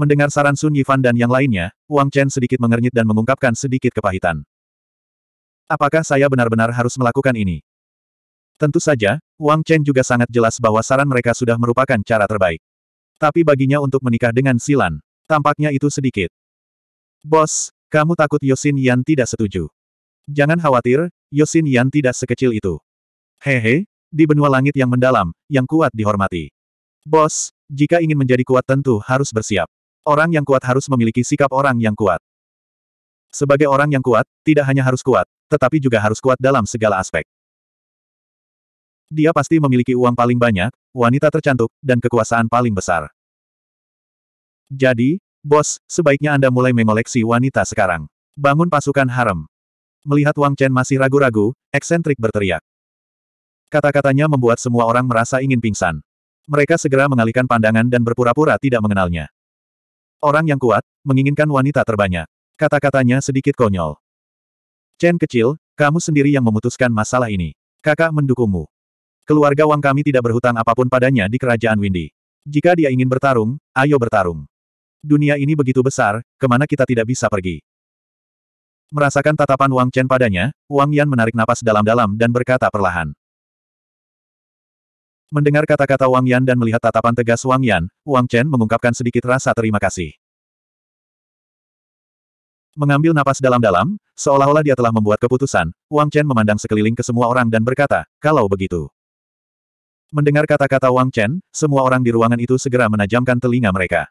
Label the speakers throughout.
Speaker 1: Mendengar saran Sun Yifan dan yang lainnya, Wang Chen sedikit mengernyit dan mengungkapkan sedikit kepahitan. Apakah saya benar-benar harus melakukan ini? Tentu saja, Wang Chen juga sangat jelas bahwa saran mereka sudah merupakan cara terbaik. Tapi baginya untuk menikah dengan Silan, tampaknya itu sedikit. Bos, kamu takut Yosin Yan tidak setuju. Jangan khawatir, Yosin Yan tidak sekecil itu. Hehe, di benua langit yang mendalam, yang kuat dihormati. Bos, jika ingin menjadi kuat tentu harus bersiap. Orang yang kuat harus memiliki sikap orang yang kuat. Sebagai orang yang kuat, tidak hanya harus kuat, tetapi juga harus kuat dalam segala aspek. Dia pasti memiliki uang paling banyak, wanita tercantik, dan kekuasaan paling besar. Jadi, bos, sebaiknya Anda mulai mengoleksi wanita sekarang. Bangun pasukan harem. Melihat Wang Chen masih ragu-ragu, eksentrik berteriak. Kata-katanya membuat semua orang merasa ingin pingsan. Mereka segera mengalihkan pandangan dan berpura-pura tidak mengenalnya. Orang yang kuat, menginginkan wanita terbanyak. Kata-katanya sedikit konyol. Chen kecil, kamu sendiri yang memutuskan masalah ini. Kakak mendukungmu. Keluarga Wang kami tidak berhutang apapun padanya di kerajaan Windy. Jika dia ingin bertarung, ayo bertarung. Dunia ini begitu besar, kemana kita tidak bisa pergi. Merasakan tatapan Wang Chen padanya, Wang Yan menarik napas dalam-dalam dan berkata perlahan. Mendengar kata-kata Wang Yan dan melihat tatapan tegas Wang Yan, Wang Chen mengungkapkan sedikit rasa terima kasih. Mengambil napas dalam-dalam, seolah-olah dia telah membuat keputusan, Wang Chen memandang sekeliling ke semua orang dan berkata, kalau begitu. Mendengar kata-kata Wang Chen, semua orang di ruangan itu segera menajamkan telinga mereka.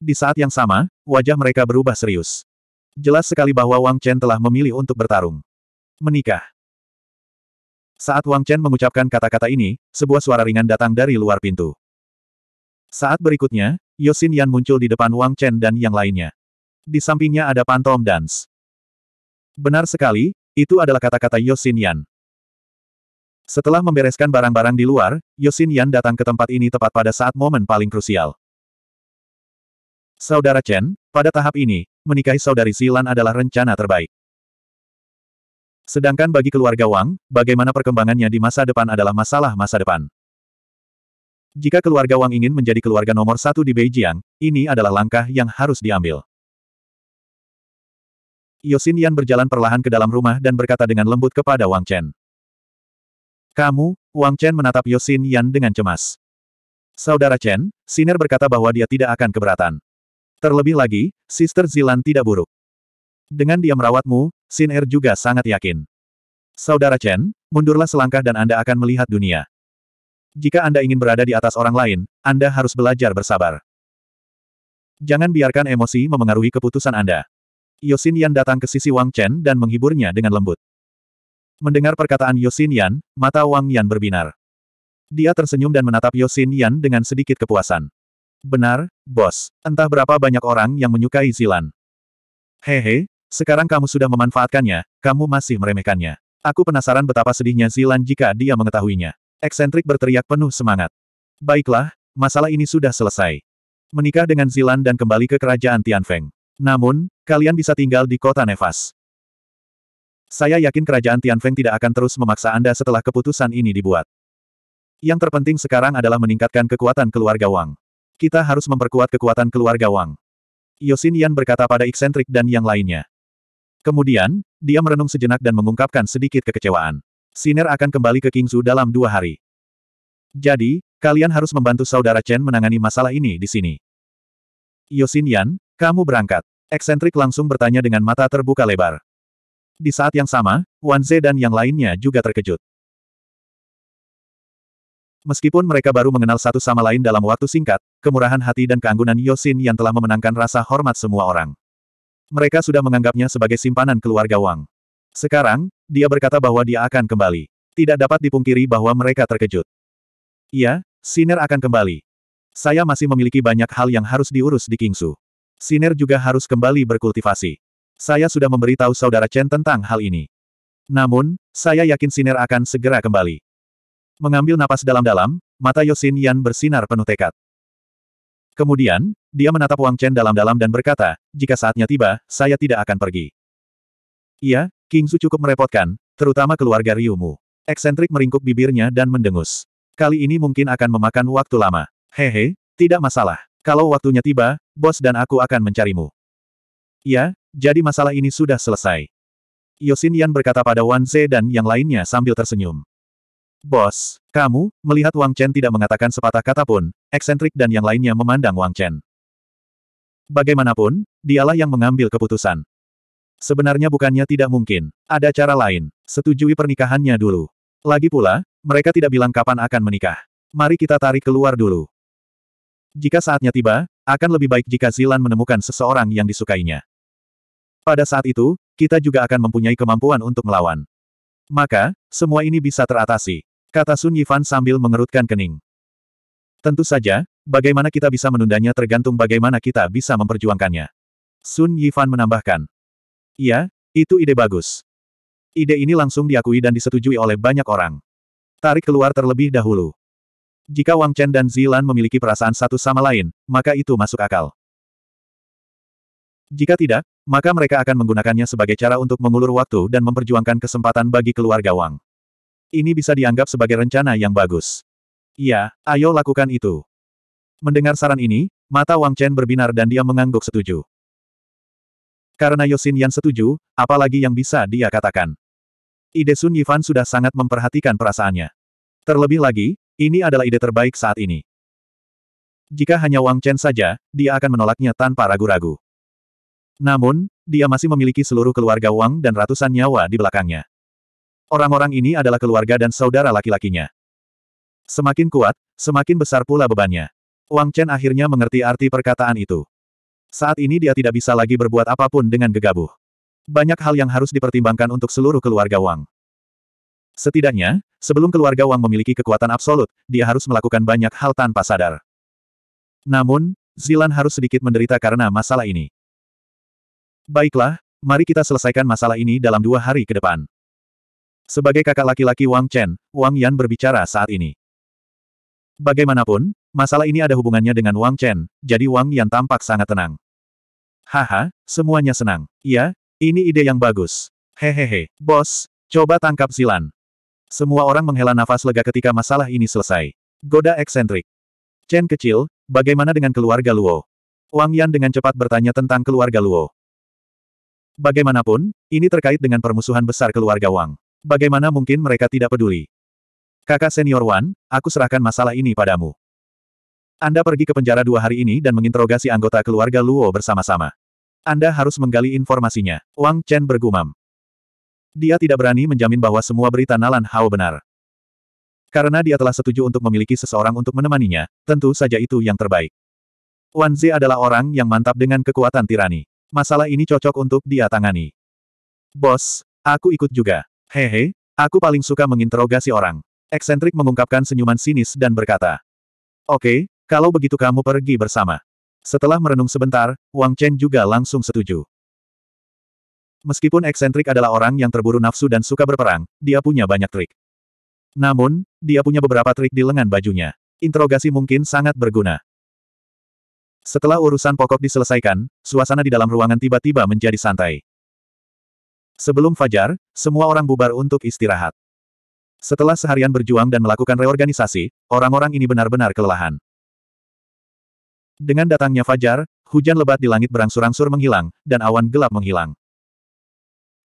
Speaker 1: Di saat yang sama, wajah mereka berubah serius. Jelas sekali bahwa Wang Chen telah memilih untuk bertarung. Menikah. Saat Wang Chen mengucapkan kata-kata ini, sebuah suara ringan datang dari luar pintu. Saat berikutnya, Yosin Yan muncul di depan Wang Chen dan yang lainnya. Di sampingnya ada Pantom Dance. Benar sekali, itu adalah kata-kata Yosin Yan. Setelah membereskan barang-barang di luar, Yosin Yan datang ke tempat ini tepat pada saat momen paling krusial. Saudara Chen, pada tahap ini, menikahi saudari Silan adalah rencana terbaik. Sedangkan bagi keluarga Wang, bagaimana perkembangannya di masa depan adalah masalah masa depan. Jika keluarga Wang ingin menjadi keluarga nomor satu di Beijing, ini adalah langkah yang harus diambil. Yosin Yan berjalan perlahan ke dalam rumah dan berkata dengan lembut kepada Wang Chen. Kamu, Wang Chen menatap Yosin Yan dengan cemas. Saudara Chen, Siner berkata bahwa dia tidak akan keberatan. Terlebih lagi, Sister Zilan tidak buruk. Dengan dia merawatmu, Sin Er juga sangat yakin. Saudara Chen, mundurlah selangkah dan Anda akan melihat dunia. Jika Anda ingin berada di atas orang lain, Anda harus belajar bersabar. Jangan biarkan emosi memengaruhi keputusan Anda. Yosin Yan datang ke sisi Wang Chen dan menghiburnya dengan lembut. Mendengar perkataan Yosin Yan, mata Wang Yan berbinar. Dia tersenyum dan menatap Yosin Yan dengan sedikit kepuasan. Benar, bos. Entah berapa banyak orang yang menyukai Zilan. Hehe, sekarang kamu sudah memanfaatkannya, kamu masih meremehkannya. Aku penasaran betapa sedihnya Zilan jika dia mengetahuinya. Eksentrik berteriak penuh semangat. Baiklah, masalah ini sudah selesai. Menikah dengan Zilan dan kembali ke kerajaan Tianfeng. Namun, kalian bisa tinggal di kota Nevas. Saya yakin kerajaan Tianfeng tidak akan terus memaksa Anda setelah keputusan ini dibuat. Yang terpenting sekarang adalah meningkatkan kekuatan keluarga Wang. Kita harus memperkuat kekuatan keluarga Wang. Yosin Yan berkata pada eksentrik dan yang lainnya. Kemudian, dia merenung sejenak dan mengungkapkan sedikit kekecewaan. Siner akan kembali ke Kingzu dalam dua hari. Jadi, kalian harus membantu saudara Chen menangani masalah ini di sini. Yosin Yan, kamu berangkat. Eksentrik langsung bertanya dengan mata terbuka lebar. Di saat yang sama, Wan Ze dan yang lainnya juga terkejut. Meskipun mereka baru mengenal satu sama lain dalam waktu singkat, kemurahan hati dan keanggunan Yosin yang telah memenangkan rasa hormat semua orang. Mereka sudah menganggapnya sebagai simpanan keluarga Wang. Sekarang, dia berkata bahwa dia akan kembali. Tidak dapat dipungkiri bahwa mereka terkejut. Iya, Siner akan kembali. Saya masih memiliki banyak hal yang harus diurus di Kingsu. Siner juga harus kembali berkultivasi. Saya sudah memberitahu saudara Chen tentang hal ini. Namun, saya yakin Siner akan segera kembali. Mengambil napas dalam-dalam, mata Yosin Yan bersinar penuh tekad. Kemudian, dia menatap Wang Chen dalam-dalam dan berkata, jika saatnya tiba, saya tidak akan pergi. Iya, King Su cukup merepotkan, terutama keluarga Ryumu. Eksentrik meringkuk bibirnya dan mendengus. Kali ini mungkin akan memakan waktu lama. Hehe, tidak masalah. Kalau waktunya tiba, bos dan aku akan mencarimu. Ya, jadi masalah ini sudah selesai. Yosin Yan berkata pada Wan Ze dan yang lainnya sambil tersenyum. Bos, kamu, melihat Wang Chen tidak mengatakan sepatah kata pun, eksentrik dan yang lainnya memandang Wang Chen. Bagaimanapun, dialah yang mengambil keputusan. Sebenarnya bukannya tidak mungkin. Ada cara lain. Setujui pernikahannya dulu. Lagi pula, mereka tidak bilang kapan akan menikah. Mari kita tarik keluar dulu. Jika saatnya tiba, akan lebih baik jika Zilan menemukan seseorang yang disukainya. Pada saat itu, kita juga akan mempunyai kemampuan untuk melawan. Maka, semua ini bisa teratasi. Kata Sun Yifan sambil mengerutkan kening. Tentu saja, bagaimana kita bisa menundanya tergantung bagaimana kita bisa memperjuangkannya. Sun Yifan menambahkan. Iya, itu ide bagus. Ide ini langsung diakui dan disetujui oleh banyak orang. Tarik keluar terlebih dahulu. Jika Wang Chen dan Zilan memiliki perasaan satu sama lain, maka itu masuk akal. Jika tidak, maka mereka akan menggunakannya sebagai cara untuk mengulur waktu dan memperjuangkan kesempatan bagi keluarga Wang. Ini bisa dianggap sebagai rencana yang bagus. Iya, ayo lakukan itu. Mendengar saran ini, mata Wang Chen berbinar dan dia mengangguk setuju. Karena Yosin Yan setuju, apalagi yang bisa dia katakan. Ide Sun Yifan sudah sangat memperhatikan perasaannya. Terlebih lagi, ini adalah ide terbaik saat ini. Jika hanya Wang Chen saja, dia akan menolaknya tanpa ragu-ragu. Namun, dia masih memiliki seluruh keluarga Wang dan ratusan nyawa di belakangnya. Orang-orang ini adalah keluarga dan saudara laki-lakinya. Semakin kuat, semakin besar pula bebannya. Wang Chen akhirnya mengerti arti perkataan itu. Saat ini dia tidak bisa lagi berbuat apapun dengan gegabah. Banyak hal yang harus dipertimbangkan untuk seluruh keluarga Wang. Setidaknya, sebelum keluarga Wang memiliki kekuatan absolut, dia harus melakukan banyak hal tanpa sadar. Namun, Zilan harus sedikit menderita karena masalah ini. Baiklah, mari kita selesaikan masalah ini dalam dua hari ke depan. Sebagai kakak laki-laki Wang Chen, Wang Yan berbicara saat ini. Bagaimanapun, masalah ini ada hubungannya dengan Wang Chen, jadi Wang Yan tampak sangat tenang. Haha, semuanya senang. Iya, ini ide yang bagus. Hehehe, bos, coba tangkap Silan. Semua orang menghela nafas lega ketika masalah ini selesai. Goda eksentrik. Chen kecil, bagaimana dengan keluarga Luo? Wang Yan dengan cepat bertanya tentang keluarga Luo. Bagaimanapun, ini terkait dengan permusuhan besar keluarga Wang. Bagaimana mungkin mereka tidak peduli? Kakak senior Wan, aku serahkan masalah ini padamu. Anda pergi ke penjara dua hari ini dan menginterogasi anggota keluarga Luo bersama-sama. Anda harus menggali informasinya. Wang Chen bergumam. Dia tidak berani menjamin bahwa semua berita Nalan Hao benar. Karena dia telah setuju untuk memiliki seseorang untuk menemaninya, tentu saja itu yang terbaik. Wan Zi adalah orang yang mantap dengan kekuatan tirani. Masalah ini cocok untuk dia tangani. Bos, aku ikut juga. Hehe, aku paling suka menginterogasi orang. Eksentrik mengungkapkan senyuman sinis dan berkata, Oke, okay, kalau begitu kamu pergi bersama. Setelah merenung sebentar, Wang Chen juga langsung setuju. Meskipun eksentrik adalah orang yang terburu nafsu dan suka berperang, dia punya banyak trik. Namun, dia punya beberapa trik di lengan bajunya. Interogasi mungkin sangat berguna. Setelah urusan pokok diselesaikan, suasana di dalam ruangan tiba-tiba menjadi santai. Sebelum fajar, semua orang bubar untuk istirahat. Setelah seharian berjuang dan melakukan reorganisasi, orang-orang ini benar-benar kelelahan. Dengan datangnya fajar, hujan lebat di langit berangsur-angsur menghilang, dan awan gelap menghilang.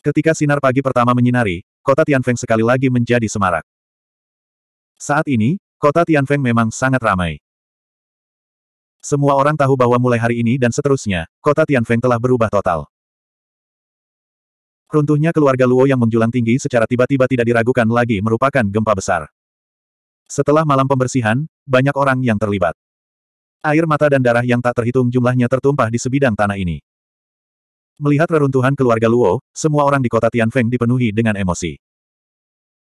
Speaker 1: Ketika sinar pagi pertama menyinari, kota Tianfeng sekali lagi menjadi semarak. Saat ini, kota Tianfeng memang sangat ramai. Semua orang tahu bahwa mulai hari ini dan seterusnya, kota Tianfeng telah berubah total.
Speaker 2: Runtuhnya keluarga Luo yang
Speaker 1: menjulang tinggi secara tiba-tiba tidak diragukan lagi merupakan gempa besar. Setelah malam pembersihan, banyak orang yang terlibat. Air mata dan darah yang tak terhitung jumlahnya tertumpah di sebidang tanah ini. Melihat reruntuhan keluarga Luo, semua orang di kota Tianfeng dipenuhi dengan emosi.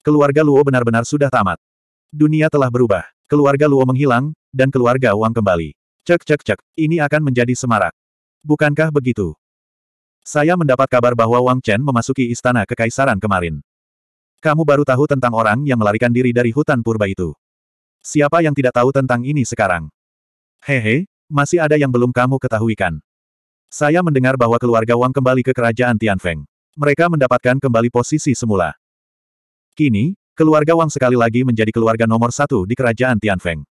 Speaker 1: Keluarga Luo benar-benar sudah tamat. Dunia telah berubah. Keluarga Luo menghilang, dan keluarga Wang kembali. Cek cek cek, ini akan menjadi semarak. Bukankah begitu? Saya mendapat kabar bahwa Wang Chen memasuki istana kekaisaran kemarin. Kamu baru tahu tentang orang yang melarikan diri dari hutan purba itu. Siapa yang tidak tahu tentang ini sekarang? Hehe, masih ada yang belum kamu ketahui kan? Saya mendengar bahwa keluarga Wang kembali ke kerajaan Tianfeng. Mereka mendapatkan kembali posisi semula. Kini, keluarga Wang sekali lagi menjadi keluarga nomor satu di kerajaan Tianfeng.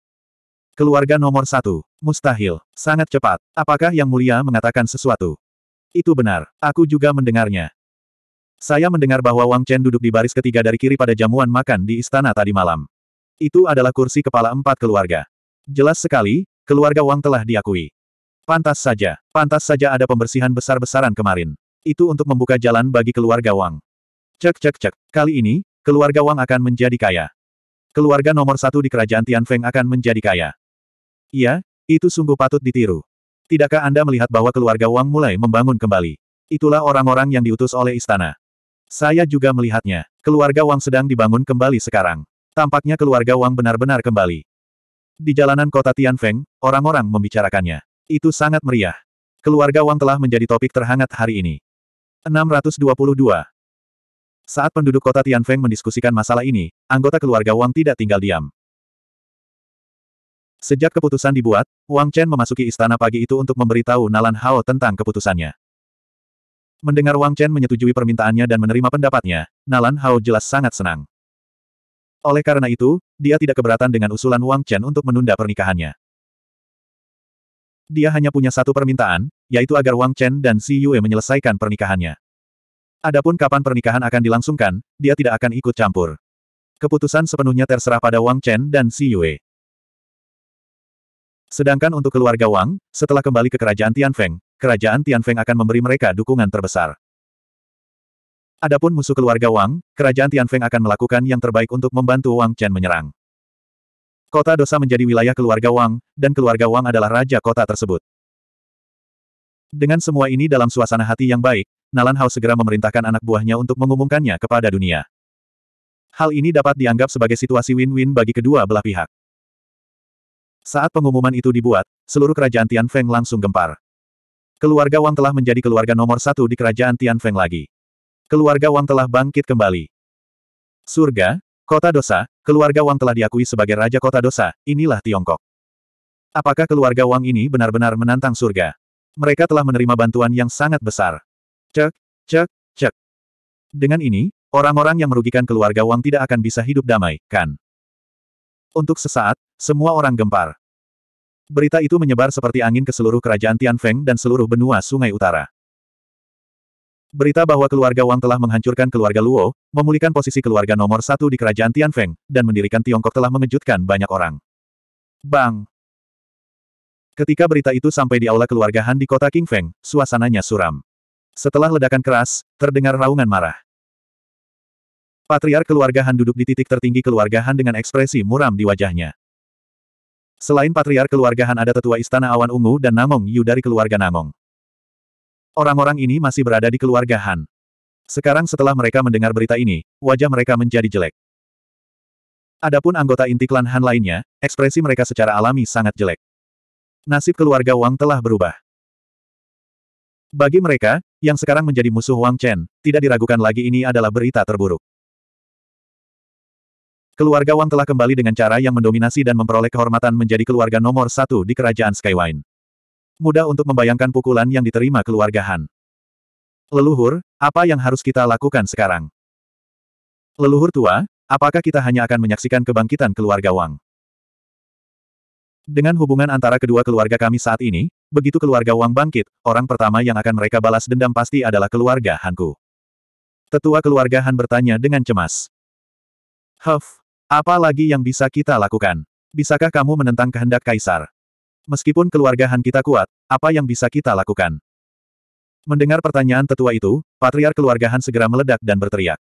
Speaker 1: Keluarga nomor satu, mustahil, sangat cepat. Apakah Yang Mulia mengatakan sesuatu? Itu benar, aku juga mendengarnya. Saya mendengar bahwa Wang Chen duduk di baris ketiga dari kiri pada jamuan makan di istana tadi malam. Itu adalah kursi kepala empat keluarga. Jelas sekali, keluarga Wang telah diakui. Pantas saja, pantas saja ada pembersihan besar-besaran kemarin. Itu untuk membuka jalan bagi keluarga Wang. Cek cek cek, kali ini, keluarga Wang akan menjadi kaya. Keluarga nomor satu di kerajaan Tian Feng akan menjadi kaya. Iya, itu sungguh patut ditiru. Tidakkah Anda melihat bahwa keluarga Wang mulai membangun kembali? Itulah orang-orang yang diutus oleh istana. Saya juga melihatnya. Keluarga Wang sedang dibangun kembali sekarang. Tampaknya keluarga Wang benar-benar kembali. Di jalanan kota Tianfeng, orang-orang membicarakannya. Itu sangat meriah. Keluarga Wang telah menjadi topik terhangat hari ini. 622. Saat penduduk kota Tianfeng mendiskusikan masalah ini, anggota keluarga Wang tidak tinggal diam. Sejak keputusan dibuat, Wang Chen memasuki istana pagi itu untuk memberitahu Nalan Hao tentang keputusannya. Mendengar Wang Chen menyetujui permintaannya dan menerima pendapatnya, Nalan Hao jelas sangat senang. Oleh karena itu, dia tidak keberatan dengan usulan Wang Chen untuk menunda pernikahannya. Dia hanya punya satu permintaan, yaitu agar Wang Chen dan Si Yue menyelesaikan pernikahannya. Adapun kapan pernikahan akan dilangsungkan, dia tidak akan ikut campur. Keputusan sepenuhnya terserah pada Wang Chen dan Si Yue. Sedangkan untuk keluarga Wang, setelah kembali ke kerajaan Tianfeng, kerajaan Tianfeng akan memberi mereka dukungan terbesar. Adapun musuh keluarga Wang, kerajaan Tianfeng akan melakukan yang terbaik untuk membantu Wang Chen menyerang. Kota dosa menjadi wilayah keluarga Wang, dan keluarga Wang adalah raja kota tersebut. Dengan semua ini dalam suasana hati yang baik, Nalan Hao segera memerintahkan anak buahnya untuk mengumumkannya kepada dunia. Hal ini dapat dianggap sebagai situasi win-win bagi kedua belah pihak. Saat pengumuman itu dibuat, seluruh kerajaan Tian Feng langsung gempar. Keluarga Wang telah menjadi keluarga nomor satu di kerajaan Tian Feng lagi. Keluarga Wang telah bangkit kembali. Surga, kota dosa, keluarga Wang telah diakui sebagai raja kota dosa, inilah Tiongkok. Apakah keluarga Wang ini benar-benar menantang surga? Mereka telah menerima bantuan yang sangat besar. Cek, cek, cek. Dengan ini, orang-orang yang merugikan keluarga Wang tidak akan bisa hidup damai, kan? Untuk sesaat, semua orang gempar. Berita itu menyebar seperti angin ke seluruh kerajaan Tianfeng dan seluruh benua sungai utara. Berita bahwa keluarga Wang telah menghancurkan keluarga Luo, memulihkan posisi keluarga nomor satu di kerajaan Tianfeng, dan mendirikan Tiongkok telah mengejutkan banyak orang. Bang! Ketika berita itu sampai di aula keluarga Han di kota Qingfeng, suasananya suram. Setelah ledakan keras, terdengar raungan marah. Patriark keluarga Han duduk di titik tertinggi keluarga Han dengan ekspresi muram di wajahnya. Selain patriark keluarga Han ada tetua istana awan ungu dan Namong Yu dari keluarga Namong. Orang-orang ini masih berada di keluarga Han. Sekarang setelah mereka mendengar berita ini, wajah mereka menjadi jelek. Adapun anggota inti klan Han lainnya, ekspresi mereka secara alami sangat jelek. Nasib keluarga Wang telah berubah. Bagi mereka, yang sekarang menjadi musuh Wang Chen, tidak diragukan lagi ini adalah berita terburuk. Keluarga Wang telah kembali dengan cara yang mendominasi dan memperoleh kehormatan menjadi keluarga nomor satu di kerajaan Skywine. Mudah untuk membayangkan pukulan yang diterima keluarga Han. Leluhur, apa yang harus kita lakukan sekarang? Leluhur tua, apakah kita hanya akan menyaksikan kebangkitan keluarga Wang? Dengan hubungan antara kedua keluarga kami saat ini, begitu keluarga Wang bangkit, orang pertama yang akan mereka balas dendam pasti adalah keluarga Hanku. Tetua keluarga Han bertanya dengan cemas. Huff, apa lagi yang bisa kita lakukan? Bisakah kamu menentang kehendak kaisar? Meskipun keluarga Han kita kuat, apa yang bisa kita lakukan? Mendengar pertanyaan tetua itu, patriar keluarga Han segera meledak dan berteriak.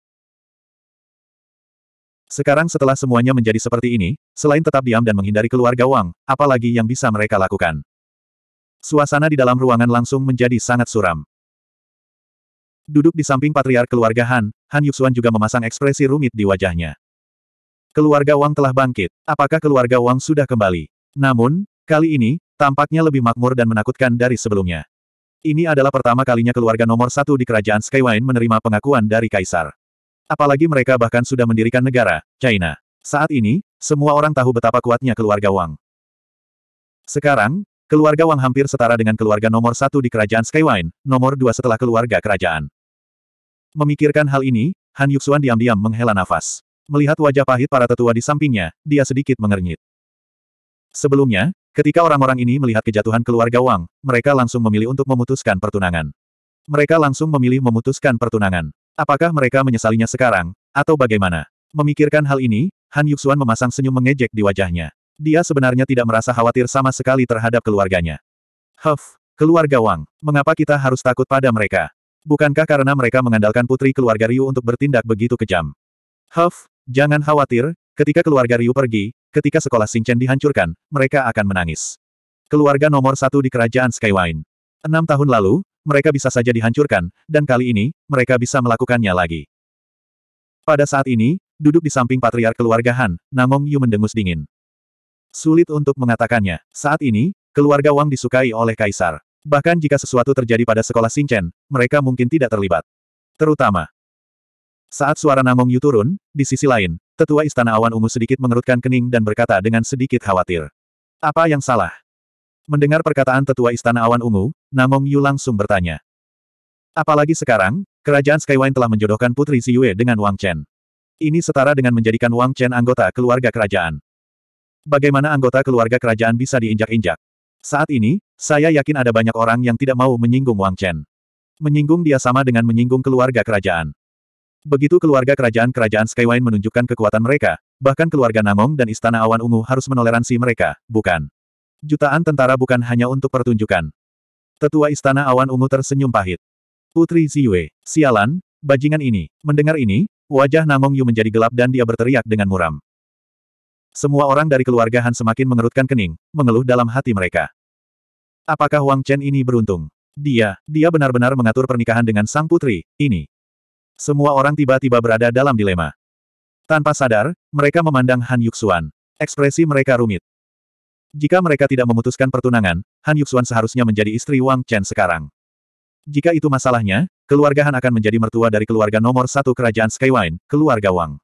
Speaker 1: Sekarang setelah semuanya menjadi seperti ini, selain tetap diam dan menghindari keluarga Wang, apa lagi yang bisa mereka lakukan? Suasana di dalam ruangan langsung menjadi sangat suram. Duduk di samping patriar keluarga Han, Han Yuxuan juga memasang ekspresi rumit di wajahnya. Keluarga Wang telah bangkit. Apakah keluarga Wang sudah kembali? Namun, kali ini, tampaknya lebih makmur dan menakutkan dari sebelumnya. Ini adalah pertama kalinya keluarga nomor satu di kerajaan Skywine menerima pengakuan dari Kaisar. Apalagi mereka bahkan sudah mendirikan negara, China. Saat ini, semua orang tahu betapa kuatnya keluarga Wang. Sekarang, Keluarga Wang hampir setara dengan keluarga nomor satu di kerajaan Skywine, nomor dua setelah keluarga kerajaan. Memikirkan hal ini, Han Yuxuan diam-diam menghela nafas. Melihat wajah pahit para tetua di sampingnya, dia sedikit mengernyit. Sebelumnya, ketika orang-orang ini melihat kejatuhan keluarga Wang, mereka langsung memilih untuk memutuskan pertunangan. Mereka langsung memilih memutuskan pertunangan. Apakah mereka menyesalinya sekarang, atau bagaimana? Memikirkan hal ini, Han Yuxuan memasang senyum mengejek di wajahnya. Dia sebenarnya tidak merasa khawatir sama sekali terhadap keluarganya. Huff, keluarga Wang, mengapa kita harus takut pada mereka? Bukankah karena mereka mengandalkan putri keluarga Ryu untuk bertindak begitu kejam? Huff, Jangan khawatir, ketika keluarga Ryu pergi, ketika sekolah Singchen dihancurkan, mereka akan menangis. Keluarga nomor satu di kerajaan Skywine. Enam tahun lalu, mereka bisa saja dihancurkan, dan kali ini, mereka bisa melakukannya lagi. Pada saat ini, duduk di samping patriark keluarga Han, Namong Yu mendengus dingin. Sulit untuk mengatakannya. Saat ini, keluarga Wang disukai oleh kaisar. Bahkan jika sesuatu terjadi pada sekolah Singchen, mereka mungkin tidak terlibat. Terutama, saat suara Namong Yu turun, di sisi lain, tetua istana awan ungu sedikit mengerutkan kening dan berkata dengan sedikit khawatir. Apa yang salah? Mendengar perkataan tetua istana awan ungu, Namong Yu langsung bertanya. Apalagi sekarang, kerajaan Skywine telah menjodohkan putri Ziyue dengan Wang Chen. Ini setara dengan menjadikan Wang Chen anggota keluarga kerajaan. Bagaimana anggota keluarga kerajaan bisa diinjak-injak? Saat ini, saya yakin ada banyak orang yang tidak mau menyinggung Wang Chen. Menyinggung dia sama dengan menyinggung keluarga kerajaan. Begitu keluarga kerajaan-kerajaan Skywine menunjukkan kekuatan mereka, bahkan keluarga Namong dan Istana Awan Ungu harus menoleransi mereka, bukan. Jutaan tentara bukan hanya untuk pertunjukan. Tetua Istana Awan Ungu tersenyum pahit. Putri Ziwe, sialan, bajingan ini. Mendengar ini, wajah Namong Yu menjadi gelap dan dia berteriak dengan muram. Semua orang dari keluarga Han semakin mengerutkan kening, mengeluh dalam hati mereka. Apakah Wang Chen ini beruntung? Dia, dia benar-benar mengatur pernikahan dengan sang putri, ini, semua orang tiba-tiba berada dalam dilema. Tanpa sadar, mereka memandang Han Yuxuan. Ekspresi mereka rumit. Jika mereka tidak memutuskan pertunangan, Han Yuxuan seharusnya menjadi istri Wang Chen sekarang. Jika itu masalahnya, keluarga Han akan menjadi mertua dari keluarga nomor satu kerajaan Skywine, keluarga Wang.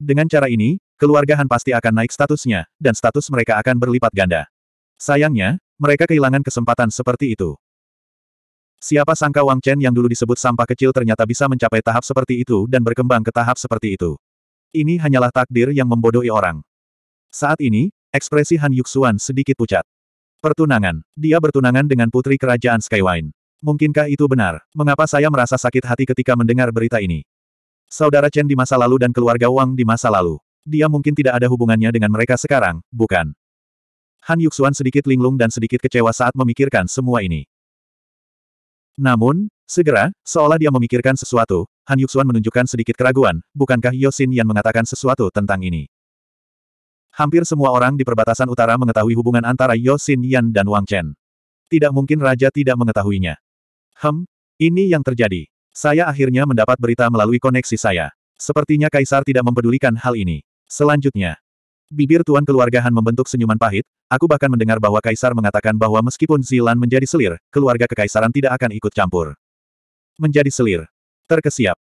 Speaker 1: Dengan cara ini, keluarga Han pasti akan naik statusnya, dan status mereka akan berlipat ganda. Sayangnya, mereka kehilangan kesempatan seperti itu. Siapa sangka Wang Chen yang dulu disebut sampah kecil ternyata bisa mencapai tahap seperti itu dan berkembang ke tahap seperti itu. Ini hanyalah takdir yang membodohi orang. Saat ini, ekspresi Han Yuxuan sedikit pucat. Pertunangan. Dia bertunangan dengan putri kerajaan Skywine. Mungkinkah itu benar? Mengapa saya merasa sakit hati ketika mendengar berita ini? Saudara Chen di masa lalu dan keluarga Wang di masa lalu. Dia mungkin tidak ada hubungannya dengan mereka sekarang, bukan? Han Yuxuan sedikit linglung dan sedikit kecewa saat memikirkan semua ini. Namun, segera, seolah dia memikirkan sesuatu, Han Yuxuan menunjukkan sedikit keraguan, bukankah Yosin yang mengatakan sesuatu tentang ini? Hampir semua orang di perbatasan utara mengetahui hubungan antara Yosin Yan dan Wang Chen. Tidak mungkin raja tidak mengetahuinya. Hem, ini yang terjadi. Saya akhirnya mendapat berita melalui koneksi saya. Sepertinya Kaisar tidak mempedulikan hal ini. Selanjutnya, Bibir tuan keluarga Han membentuk senyuman pahit, aku bahkan mendengar bahwa kaisar mengatakan bahwa meskipun Zilan menjadi selir, keluarga kekaisaran tidak akan ikut campur. Menjadi selir. Terkesiap.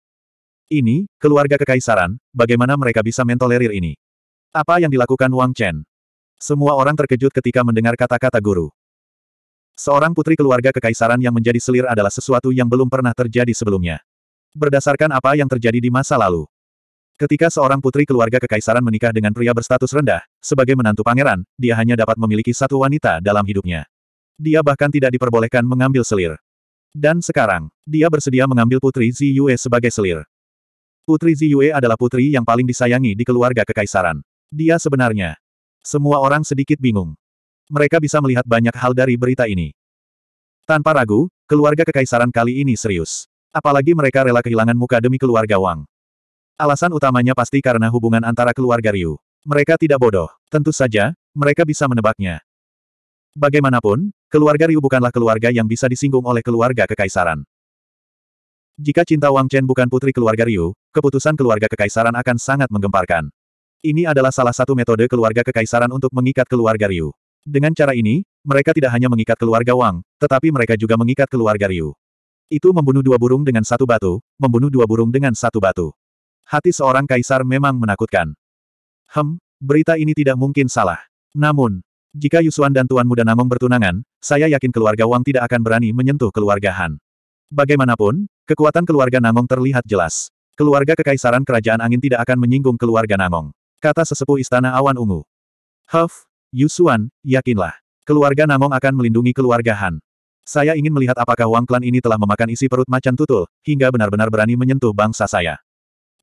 Speaker 1: Ini, keluarga kekaisaran, bagaimana mereka bisa mentolerir ini? Apa yang dilakukan Wang Chen? Semua orang terkejut ketika mendengar kata-kata guru. Seorang putri keluarga kekaisaran yang menjadi selir adalah sesuatu yang belum pernah terjadi sebelumnya. Berdasarkan apa yang terjadi di masa lalu, Ketika seorang putri keluarga kekaisaran menikah dengan pria berstatus rendah, sebagai menantu pangeran, dia hanya dapat memiliki satu wanita dalam hidupnya. Dia bahkan tidak diperbolehkan mengambil selir. Dan sekarang, dia bersedia mengambil putri Zi sebagai selir. Putri Zi adalah putri yang paling disayangi di keluarga kekaisaran. Dia sebenarnya. Semua orang sedikit bingung. Mereka bisa melihat banyak hal dari berita ini. Tanpa ragu, keluarga kekaisaran kali ini serius. Apalagi mereka rela kehilangan muka demi keluarga Wang. Alasan utamanya pasti karena hubungan antara keluarga Ryu. Mereka tidak bodoh. Tentu saja, mereka bisa menebaknya. Bagaimanapun, keluarga Ryu bukanlah keluarga yang bisa disinggung oleh keluarga kekaisaran. Jika cinta Wang Chen bukan putri keluarga Ryu, keputusan keluarga kekaisaran akan sangat menggemparkan. Ini adalah salah satu metode keluarga kekaisaran untuk mengikat keluarga Ryu. Dengan cara ini, mereka tidak hanya mengikat keluarga Wang, tetapi mereka juga mengikat keluarga Ryu. Itu membunuh dua burung dengan satu batu, membunuh dua burung dengan satu batu. Hati seorang kaisar memang menakutkan. Hem, berita ini tidak mungkin salah. Namun, jika Yusuan dan Tuan Muda Namong bertunangan, saya yakin keluarga Wang tidak akan berani menyentuh keluarga Han. Bagaimanapun, kekuatan keluarga Namong terlihat jelas. Keluarga Kekaisaran Kerajaan Angin tidak akan menyinggung keluarga Namong. Kata sesepuh Istana Awan Ungu. Huff, Yusuan, yakinlah. Keluarga Namong akan melindungi keluarga Han. Saya ingin melihat apakah Wang Klan ini telah memakan isi perut macan tutul, hingga benar-benar berani menyentuh bangsa saya.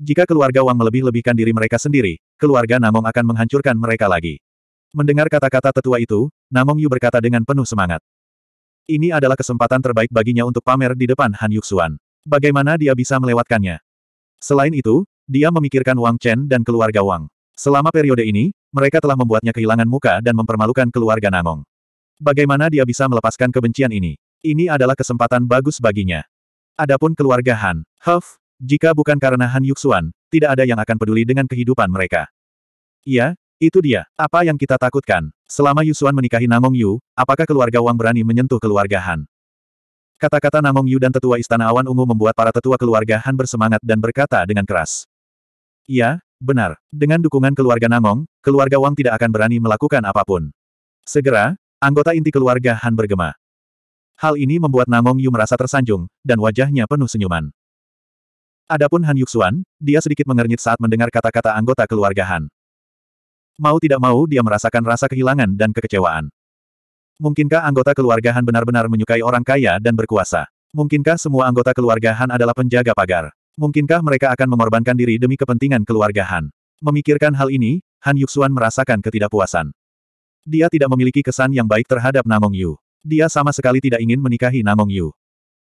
Speaker 1: Jika keluarga Wang melebih-lebihkan diri mereka sendiri, keluarga Namong akan menghancurkan mereka lagi. Mendengar kata-kata tetua itu, Namong Yu berkata dengan penuh semangat. Ini adalah kesempatan terbaik baginya untuk pamer di depan Han Yuxuan. Bagaimana dia bisa melewatkannya? Selain itu, dia memikirkan Wang Chen dan keluarga Wang. Selama periode ini, mereka telah membuatnya kehilangan muka dan mempermalukan keluarga Namong. Bagaimana dia bisa melepaskan kebencian ini? Ini adalah kesempatan bagus baginya. Adapun keluarga Han, Huff, jika bukan karena Han Yuxuan, tidak ada yang akan peduli dengan kehidupan mereka. Iya, itu dia. Apa yang kita takutkan? Selama Yuxuan menikahi Namong Yu, apakah keluarga Wang berani menyentuh keluarga Han? Kata-kata Namong Yu dan tetua Istana Awan Ungu membuat para tetua keluarga Han bersemangat dan berkata dengan keras. Iya, benar. Dengan dukungan keluarga Namong, keluarga Wang tidak akan berani melakukan apapun. Segera, anggota inti keluarga Han bergema. Hal ini membuat Namong Yu merasa tersanjung, dan wajahnya penuh senyuman. Adapun Han Yuxuan, dia sedikit mengernyit saat mendengar kata-kata anggota keluarga Han. Mau tidak mau dia merasakan rasa kehilangan dan kekecewaan. Mungkinkah anggota keluarga Han benar-benar menyukai orang kaya dan berkuasa? Mungkinkah semua anggota keluarga Han adalah penjaga pagar? Mungkinkah mereka akan mengorbankan diri demi kepentingan keluarga Han? Memikirkan hal ini, Han Yuxuan merasakan ketidakpuasan. Dia tidak memiliki kesan yang baik terhadap Namong Yu. Dia sama sekali tidak ingin menikahi Namong Yu.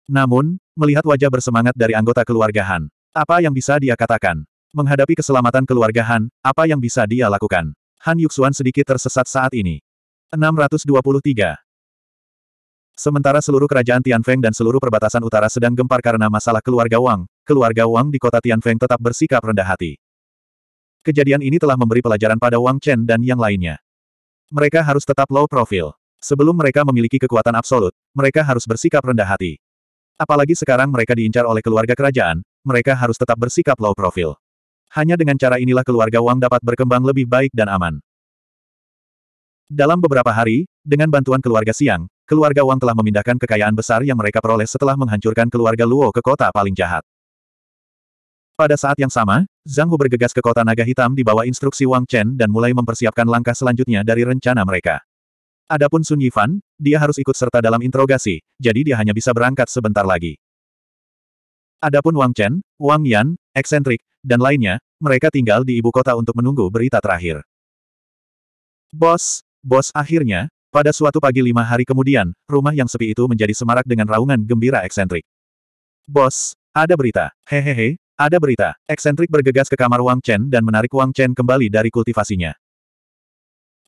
Speaker 1: Namun, melihat wajah bersemangat dari anggota keluarga Han, apa yang bisa dia katakan? Menghadapi keselamatan keluarga Han, apa yang bisa dia lakukan? Han Yuxuan sedikit tersesat saat ini. 623 Sementara seluruh kerajaan Tianfeng dan seluruh perbatasan utara sedang gempar karena masalah keluarga Wang, keluarga Wang di kota Tianfeng tetap bersikap rendah hati. Kejadian ini telah memberi pelajaran pada Wang Chen dan yang lainnya. Mereka harus tetap low profile. Sebelum mereka memiliki kekuatan absolut, mereka harus bersikap rendah hati. Apalagi sekarang mereka diincar oleh keluarga kerajaan, mereka harus tetap bersikap low profile. Hanya dengan cara inilah keluarga Wang dapat berkembang lebih baik dan aman. Dalam beberapa hari, dengan bantuan keluarga Siang, keluarga Wang telah memindahkan kekayaan besar yang mereka peroleh setelah menghancurkan keluarga Luo ke kota paling jahat. Pada saat yang sama, Zhang Hu bergegas ke kota naga hitam di bawah instruksi Wang Chen dan mulai mempersiapkan langkah selanjutnya dari rencana mereka. Adapun Sun Yifan, dia harus ikut serta dalam interogasi, jadi dia hanya bisa berangkat sebentar lagi. Adapun Wang Chen, Wang Yan, eksentrik, dan lainnya, mereka tinggal di ibu kota untuk menunggu berita terakhir. Bos, bos akhirnya, pada suatu pagi lima hari kemudian, rumah yang sepi itu menjadi semarak dengan raungan gembira eksentrik. Bos, ada berita, hehehe, ada berita. Eksentrik bergegas ke kamar Wang Chen dan menarik Wang Chen kembali dari kultivasinya.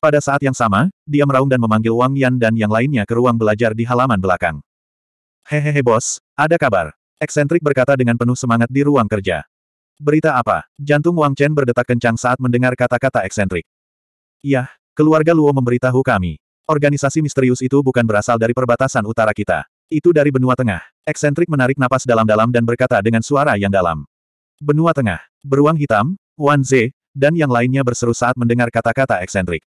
Speaker 1: Pada saat yang sama, dia meraung dan memanggil Wang Yan dan yang lainnya ke ruang belajar di halaman belakang. Hehehe bos, ada kabar. Eksentrik berkata dengan penuh semangat di ruang kerja. Berita apa? Jantung Wang Chen berdetak kencang saat mendengar kata-kata eksentrik. Yah, keluarga Luo memberitahu kami. Organisasi misterius itu bukan berasal dari perbatasan utara kita. Itu dari benua tengah. Eksentrik menarik napas dalam-dalam dan berkata dengan suara yang dalam. Benua tengah, beruang hitam, Wan Ze, dan yang lainnya berseru saat mendengar kata-kata eksentrik.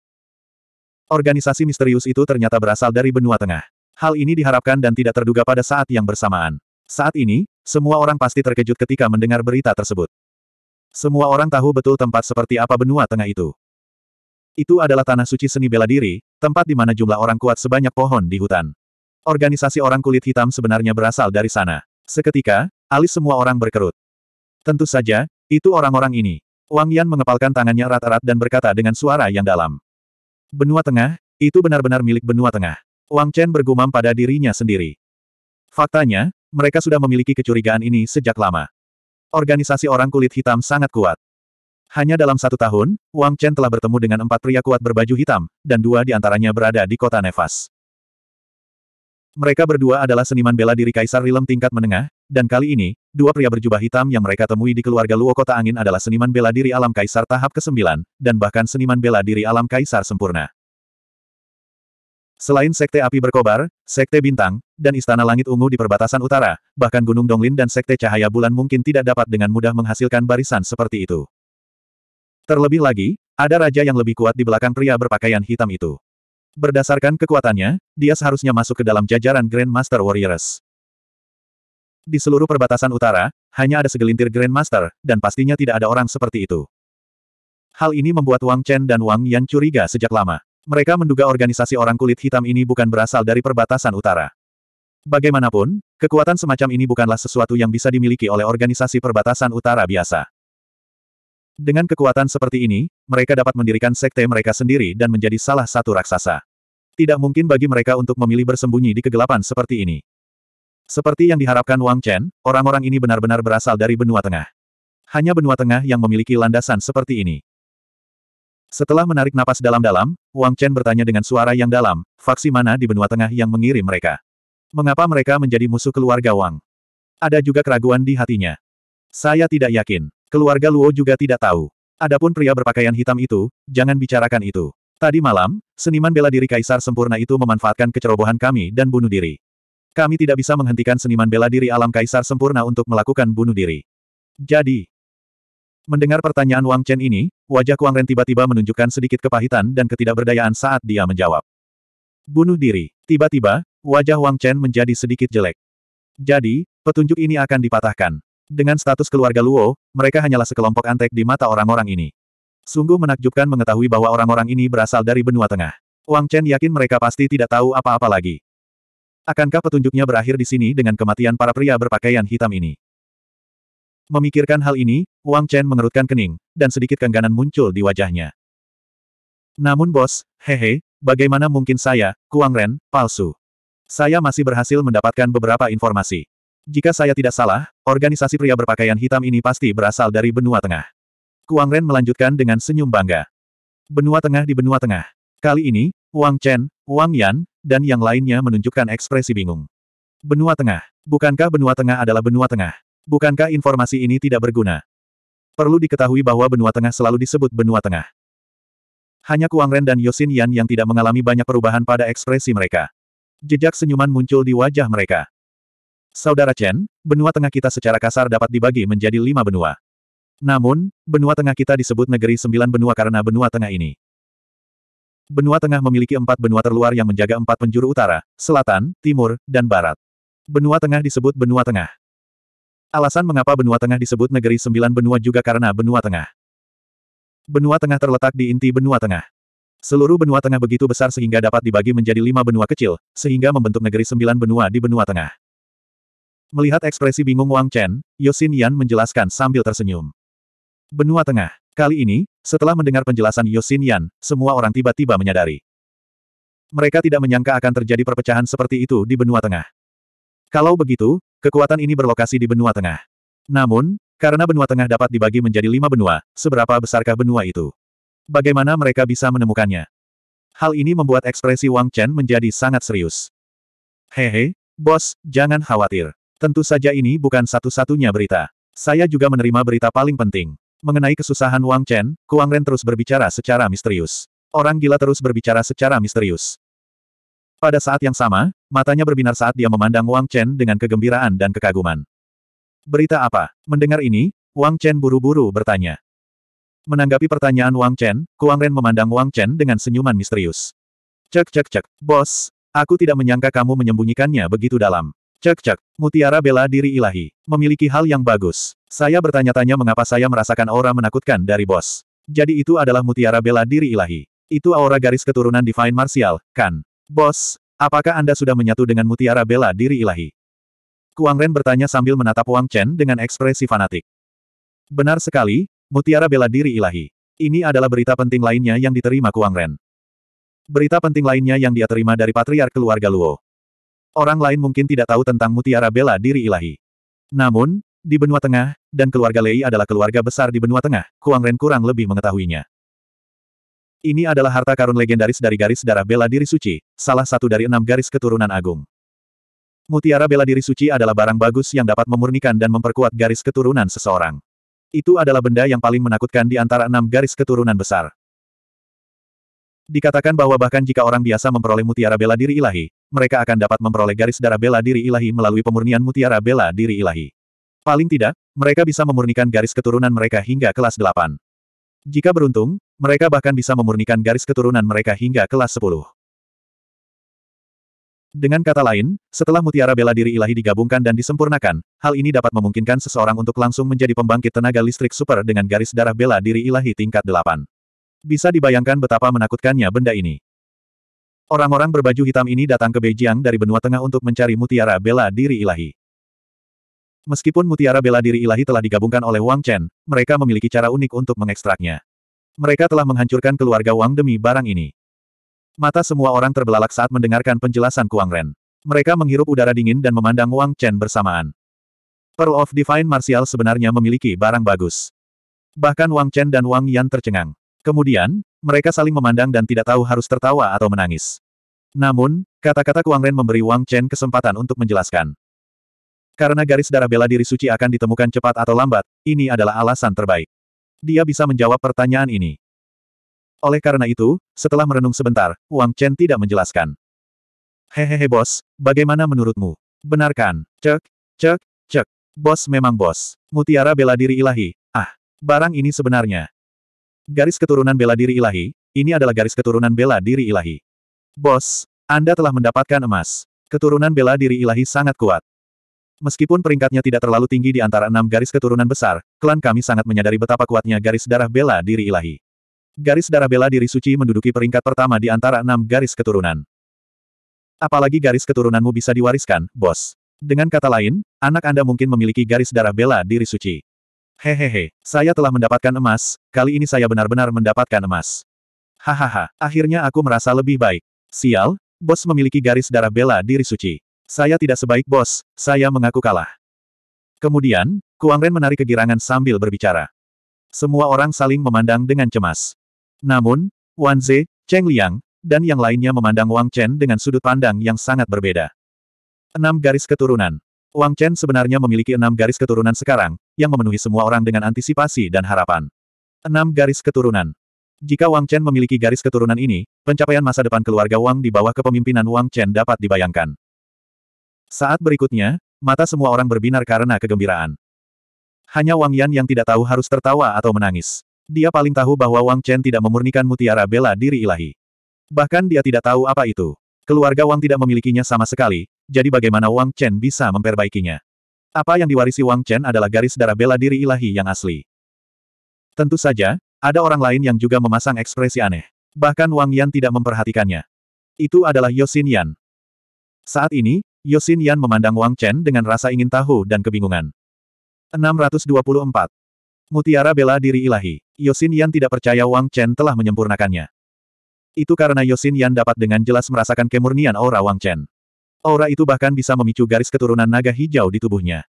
Speaker 1: Organisasi misterius itu ternyata berasal dari benua tengah. Hal ini diharapkan dan tidak terduga pada saat yang bersamaan. Saat ini, semua orang pasti terkejut ketika mendengar berita tersebut. Semua orang tahu betul tempat seperti apa benua tengah itu. Itu adalah tanah suci seni bela diri, tempat di mana jumlah orang kuat sebanyak pohon di hutan. Organisasi orang kulit hitam sebenarnya berasal dari sana. Seketika, alis semua orang berkerut. Tentu saja, itu orang-orang ini. Wang Yan mengepalkan tangannya erat-erat dan berkata dengan suara yang dalam. Benua Tengah, itu benar-benar milik Benua Tengah. Wang Chen bergumam pada dirinya sendiri. Faktanya, mereka sudah memiliki kecurigaan ini sejak lama. Organisasi orang kulit hitam sangat kuat. Hanya dalam satu tahun, Wang Chen telah bertemu dengan empat pria kuat berbaju hitam, dan dua di antaranya berada di kota Nevas. Mereka berdua adalah seniman bela diri Kaisar Rilem tingkat menengah, dan kali ini, dua pria berjubah hitam yang mereka temui di keluarga Luo Kota Angin adalah seniman bela diri alam kaisar tahap ke-9, dan bahkan seniman bela diri alam kaisar sempurna. Selain Sekte Api Berkobar, Sekte Bintang, dan Istana Langit Ungu di perbatasan utara, bahkan Gunung Donglin dan Sekte Cahaya Bulan mungkin tidak dapat dengan mudah menghasilkan barisan seperti itu. Terlebih lagi, ada raja yang lebih kuat di belakang pria berpakaian hitam itu. Berdasarkan kekuatannya, dia seharusnya masuk ke dalam jajaran Grand Master Warriors. Di seluruh perbatasan utara, hanya ada segelintir Grandmaster, dan pastinya tidak ada orang seperti itu. Hal ini membuat Wang Chen dan Wang Yan curiga sejak lama. Mereka menduga organisasi orang kulit hitam ini bukan berasal dari perbatasan utara. Bagaimanapun, kekuatan semacam ini bukanlah sesuatu yang bisa dimiliki oleh organisasi perbatasan utara biasa. Dengan kekuatan seperti ini, mereka dapat mendirikan sekte mereka sendiri dan menjadi salah satu raksasa. Tidak mungkin bagi mereka untuk memilih bersembunyi di kegelapan seperti ini. Seperti yang diharapkan Wang Chen, orang-orang ini benar-benar berasal dari benua tengah. Hanya benua tengah yang memiliki landasan seperti ini. Setelah menarik napas dalam-dalam, Wang Chen bertanya dengan suara yang dalam, faksi mana di benua tengah yang mengirim mereka? Mengapa mereka menjadi musuh keluarga Wang? Ada juga keraguan di hatinya. Saya tidak yakin. Keluarga Luo juga tidak tahu. Adapun pria berpakaian hitam itu, jangan bicarakan itu. Tadi malam, seniman bela diri Kaisar sempurna itu memanfaatkan kecerobohan kami dan bunuh diri. Kami tidak bisa menghentikan seniman bela diri alam kaisar sempurna untuk melakukan bunuh diri. Jadi, mendengar pertanyaan Wang Chen ini, wajah Kuang Ren tiba-tiba menunjukkan sedikit kepahitan dan ketidakberdayaan saat dia menjawab. Bunuh diri. Tiba-tiba, wajah Wang Chen menjadi sedikit jelek. Jadi, petunjuk ini akan dipatahkan. Dengan status keluarga Luo, mereka hanyalah sekelompok antek di mata orang-orang ini. Sungguh menakjubkan mengetahui bahwa orang-orang ini berasal dari benua tengah. Wang Chen yakin mereka pasti tidak tahu apa-apa lagi. Akankah petunjuknya berakhir di sini dengan kematian para pria berpakaian hitam ini? Memikirkan hal ini, Wang Chen mengerutkan kening, dan sedikit kengganan muncul di wajahnya. Namun bos, hehe, bagaimana mungkin saya, Kuang Ren, palsu? Saya masih berhasil mendapatkan beberapa informasi. Jika saya tidak salah, organisasi pria berpakaian hitam ini pasti berasal dari benua tengah. Kuang Ren melanjutkan dengan senyum bangga. Benua tengah di benua tengah. Kali ini, Wang Chen, Wang Yan, dan yang lainnya menunjukkan ekspresi bingung. Benua Tengah. Bukankah Benua Tengah adalah Benua Tengah? Bukankah informasi ini tidak berguna? Perlu diketahui bahwa Benua Tengah selalu disebut Benua Tengah. Hanya Kuang Ren dan Yosin Yan yang tidak mengalami banyak perubahan pada ekspresi mereka. Jejak senyuman muncul di wajah mereka. Saudara Chen, benua tengah kita secara kasar dapat dibagi menjadi lima benua. Namun, benua tengah kita disebut negeri sembilan benua karena benua tengah ini. Benua Tengah memiliki empat benua terluar yang menjaga empat penjuru utara, selatan, timur, dan barat. Benua Tengah disebut Benua Tengah. Alasan mengapa Benua Tengah disebut negeri sembilan benua juga karena Benua Tengah. Benua Tengah terletak di inti Benua Tengah. Seluruh benua tengah begitu besar sehingga dapat dibagi menjadi lima benua kecil, sehingga membentuk negeri sembilan benua di benua tengah. Melihat ekspresi bingung Wang Chen, Yosin Yan menjelaskan sambil tersenyum. Benua Tengah. Kali ini, setelah mendengar penjelasan Yosin Yan, semua orang tiba-tiba menyadari. Mereka tidak menyangka akan terjadi perpecahan seperti itu di benua tengah. Kalau begitu, kekuatan ini berlokasi di benua tengah. Namun, karena benua tengah dapat dibagi menjadi lima benua, seberapa besarkah benua itu? Bagaimana mereka bisa menemukannya? Hal ini membuat ekspresi Wang Chen menjadi sangat serius. Hehe, bos, jangan khawatir. Tentu saja ini bukan satu-satunya berita. Saya juga menerima berita paling penting. Mengenai kesusahan Wang Chen, Kuang Ren terus berbicara secara misterius. Orang gila terus berbicara secara misterius. Pada saat yang sama, matanya berbinar saat dia memandang Wang Chen dengan kegembiraan dan kekaguman. Berita apa? Mendengar ini, Wang Chen buru-buru bertanya. Menanggapi pertanyaan Wang Chen, Kuang Ren memandang Wang Chen dengan senyuman misterius. Cek cek cek, bos, aku tidak menyangka kamu menyembunyikannya begitu dalam. Cek-cek, mutiara bela diri ilahi. Memiliki hal yang bagus. Saya bertanya-tanya mengapa saya merasakan aura menakutkan dari bos. Jadi itu adalah mutiara bela diri ilahi. Itu aura garis keturunan Divine Martial, kan? Bos, apakah Anda sudah menyatu dengan mutiara bela diri ilahi? Kuang Ren bertanya sambil menatap Wang Chen dengan ekspresi fanatik. Benar sekali, mutiara bela diri ilahi. Ini adalah berita penting lainnya yang diterima Kuang Ren. Berita penting lainnya yang dia terima dari Patriark Keluarga Luo. Orang lain mungkin tidak tahu tentang mutiara bela diri ilahi. Namun, di benua tengah, dan keluarga Lei adalah keluarga besar di benua tengah, Kuang Ren kurang lebih mengetahuinya. Ini adalah harta karun legendaris dari garis darah bela diri suci, salah satu dari enam garis keturunan agung. Mutiara bela diri suci adalah barang bagus yang dapat memurnikan dan memperkuat garis keturunan seseorang. Itu adalah benda yang paling menakutkan di antara enam garis keturunan besar. Dikatakan bahwa bahkan jika orang biasa memperoleh mutiara bela diri ilahi, mereka akan dapat memperoleh garis darah bela diri ilahi melalui pemurnian mutiara bela diri ilahi. Paling tidak, mereka bisa memurnikan garis keturunan mereka hingga kelas 8. Jika beruntung, mereka bahkan bisa memurnikan garis keturunan mereka hingga kelas 10. Dengan kata lain, setelah mutiara bela diri ilahi digabungkan dan disempurnakan, hal ini dapat memungkinkan seseorang untuk langsung menjadi pembangkit tenaga listrik super dengan garis darah bela diri ilahi tingkat 8. Bisa dibayangkan betapa menakutkannya benda ini. Orang-orang berbaju hitam ini datang ke Beijing dari benua tengah untuk mencari mutiara bela diri ilahi. Meskipun mutiara bela diri ilahi telah digabungkan oleh Wang Chen, mereka memiliki cara unik untuk mengekstraknya. Mereka telah menghancurkan keluarga Wang demi barang ini. Mata semua orang terbelalak saat mendengarkan penjelasan Kuang Ren. Mereka menghirup udara dingin dan memandang Wang Chen bersamaan. Pearl of Divine Martial sebenarnya memiliki barang bagus. Bahkan Wang Chen dan Wang Yan tercengang. Kemudian, mereka saling memandang dan tidak tahu harus tertawa atau menangis. Namun, kata-kata Kuang Ren memberi Wang Chen kesempatan untuk menjelaskan. Karena garis darah bela diri suci akan ditemukan cepat atau lambat, ini adalah alasan terbaik. Dia bisa menjawab pertanyaan ini. Oleh karena itu, setelah merenung sebentar, Wang Chen tidak menjelaskan. Hehehe bos, bagaimana menurutmu? Benarkan, cek, cek, cek. Bos memang bos. Mutiara bela diri ilahi. Ah, barang ini sebenarnya. Garis keturunan bela diri ilahi, ini adalah garis keturunan bela diri ilahi. Bos, Anda telah mendapatkan emas. Keturunan bela diri ilahi sangat kuat. Meskipun peringkatnya tidak terlalu tinggi di antara enam garis keturunan besar, klan kami sangat menyadari betapa kuatnya garis darah bela diri ilahi. Garis darah bela diri suci menduduki peringkat pertama di antara enam garis keturunan. Apalagi garis keturunanmu bisa diwariskan, bos. Dengan kata lain, anak Anda mungkin memiliki garis darah bela diri suci. Hehehe, saya telah mendapatkan emas, kali ini saya benar-benar mendapatkan emas. Hahaha, akhirnya aku merasa lebih baik. Sial, bos memiliki garis darah bela diri suci. Saya tidak sebaik bos, saya mengaku kalah. Kemudian, Kuang Ren menarik kegirangan sambil berbicara. Semua orang saling memandang dengan cemas. Namun, Wan Ze, Cheng Liang, dan yang lainnya memandang Wang Chen dengan sudut pandang yang sangat berbeda. Enam garis keturunan. Wang Chen sebenarnya memiliki enam garis keturunan sekarang, yang memenuhi semua orang dengan antisipasi dan harapan. Enam garis keturunan. Jika Wang Chen memiliki garis keturunan ini, pencapaian masa depan keluarga Wang di bawah kepemimpinan Wang Chen dapat dibayangkan. Saat berikutnya, mata semua orang berbinar karena kegembiraan. Hanya Wang Yan yang tidak tahu harus tertawa atau menangis. Dia paling tahu bahwa Wang Chen tidak memurnikan mutiara bela diri ilahi. Bahkan dia tidak tahu apa itu. Keluarga Wang tidak memilikinya sama sekali, jadi bagaimana Wang Chen bisa memperbaikinya? Apa yang diwarisi Wang Chen adalah garis darah bela diri ilahi yang asli. Tentu saja, ada orang lain yang juga memasang ekspresi aneh. Bahkan Wang Yan tidak memperhatikannya. Itu adalah Yosin Yan. Saat ini, Yosin Yan memandang Wang Chen dengan rasa ingin tahu dan kebingungan. 624. Mutiara Bela Diri Ilahi. Yosin Yan tidak percaya Wang Chen telah menyempurnakannya. Itu karena Yosin Yan dapat dengan jelas merasakan kemurnian aura Wang Chen. Aura itu bahkan bisa memicu garis keturunan naga hijau di tubuhnya.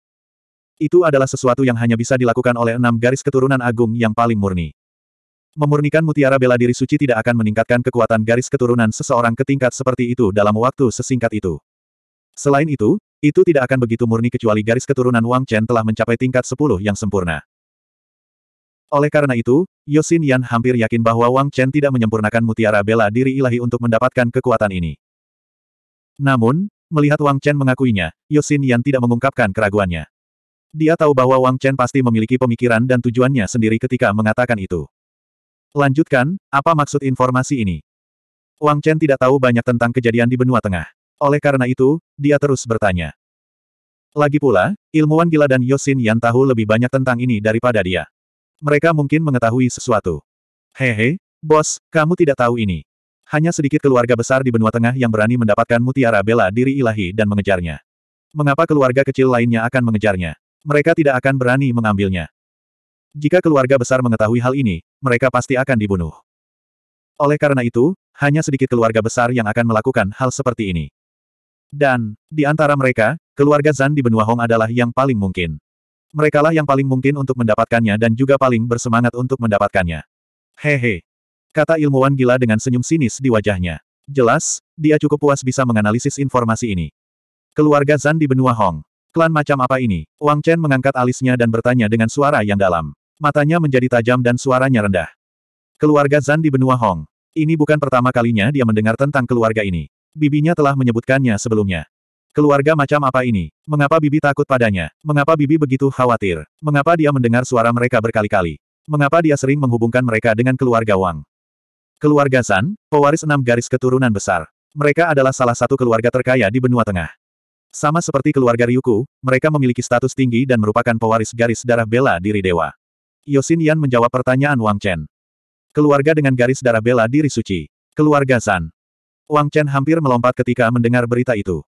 Speaker 1: Itu adalah sesuatu yang hanya bisa dilakukan oleh enam garis keturunan agung yang paling murni. Memurnikan mutiara bela diri suci tidak akan meningkatkan kekuatan garis keturunan seseorang ke tingkat seperti itu dalam waktu sesingkat itu. Selain itu, itu tidak akan begitu murni kecuali garis keturunan Wang Chen telah mencapai tingkat 10 yang sempurna. Oleh karena itu, Yosin Yan hampir yakin bahwa Wang Chen tidak menyempurnakan mutiara bela diri ilahi untuk mendapatkan kekuatan ini. Namun, Melihat Wang Chen mengakuinya, Yosin Yan tidak mengungkapkan keraguannya. Dia tahu bahwa Wang Chen pasti memiliki pemikiran dan tujuannya sendiri ketika mengatakan itu. Lanjutkan, apa maksud informasi ini? Wang Chen tidak tahu banyak tentang kejadian di benua tengah. Oleh karena itu, dia terus bertanya. Lagi pula, ilmuwan gila dan Yosin Yan tahu lebih banyak tentang ini daripada dia. Mereka mungkin mengetahui sesuatu. Hehe, bos, kamu tidak tahu ini. Hanya sedikit keluarga besar di benua tengah yang berani mendapatkan mutiara bela diri ilahi dan mengejarnya. Mengapa keluarga kecil lainnya akan mengejarnya? Mereka tidak akan berani mengambilnya. Jika keluarga besar mengetahui hal ini, mereka pasti akan dibunuh. Oleh karena itu, hanya sedikit keluarga besar yang akan melakukan hal seperti ini. Dan, di antara mereka, keluarga Zan di benua Hong adalah yang paling mungkin. Merekalah yang paling mungkin untuk mendapatkannya dan juga paling bersemangat untuk mendapatkannya. Hehe, Kata ilmuwan gila dengan senyum sinis di wajahnya. Jelas, dia cukup puas bisa menganalisis informasi ini. Keluarga Zan di benua Hong. Klan macam apa ini? Wang Chen mengangkat alisnya dan bertanya dengan suara yang dalam. Matanya menjadi tajam dan suaranya rendah. Keluarga Zan di benua Hong. Ini bukan pertama kalinya dia mendengar tentang keluarga ini. Bibinya telah menyebutkannya sebelumnya. Keluarga macam apa ini? Mengapa Bibi takut padanya? Mengapa Bibi begitu khawatir? Mengapa dia mendengar suara mereka berkali-kali? Mengapa dia sering menghubungkan mereka dengan keluarga Wang? Keluarga San, pewaris enam garis keturunan besar. Mereka adalah salah satu keluarga terkaya di benua tengah. Sama seperti keluarga Ryuku, mereka memiliki status tinggi dan merupakan pewaris garis darah bela diri dewa. Yosin Yan menjawab pertanyaan Wang Chen. Keluarga dengan garis darah bela diri suci. Keluarga San. Wang Chen hampir melompat ketika mendengar berita itu.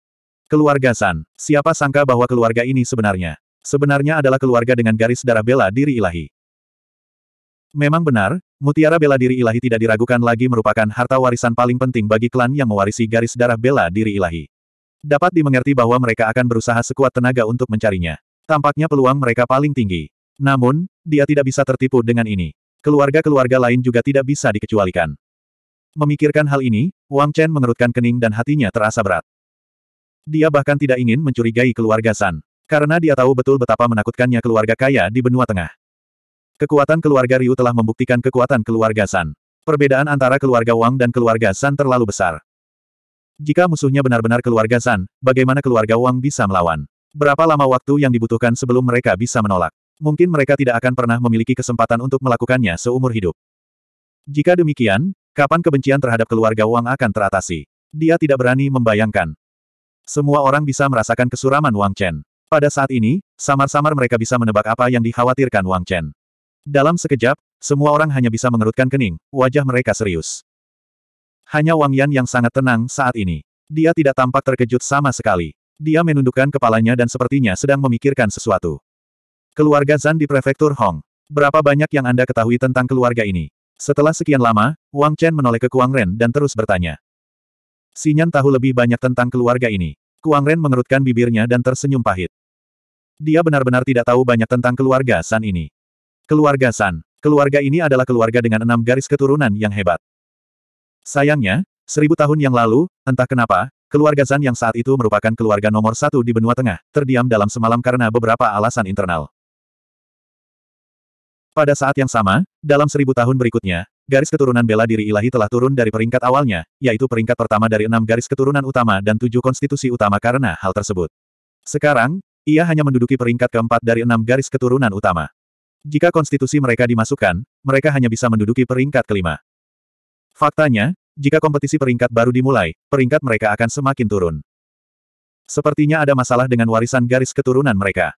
Speaker 1: Keluarga San, siapa sangka bahwa keluarga ini sebenarnya? Sebenarnya adalah keluarga dengan garis darah bela diri ilahi. Memang benar, mutiara bela diri ilahi tidak diragukan lagi merupakan harta warisan paling penting bagi klan yang mewarisi garis darah bela diri ilahi. Dapat dimengerti bahwa mereka akan berusaha sekuat tenaga untuk mencarinya. Tampaknya peluang mereka paling tinggi. Namun, dia tidak bisa tertipu dengan ini. Keluarga-keluarga lain juga tidak bisa dikecualikan. Memikirkan hal ini, Wang Chen mengerutkan kening dan hatinya terasa berat. Dia bahkan tidak ingin mencurigai keluarga San. Karena dia tahu betul betapa menakutkannya keluarga kaya di benua tengah. Kekuatan keluarga Ryu telah membuktikan kekuatan keluarga San. Perbedaan antara keluarga Wang dan keluarga San terlalu besar. Jika musuhnya benar-benar keluarga San, bagaimana keluarga Wang bisa melawan? Berapa lama waktu yang dibutuhkan sebelum mereka bisa menolak? Mungkin mereka tidak akan pernah memiliki kesempatan untuk melakukannya seumur hidup. Jika demikian, kapan kebencian terhadap keluarga Wang akan teratasi? Dia tidak berani membayangkan. Semua orang bisa merasakan kesuraman Wang Chen. Pada saat ini, samar-samar mereka bisa menebak apa yang dikhawatirkan Wang Chen. Dalam sekejap, semua orang hanya bisa mengerutkan kening, wajah mereka serius. Hanya Wang Yan yang sangat tenang saat ini. Dia tidak tampak terkejut sama sekali. Dia menundukkan kepalanya dan sepertinya sedang memikirkan sesuatu. Keluarga Zan di Prefektur Hong. Berapa banyak yang Anda ketahui tentang keluarga ini? Setelah sekian lama, Wang Chen menoleh ke Kuang Ren dan terus bertanya. Sinyan tahu lebih banyak tentang keluarga ini. Kuang Ren mengerutkan bibirnya dan tersenyum pahit. Dia benar-benar tidak tahu banyak tentang keluarga San ini. Keluarga San. Keluarga ini adalah keluarga dengan enam garis keturunan yang hebat. Sayangnya, seribu tahun yang lalu, entah kenapa, keluarga San yang saat itu merupakan keluarga nomor satu di benua tengah, terdiam dalam semalam karena beberapa alasan internal. Pada saat yang sama, dalam seribu tahun berikutnya, garis keturunan bela diri ilahi telah turun dari peringkat awalnya, yaitu peringkat pertama dari enam garis keturunan utama dan tujuh konstitusi utama karena hal tersebut. Sekarang, ia hanya menduduki peringkat keempat dari enam garis keturunan utama. Jika konstitusi mereka dimasukkan, mereka hanya bisa menduduki peringkat kelima. Faktanya, jika kompetisi peringkat baru dimulai, peringkat mereka akan semakin turun. Sepertinya ada masalah dengan warisan garis keturunan mereka.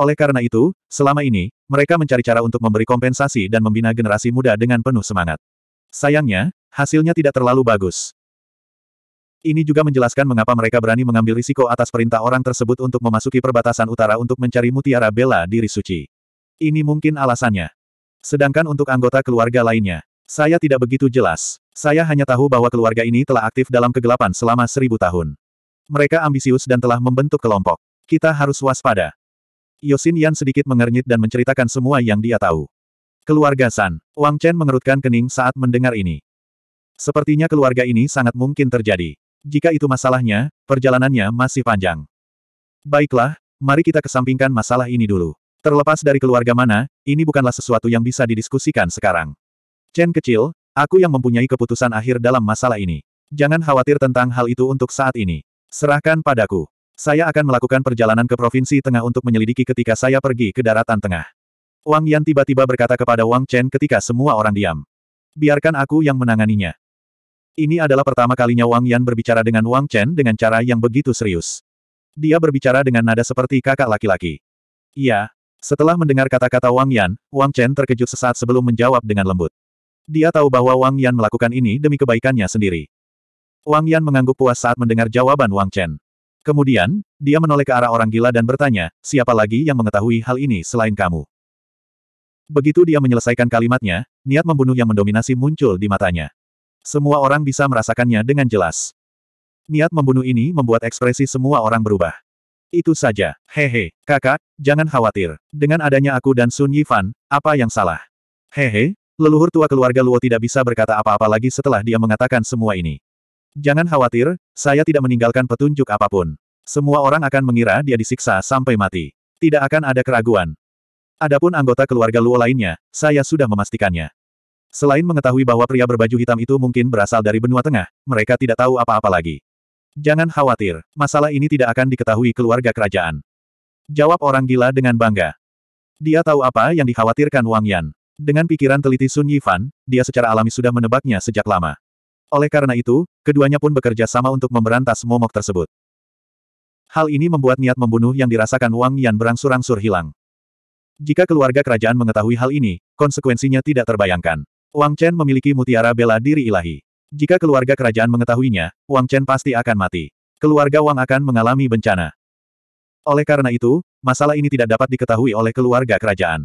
Speaker 1: Oleh karena itu, selama ini, mereka mencari cara untuk memberi kompensasi dan membina generasi muda dengan penuh semangat. Sayangnya, hasilnya tidak terlalu bagus. Ini juga menjelaskan mengapa mereka berani mengambil risiko atas perintah orang tersebut untuk memasuki perbatasan utara untuk mencari mutiara bela diri suci. Ini mungkin alasannya. Sedangkan untuk anggota keluarga lainnya, saya tidak begitu jelas. Saya hanya tahu bahwa keluarga ini telah aktif dalam kegelapan selama seribu tahun. Mereka ambisius dan telah membentuk kelompok. Kita harus waspada. Yosin Yan sedikit mengernyit dan menceritakan semua yang dia tahu. Keluarga San, Wang Chen mengerutkan kening saat mendengar ini. Sepertinya keluarga ini sangat mungkin terjadi. Jika itu masalahnya, perjalanannya masih panjang. Baiklah, mari kita kesampingkan masalah ini dulu. Terlepas dari keluarga mana, ini bukanlah sesuatu yang bisa didiskusikan sekarang. Chen kecil, aku yang mempunyai keputusan akhir dalam masalah ini. Jangan khawatir tentang hal itu untuk saat ini. Serahkan padaku. Saya akan melakukan perjalanan ke Provinsi Tengah untuk menyelidiki ketika saya pergi ke daratan tengah. Wang Yan tiba-tiba berkata kepada Wang Chen ketika semua orang diam. Biarkan aku yang menanganinya. Ini adalah pertama kalinya Wang Yan berbicara dengan Wang Chen dengan cara yang begitu serius. Dia berbicara dengan nada seperti kakak laki-laki. Iya, setelah mendengar kata-kata Wang Yan, Wang Chen terkejut sesaat sebelum menjawab dengan lembut. Dia tahu bahwa Wang Yan melakukan ini demi kebaikannya sendiri. Wang Yan mengangguk puas saat mendengar jawaban Wang Chen. Kemudian, dia menoleh ke arah orang gila dan bertanya, siapa lagi yang mengetahui hal ini selain kamu? Begitu dia menyelesaikan kalimatnya, niat membunuh yang mendominasi muncul di matanya. Semua orang bisa merasakannya dengan jelas. Niat membunuh ini membuat ekspresi semua orang berubah. Itu saja. Hehe, kakak, jangan khawatir. Dengan adanya aku dan Sun Yifan, apa yang salah? Hehe, leluhur tua keluarga Luo tidak bisa berkata apa-apa lagi setelah dia mengatakan semua ini. Jangan khawatir, saya tidak meninggalkan petunjuk apapun. Semua orang akan mengira dia disiksa sampai mati. Tidak akan ada keraguan. Adapun anggota keluarga Luo lainnya, saya sudah memastikannya. Selain mengetahui bahwa pria berbaju hitam itu mungkin berasal dari benua tengah, mereka tidak tahu apa-apa lagi. Jangan khawatir, masalah ini tidak akan diketahui keluarga kerajaan. Jawab orang gila dengan bangga. Dia tahu apa yang dikhawatirkan Wang Yan. Dengan pikiran teliti Sun Yifan, dia secara alami sudah menebaknya sejak lama. Oleh karena itu, keduanya pun bekerja sama untuk memberantas momok tersebut. Hal ini membuat niat membunuh yang dirasakan Wang Yan berangsur-angsur hilang. Jika keluarga kerajaan mengetahui hal ini, konsekuensinya tidak terbayangkan. Wang Chen memiliki mutiara bela diri ilahi. Jika keluarga kerajaan mengetahuinya, Wang Chen pasti akan mati. Keluarga Wang akan mengalami bencana. Oleh karena itu, masalah ini tidak dapat diketahui oleh keluarga kerajaan.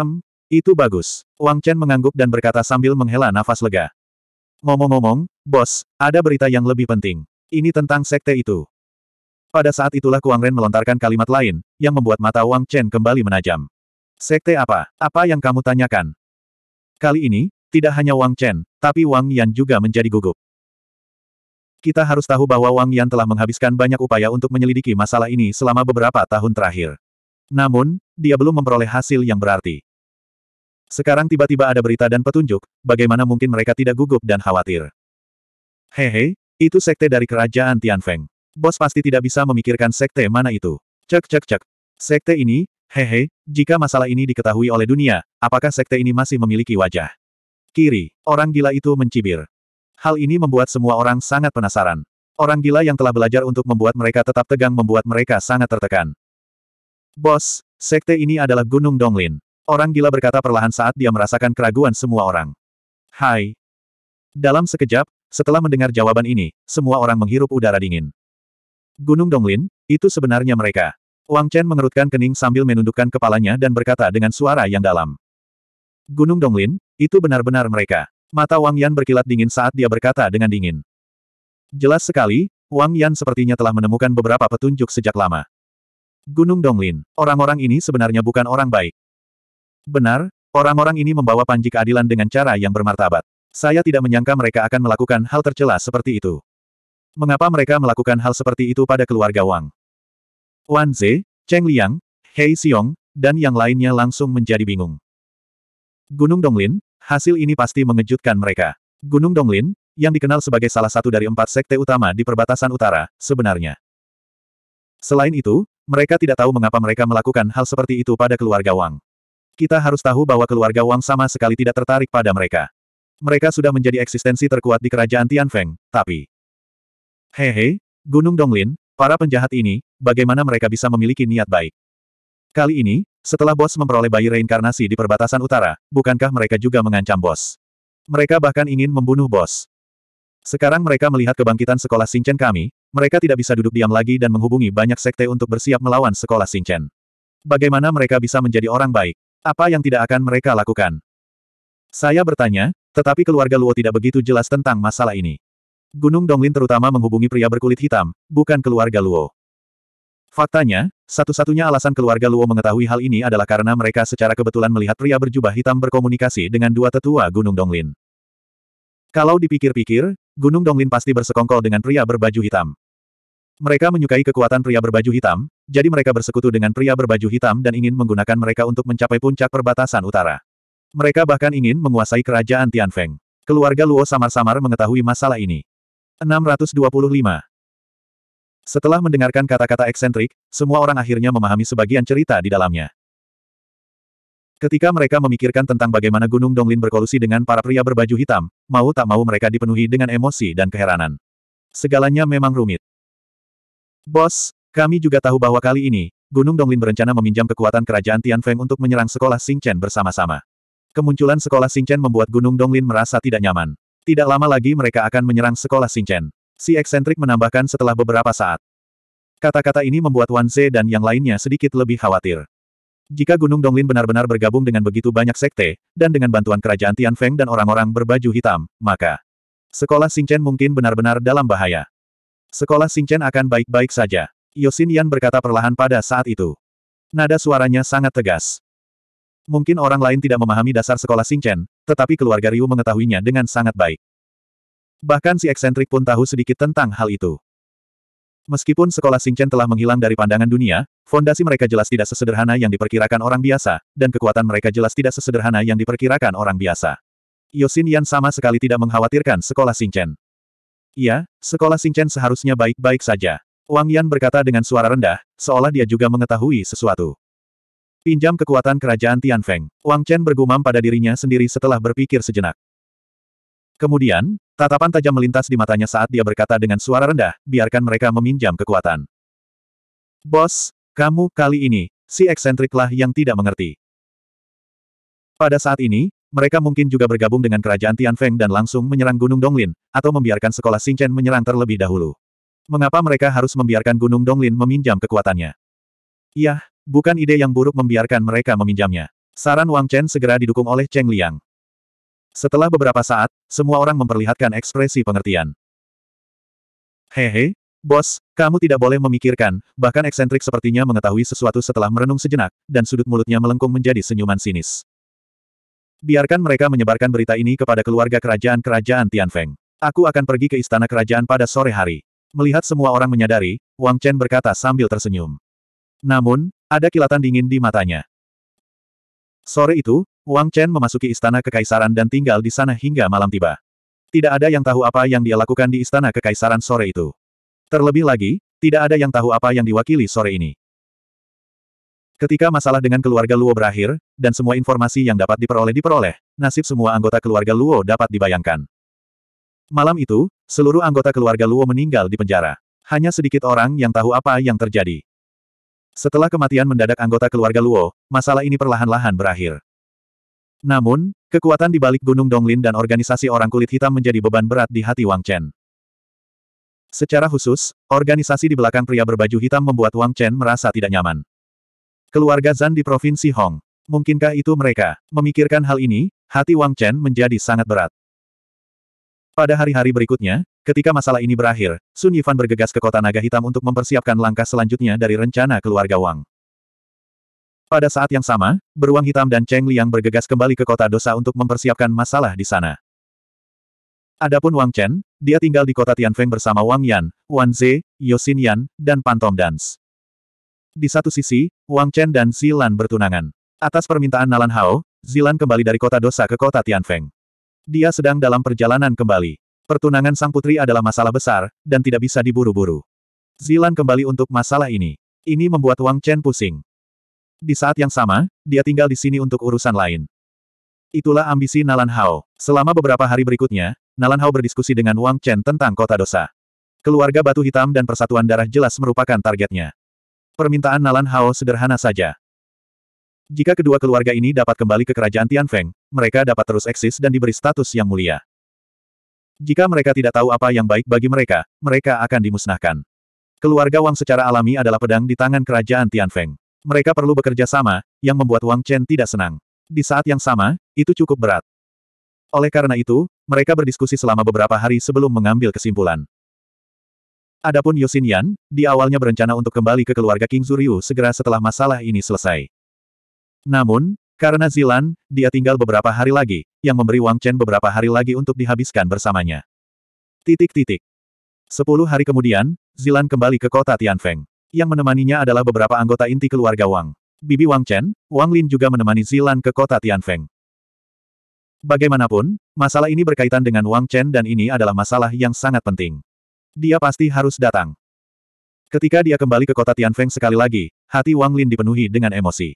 Speaker 1: Em, itu bagus. Wang Chen mengangguk dan berkata sambil menghela nafas lega. Ngomong-ngomong, bos, ada berita yang lebih penting. Ini tentang sekte itu. Pada saat itulah Kuang Ren melontarkan kalimat lain, yang membuat mata Wang Chen kembali menajam. Sekte apa? Apa yang kamu tanyakan? Kali ini, tidak hanya Wang Chen, tapi Wang Yan juga menjadi gugup. Kita harus tahu bahwa Wang Yan telah menghabiskan banyak upaya untuk menyelidiki masalah ini selama beberapa tahun terakhir. Namun, dia belum memperoleh hasil yang berarti. Sekarang tiba-tiba ada berita dan petunjuk, bagaimana mungkin mereka tidak gugup dan khawatir. Hehe, itu sekte dari kerajaan Tianfeng. Bos pasti tidak bisa memikirkan sekte mana itu. Cek cek cek. Sekte ini, hehe, jika masalah ini diketahui oleh dunia, apakah sekte ini masih memiliki wajah? Kiri, orang gila itu mencibir. Hal ini membuat semua orang sangat penasaran. Orang gila yang telah belajar untuk membuat mereka tetap tegang membuat mereka sangat tertekan. Bos, sekte ini adalah Gunung Donglin. Orang gila berkata perlahan saat dia merasakan keraguan semua orang. Hai. Dalam sekejap, setelah mendengar jawaban ini, semua orang menghirup udara dingin. Gunung Donglin, itu sebenarnya mereka. Wang Chen mengerutkan kening sambil menundukkan kepalanya dan berkata dengan suara yang dalam. Gunung Donglin, itu benar-benar mereka. Mata Wang Yan berkilat dingin saat dia berkata dengan dingin. Jelas sekali, Wang Yan sepertinya telah menemukan beberapa petunjuk sejak lama. Gunung Donglin, orang-orang ini sebenarnya bukan orang baik. Benar, orang-orang ini membawa panji keadilan dengan cara yang bermartabat. Saya tidak menyangka mereka akan melakukan hal tercela seperti itu. Mengapa mereka melakukan hal seperti itu pada keluarga Wang? Wan Ze, Cheng Liang, Hei Xiong, dan yang lainnya langsung menjadi bingung. Gunung Donglin, Hasil ini pasti mengejutkan mereka. Gunung Donglin, yang dikenal sebagai salah satu dari empat sekte utama di perbatasan utara, sebenarnya. Selain itu, mereka tidak tahu mengapa mereka melakukan hal seperti itu pada keluarga Wang. Kita harus tahu bahwa keluarga Wang sama sekali tidak tertarik pada mereka. Mereka sudah menjadi eksistensi terkuat di kerajaan Tianfeng, tapi... Hehe, Gunung Donglin, para penjahat ini, bagaimana mereka bisa memiliki niat baik? Kali ini, setelah bos memperoleh bayi reinkarnasi di perbatasan utara, bukankah mereka juga mengancam bos? Mereka bahkan ingin membunuh bos. Sekarang mereka melihat kebangkitan sekolah Sinchen kami, mereka tidak bisa duduk diam lagi dan menghubungi banyak sekte untuk bersiap melawan sekolah Sinchen. Bagaimana mereka bisa menjadi orang baik? Apa yang tidak akan mereka lakukan? Saya bertanya, tetapi keluarga Luo tidak begitu jelas tentang masalah ini. Gunung Donglin terutama menghubungi pria berkulit hitam, bukan keluarga Luo. Faktanya, satu-satunya alasan keluarga Luo mengetahui hal ini adalah karena mereka secara kebetulan melihat pria berjubah hitam berkomunikasi dengan dua tetua Gunung Donglin. Kalau dipikir-pikir, Gunung Donglin pasti bersekongkol dengan pria berbaju hitam. Mereka menyukai kekuatan pria berbaju hitam, jadi mereka bersekutu dengan pria berbaju hitam dan ingin menggunakan mereka untuk mencapai puncak perbatasan utara. Mereka bahkan ingin menguasai kerajaan Tianfeng. Keluarga Luo samar-samar mengetahui masalah ini. 625. Setelah mendengarkan kata-kata eksentrik, semua orang akhirnya memahami sebagian cerita di dalamnya. Ketika mereka memikirkan tentang bagaimana Gunung Donglin berkolusi dengan para pria berbaju hitam, mau tak mau mereka dipenuhi dengan emosi dan keheranan. Segalanya memang rumit. Bos, kami juga tahu bahwa kali ini, Gunung Donglin berencana meminjam kekuatan kerajaan Tian Feng untuk menyerang sekolah Chen bersama-sama. Kemunculan sekolah Chen membuat Gunung Donglin merasa tidak nyaman. Tidak lama lagi mereka akan menyerang sekolah Chen. Si eksentrik menambahkan setelah beberapa saat. Kata-kata ini membuat Wan Ze dan yang lainnya sedikit lebih khawatir. Jika Gunung Donglin benar-benar bergabung dengan begitu banyak sekte, dan dengan bantuan kerajaan Tian Feng dan orang-orang berbaju hitam, maka sekolah Xingchen mungkin benar-benar dalam bahaya. Sekolah Xingchen akan baik-baik saja. Yosin Yan berkata perlahan pada saat itu. Nada suaranya sangat tegas. Mungkin orang lain tidak memahami dasar sekolah Xingchen, tetapi keluarga Ryu mengetahuinya dengan sangat baik. Bahkan si eksentrik pun tahu sedikit tentang hal itu. Meskipun sekolah Singchen telah menghilang dari pandangan dunia, fondasi mereka jelas tidak sesederhana yang diperkirakan orang biasa, dan kekuatan mereka jelas tidak sesederhana yang diperkirakan orang biasa. Yosin Yan sama sekali tidak mengkhawatirkan sekolah Singchen. Iya, sekolah Singchen seharusnya baik-baik saja. Wang Yan berkata dengan suara rendah, seolah dia juga mengetahui sesuatu. Pinjam kekuatan kerajaan Tianfeng. Wang Chen bergumam pada dirinya sendiri setelah berpikir sejenak. Kemudian, Tatapan tajam melintas di matanya saat dia berkata dengan suara rendah, biarkan mereka meminjam kekuatan. Bos, kamu, kali ini, si eksentriklah yang tidak mengerti. Pada saat ini, mereka mungkin juga bergabung dengan kerajaan Tian Feng dan langsung menyerang Gunung Donglin, atau membiarkan sekolah Xingchen menyerang terlebih dahulu. Mengapa mereka harus membiarkan Gunung Donglin meminjam kekuatannya? Yah, bukan ide yang buruk membiarkan mereka meminjamnya. Saran Wang Chen segera didukung oleh Cheng Liang. Setelah beberapa saat, semua orang memperlihatkan ekspresi pengertian. Hehe, bos, kamu tidak boleh memikirkan, bahkan eksentrik sepertinya mengetahui sesuatu setelah merenung sejenak, dan sudut mulutnya melengkung menjadi senyuman sinis. Biarkan mereka menyebarkan berita ini kepada keluarga kerajaan-kerajaan Tianfeng. Aku akan pergi ke istana kerajaan pada sore hari. Melihat semua orang menyadari, Wang Chen berkata sambil tersenyum. Namun, ada kilatan dingin di matanya. Sore itu, Wang Chen memasuki istana kekaisaran dan tinggal di sana hingga malam tiba. Tidak ada yang tahu apa yang dia lakukan di istana kekaisaran sore itu. Terlebih lagi, tidak ada yang tahu apa yang diwakili sore ini. Ketika masalah dengan keluarga Luo berakhir, dan semua informasi yang dapat diperoleh diperoleh, nasib semua anggota keluarga Luo dapat dibayangkan. Malam itu, seluruh anggota keluarga Luo meninggal di penjara. Hanya sedikit orang yang tahu apa yang terjadi. Setelah kematian mendadak anggota keluarga Luo, masalah ini perlahan-lahan berakhir. Namun, kekuatan di balik Gunung Donglin dan organisasi orang kulit hitam menjadi beban berat di hati Wang Chen. Secara khusus, organisasi di belakang pria berbaju hitam membuat Wang Chen merasa tidak nyaman. Keluarga Zan di Provinsi Hong. Mungkinkah itu mereka? Memikirkan hal ini, hati Wang Chen menjadi sangat berat. Pada hari-hari berikutnya, ketika masalah ini berakhir, Sun Yifan bergegas ke kota naga hitam untuk mempersiapkan langkah selanjutnya dari rencana keluarga Wang. Pada saat yang sama, beruang hitam dan Cheng Liang bergegas kembali ke kota dosa untuk mempersiapkan masalah di sana. Adapun Wang Chen, dia tinggal di kota Tianfeng bersama Wang Yan, Wan Ze, Yosin Yan, dan Pantom Dance. Di satu sisi, Wang Chen dan Zilan bertunangan. Atas permintaan Nalan Hao, Zilan kembali dari kota dosa ke kota Tianfeng. Dia sedang dalam perjalanan kembali. Pertunangan sang putri adalah masalah besar, dan tidak bisa diburu-buru. Zilan kembali untuk masalah ini. Ini membuat Wang Chen pusing. Di saat yang sama, dia tinggal di sini untuk urusan lain. Itulah ambisi Nalan Hao. Selama beberapa hari berikutnya, Nalan Hao berdiskusi dengan Wang Chen tentang kota dosa. Keluarga Batu Hitam dan Persatuan Darah jelas merupakan targetnya. Permintaan Nalan Hao sederhana saja. Jika kedua keluarga ini dapat kembali ke kerajaan Tianfeng, mereka dapat terus eksis dan diberi status yang mulia. Jika mereka tidak tahu apa yang baik bagi mereka, mereka akan dimusnahkan. Keluarga Wang secara alami adalah pedang di tangan kerajaan Tianfeng. Mereka perlu bekerja sama, yang membuat Wang Chen tidak senang. Di saat yang sama, itu cukup berat. Oleh karena itu, mereka berdiskusi selama beberapa hari sebelum mengambil kesimpulan. Adapun Yosin Yan, di awalnya berencana untuk kembali ke keluarga King Zuryu segera setelah masalah ini selesai. Namun, karena Zilan, dia tinggal beberapa hari lagi, yang memberi Wang Chen beberapa hari lagi untuk dihabiskan bersamanya. Titik-titik. Sepuluh hari kemudian, Zilan kembali ke kota Tianfeng. Yang menemaninya adalah beberapa anggota inti keluarga Wang. Bibi Wang Chen, Wang Lin juga menemani Zilan ke kota Tianfeng. Bagaimanapun, masalah ini berkaitan dengan Wang Chen dan ini adalah masalah yang sangat penting. Dia pasti harus datang. Ketika dia kembali ke kota Tianfeng sekali lagi, hati Wang Lin dipenuhi dengan emosi.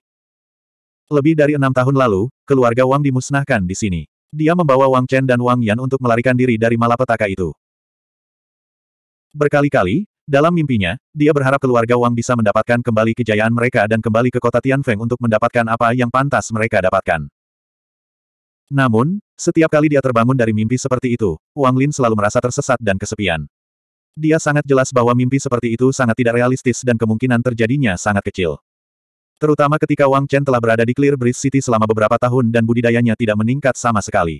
Speaker 1: Lebih dari enam tahun lalu, keluarga Wang dimusnahkan di sini. Dia membawa Wang Chen dan Wang Yan untuk melarikan diri dari malapetaka itu. Berkali-kali, dalam mimpinya, dia berharap keluarga Wang bisa mendapatkan kembali kejayaan mereka dan kembali ke kota Tianfeng untuk mendapatkan apa yang pantas mereka dapatkan. Namun, setiap kali dia terbangun dari mimpi seperti itu, Wang Lin selalu merasa tersesat dan kesepian. Dia sangat jelas bahwa mimpi seperti itu sangat tidak realistis dan kemungkinan terjadinya sangat kecil. Terutama ketika Wang Chen telah berada di Clear Breeze City selama beberapa tahun dan budidayanya tidak meningkat sama sekali.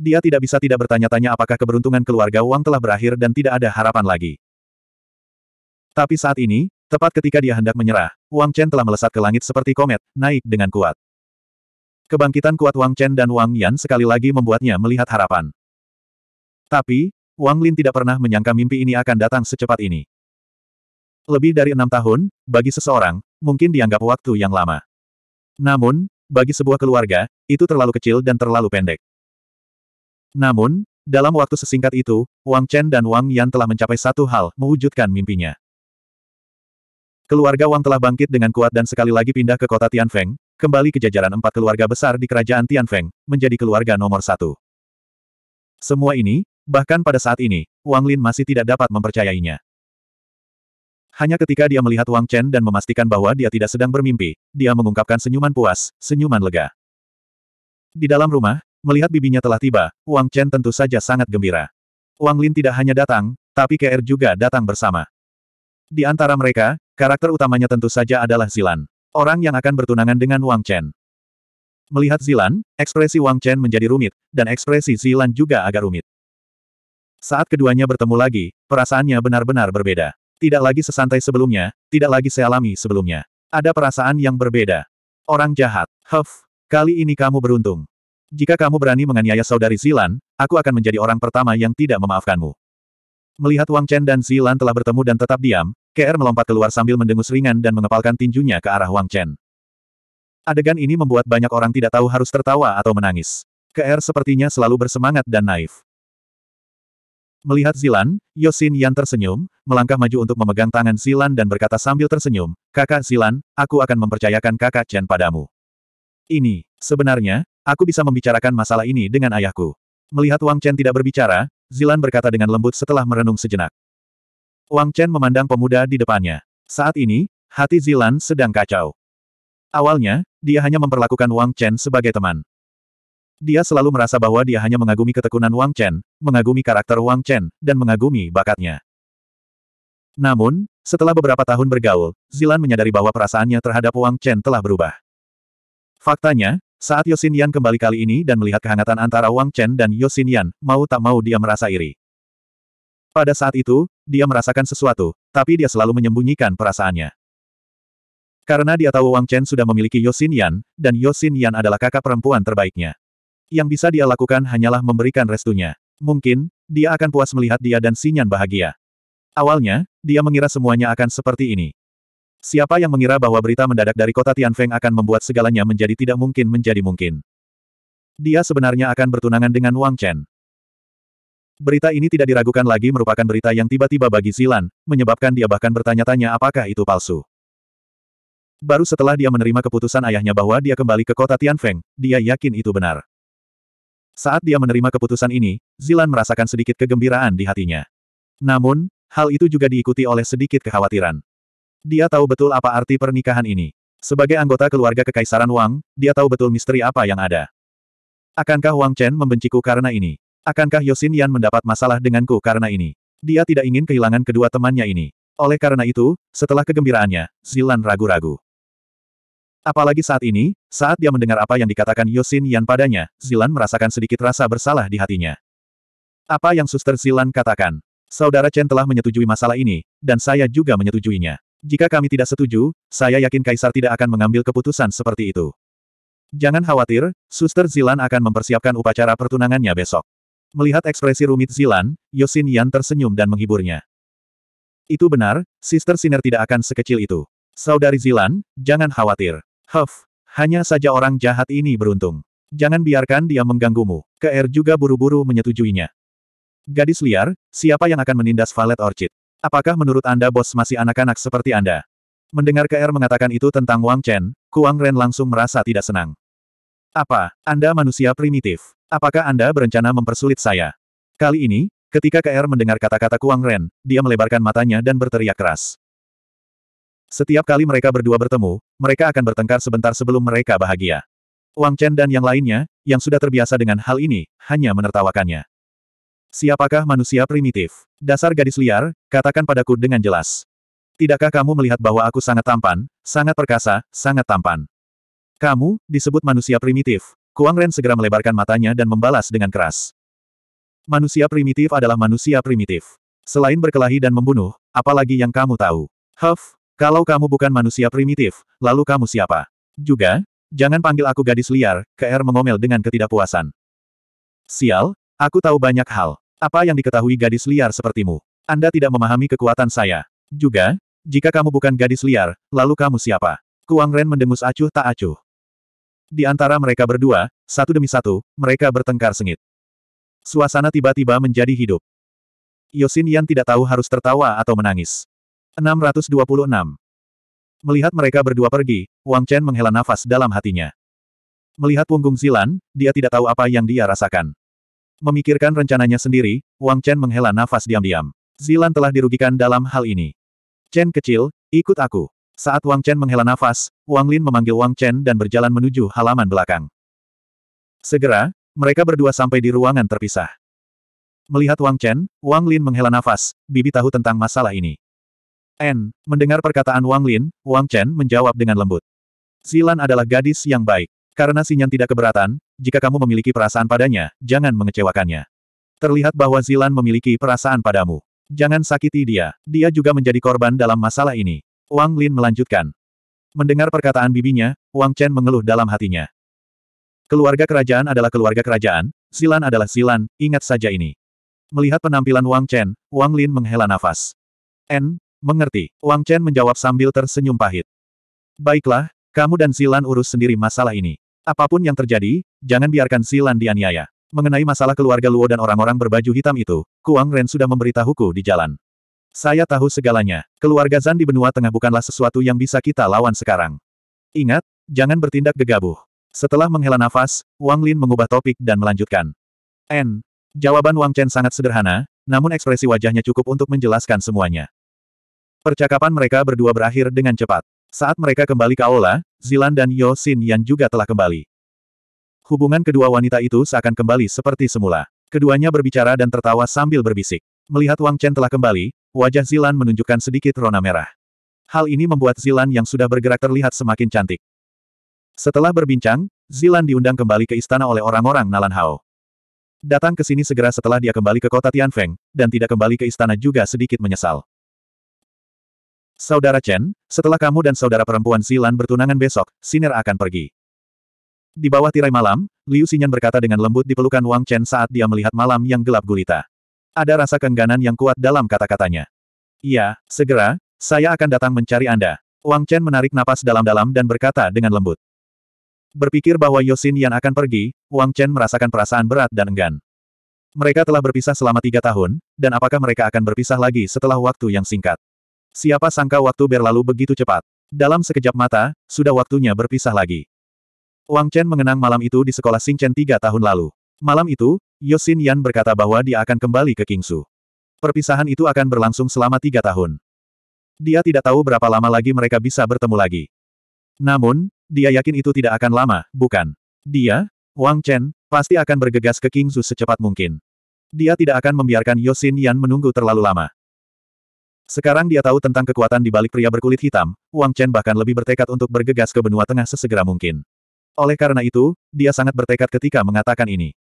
Speaker 1: Dia tidak bisa tidak bertanya-tanya apakah keberuntungan keluarga Wang telah berakhir dan tidak ada harapan lagi. Tapi saat ini, tepat ketika dia hendak menyerah, Wang Chen telah melesat ke langit seperti komet, naik dengan kuat. Kebangkitan kuat Wang Chen dan Wang Yan sekali lagi membuatnya melihat harapan. Tapi, Wang Lin tidak pernah menyangka mimpi ini akan datang secepat ini. Lebih dari enam tahun, bagi seseorang, mungkin dianggap waktu yang lama. Namun, bagi sebuah keluarga, itu terlalu kecil dan terlalu pendek. Namun, dalam waktu sesingkat itu, Wang Chen dan Wang Yan telah mencapai satu hal, mewujudkan mimpinya. Keluarga Wang telah bangkit dengan kuat dan sekali lagi pindah ke kota Tianfeng, kembali ke jajaran empat keluarga besar di kerajaan Tianfeng, menjadi keluarga nomor satu. Semua ini, bahkan pada saat ini, Wang Lin masih tidak dapat mempercayainya. Hanya ketika dia melihat Wang Chen dan memastikan bahwa dia tidak sedang bermimpi, dia mengungkapkan senyuman puas, senyuman lega. Di dalam rumah, melihat bibinya telah tiba, Wang Chen tentu saja sangat gembira. Wang Lin tidak hanya datang, tapi KR juga datang bersama. Di antara mereka, Karakter utamanya tentu saja adalah Zilan. Orang yang akan bertunangan dengan Wang Chen. Melihat Zilan, ekspresi Wang Chen menjadi rumit, dan ekspresi Zilan juga agak rumit. Saat keduanya bertemu lagi, perasaannya benar-benar berbeda. Tidak lagi sesantai sebelumnya, tidak lagi sealami sebelumnya. Ada perasaan yang berbeda. Orang jahat. Huff, kali ini kamu beruntung. Jika kamu berani menganiaya saudari Zilan, aku akan menjadi orang pertama yang tidak memaafkanmu. Melihat Wang Chen dan Zilan telah bertemu dan tetap diam, KR melompat keluar sambil mendengus ringan dan mengepalkan tinjunya ke arah Wang Chen. Adegan ini membuat banyak orang tidak tahu harus tertawa atau menangis. KR sepertinya selalu bersemangat dan naif. Melihat Zilan, Yosin Yan tersenyum, melangkah maju untuk memegang tangan Zilan dan berkata sambil tersenyum, Kakak Zilan, aku akan mempercayakan kakak Chen padamu. Ini, sebenarnya, aku bisa membicarakan masalah ini dengan ayahku. Melihat Wang Chen tidak berbicara, Zilan berkata dengan lembut setelah merenung sejenak. Wang Chen memandang pemuda di depannya. Saat ini, hati Zilan sedang kacau. Awalnya, dia hanya memperlakukan Wang Chen sebagai teman. Dia selalu merasa bahwa dia hanya mengagumi ketekunan Wang Chen, mengagumi karakter Wang Chen, dan mengagumi bakatnya. Namun, setelah beberapa tahun bergaul, Zilan menyadari bahwa perasaannya terhadap Wang Chen telah berubah. Faktanya, saat Yosin Yan kembali kali ini dan melihat kehangatan antara Wang Chen dan Yosin Yan, mau tak mau dia merasa iri. Pada saat itu, dia merasakan sesuatu, tapi dia selalu menyembunyikan perasaannya. Karena dia tahu Wang Chen sudah memiliki Yosin Yan, dan Yosin Yan adalah kakak perempuan terbaiknya. Yang bisa dia lakukan hanyalah memberikan restunya. Mungkin, dia akan puas melihat dia dan Sinyan bahagia. Awalnya, dia mengira semuanya akan seperti ini. Siapa yang mengira bahwa berita mendadak dari kota Tianfeng akan membuat segalanya menjadi tidak mungkin menjadi mungkin. Dia sebenarnya akan bertunangan dengan Wang Chen. Berita ini tidak diragukan lagi merupakan berita yang tiba-tiba bagi Zilan, menyebabkan dia bahkan bertanya-tanya apakah itu palsu. Baru setelah dia menerima keputusan ayahnya bahwa dia kembali ke kota Tianfeng, dia yakin itu benar. Saat dia menerima keputusan ini, Zilan merasakan sedikit kegembiraan di hatinya. Namun, hal itu juga diikuti oleh sedikit kekhawatiran. Dia tahu betul apa arti pernikahan ini. Sebagai anggota keluarga Kekaisaran Wang, dia tahu betul misteri apa yang ada. Akankah Wang Chen membenciku karena ini? Akankah Yosin Yan mendapat masalah denganku karena ini? Dia tidak ingin kehilangan kedua temannya ini. Oleh karena itu, setelah kegembiraannya, Zilan ragu-ragu. Apalagi saat ini, saat dia mendengar apa yang dikatakan Yosin Yan padanya, Zilan merasakan sedikit rasa bersalah di hatinya. Apa yang suster Zilan katakan? Saudara Chen telah menyetujui masalah ini, dan saya juga menyetujuinya. Jika kami tidak setuju, saya yakin Kaisar tidak akan mengambil keputusan seperti itu. Jangan khawatir, suster Zilan akan mempersiapkan upacara pertunangannya besok. Melihat ekspresi rumit Zilan, Yosin Yan tersenyum dan menghiburnya. Itu benar, Sister Sinner tidak akan sekecil itu. Saudari Zilan, jangan khawatir. Huff, hanya saja orang jahat ini beruntung. Jangan biarkan dia mengganggumu. KR juga buru-buru menyetujuinya. Gadis liar, siapa yang akan menindas Valet Orchid? Apakah menurut Anda bos masih anak-anak seperti Anda? Mendengar KR mengatakan itu tentang Wang Chen, Kuang Ren langsung merasa tidak senang. Apa, Anda manusia primitif? Apakah Anda berencana mempersulit saya? Kali ini, ketika KR mendengar kata-kata Kuang Ren, dia melebarkan matanya dan berteriak keras. Setiap kali mereka berdua bertemu, mereka akan bertengkar sebentar sebelum mereka bahagia. Wang Chen dan yang lainnya, yang sudah terbiasa dengan hal ini, hanya menertawakannya. Siapakah manusia primitif? Dasar gadis liar, katakan padaku dengan jelas. Tidakkah kamu melihat bahwa aku sangat tampan, sangat perkasa, sangat tampan? Kamu, disebut manusia primitif, Kuang Ren segera melebarkan matanya dan membalas dengan keras. Manusia primitif adalah manusia primitif. Selain berkelahi dan membunuh, apalagi yang kamu tahu? Huff, kalau kamu bukan manusia primitif, lalu kamu siapa? Juga, jangan panggil aku gadis liar, KR mengomel dengan ketidakpuasan. Sial, aku tahu banyak hal. Apa yang diketahui gadis liar sepertimu? Anda tidak memahami kekuatan saya. Juga, jika kamu bukan gadis liar, lalu kamu siapa? Kuang Ren mendengus acuh tak acuh. Di antara mereka berdua, satu demi satu, mereka bertengkar sengit. Suasana tiba-tiba menjadi hidup. Yosin Yan tidak tahu harus tertawa atau menangis. 626. Melihat mereka berdua pergi, Wang Chen menghela nafas dalam hatinya. Melihat punggung Zilan, dia tidak tahu apa yang dia rasakan. Memikirkan rencananya sendiri, Wang Chen menghela nafas diam-diam. Zilan telah dirugikan dalam hal ini. Chen kecil, ikut aku. Saat Wang Chen menghela nafas, Wang Lin memanggil Wang Chen dan berjalan menuju halaman belakang. Segera, mereka berdua sampai di ruangan terpisah. Melihat Wang Chen, Wang Lin menghela nafas, Bibi tahu tentang masalah ini. N. Mendengar perkataan Wang Lin, Wang Chen menjawab dengan lembut. Zilan adalah gadis yang baik. Karena Sinyan tidak keberatan, jika kamu memiliki perasaan padanya, jangan mengecewakannya. Terlihat bahwa Zilan memiliki perasaan padamu. Jangan sakiti dia. Dia juga menjadi korban dalam masalah ini. Wang Lin melanjutkan. Mendengar perkataan bibinya, Wang Chen mengeluh dalam hatinya. Keluarga kerajaan adalah keluarga kerajaan, Silan adalah Silan, ingat saja ini. Melihat penampilan Wang Chen, Wang Lin menghela nafas. N, mengerti, Wang Chen menjawab sambil tersenyum pahit. Baiklah, kamu dan Silan urus sendiri masalah ini. Apapun yang terjadi, jangan biarkan Silan dianiaya. Mengenai masalah keluarga Luo dan orang-orang berbaju hitam itu, Kuang Ren sudah memberitahuku di jalan. Saya tahu segalanya. Keluarga Zan di benua tengah bukanlah sesuatu yang bisa kita lawan sekarang. Ingat, jangan bertindak gegabah. Setelah menghela nafas, Wang Lin mengubah topik dan melanjutkan. N. Jawaban Wang Chen sangat sederhana, namun ekspresi wajahnya cukup untuk menjelaskan semuanya. Percakapan mereka berdua berakhir dengan cepat. Saat mereka kembali ke aula, Zilan dan Yo Xin Yan juga telah kembali. Hubungan kedua wanita itu seakan kembali seperti semula. Keduanya berbicara dan tertawa sambil berbisik. Melihat Wang Chen telah kembali, wajah Zilan menunjukkan sedikit rona merah. Hal ini membuat Zilan yang sudah bergerak terlihat semakin cantik. Setelah berbincang, Zilan diundang kembali ke istana oleh orang-orang Nalan Hao. Datang ke sini segera setelah dia kembali ke kota Tianfeng, dan tidak kembali ke istana juga sedikit menyesal. Saudara Chen, setelah kamu dan saudara perempuan Zilan bertunangan besok, Siner akan pergi. Di bawah tirai malam, Liu Xinyan berkata dengan lembut di pelukan Wang Chen saat dia melihat malam yang gelap gulita. Ada rasa kengganan yang kuat dalam kata-katanya. Iya, segera, saya akan datang mencari Anda. Wang Chen menarik napas dalam-dalam dan berkata dengan lembut. Berpikir bahwa Yosin Yan akan pergi, Wang Chen merasakan perasaan berat dan enggan. Mereka telah berpisah selama tiga tahun, dan apakah mereka akan berpisah lagi setelah waktu yang singkat? Siapa sangka waktu berlalu begitu cepat. Dalam sekejap mata, sudah waktunya berpisah lagi. Wang Chen mengenang malam itu di sekolah Xingchen tiga tahun lalu. Malam itu, Yosin Yan berkata bahwa dia akan kembali ke Kingsu. Perpisahan itu akan berlangsung selama tiga tahun. Dia tidak tahu berapa lama lagi mereka bisa bertemu lagi. Namun, dia yakin itu tidak akan lama, bukan? Dia, Wang Chen, pasti akan bergegas ke Kingsu secepat mungkin. Dia tidak akan membiarkan Yosin Yan menunggu terlalu lama. Sekarang dia tahu tentang kekuatan di balik pria berkulit hitam, Wang Chen bahkan lebih bertekad untuk bergegas ke benua tengah sesegera mungkin. Oleh karena itu, dia sangat bertekad ketika mengatakan ini.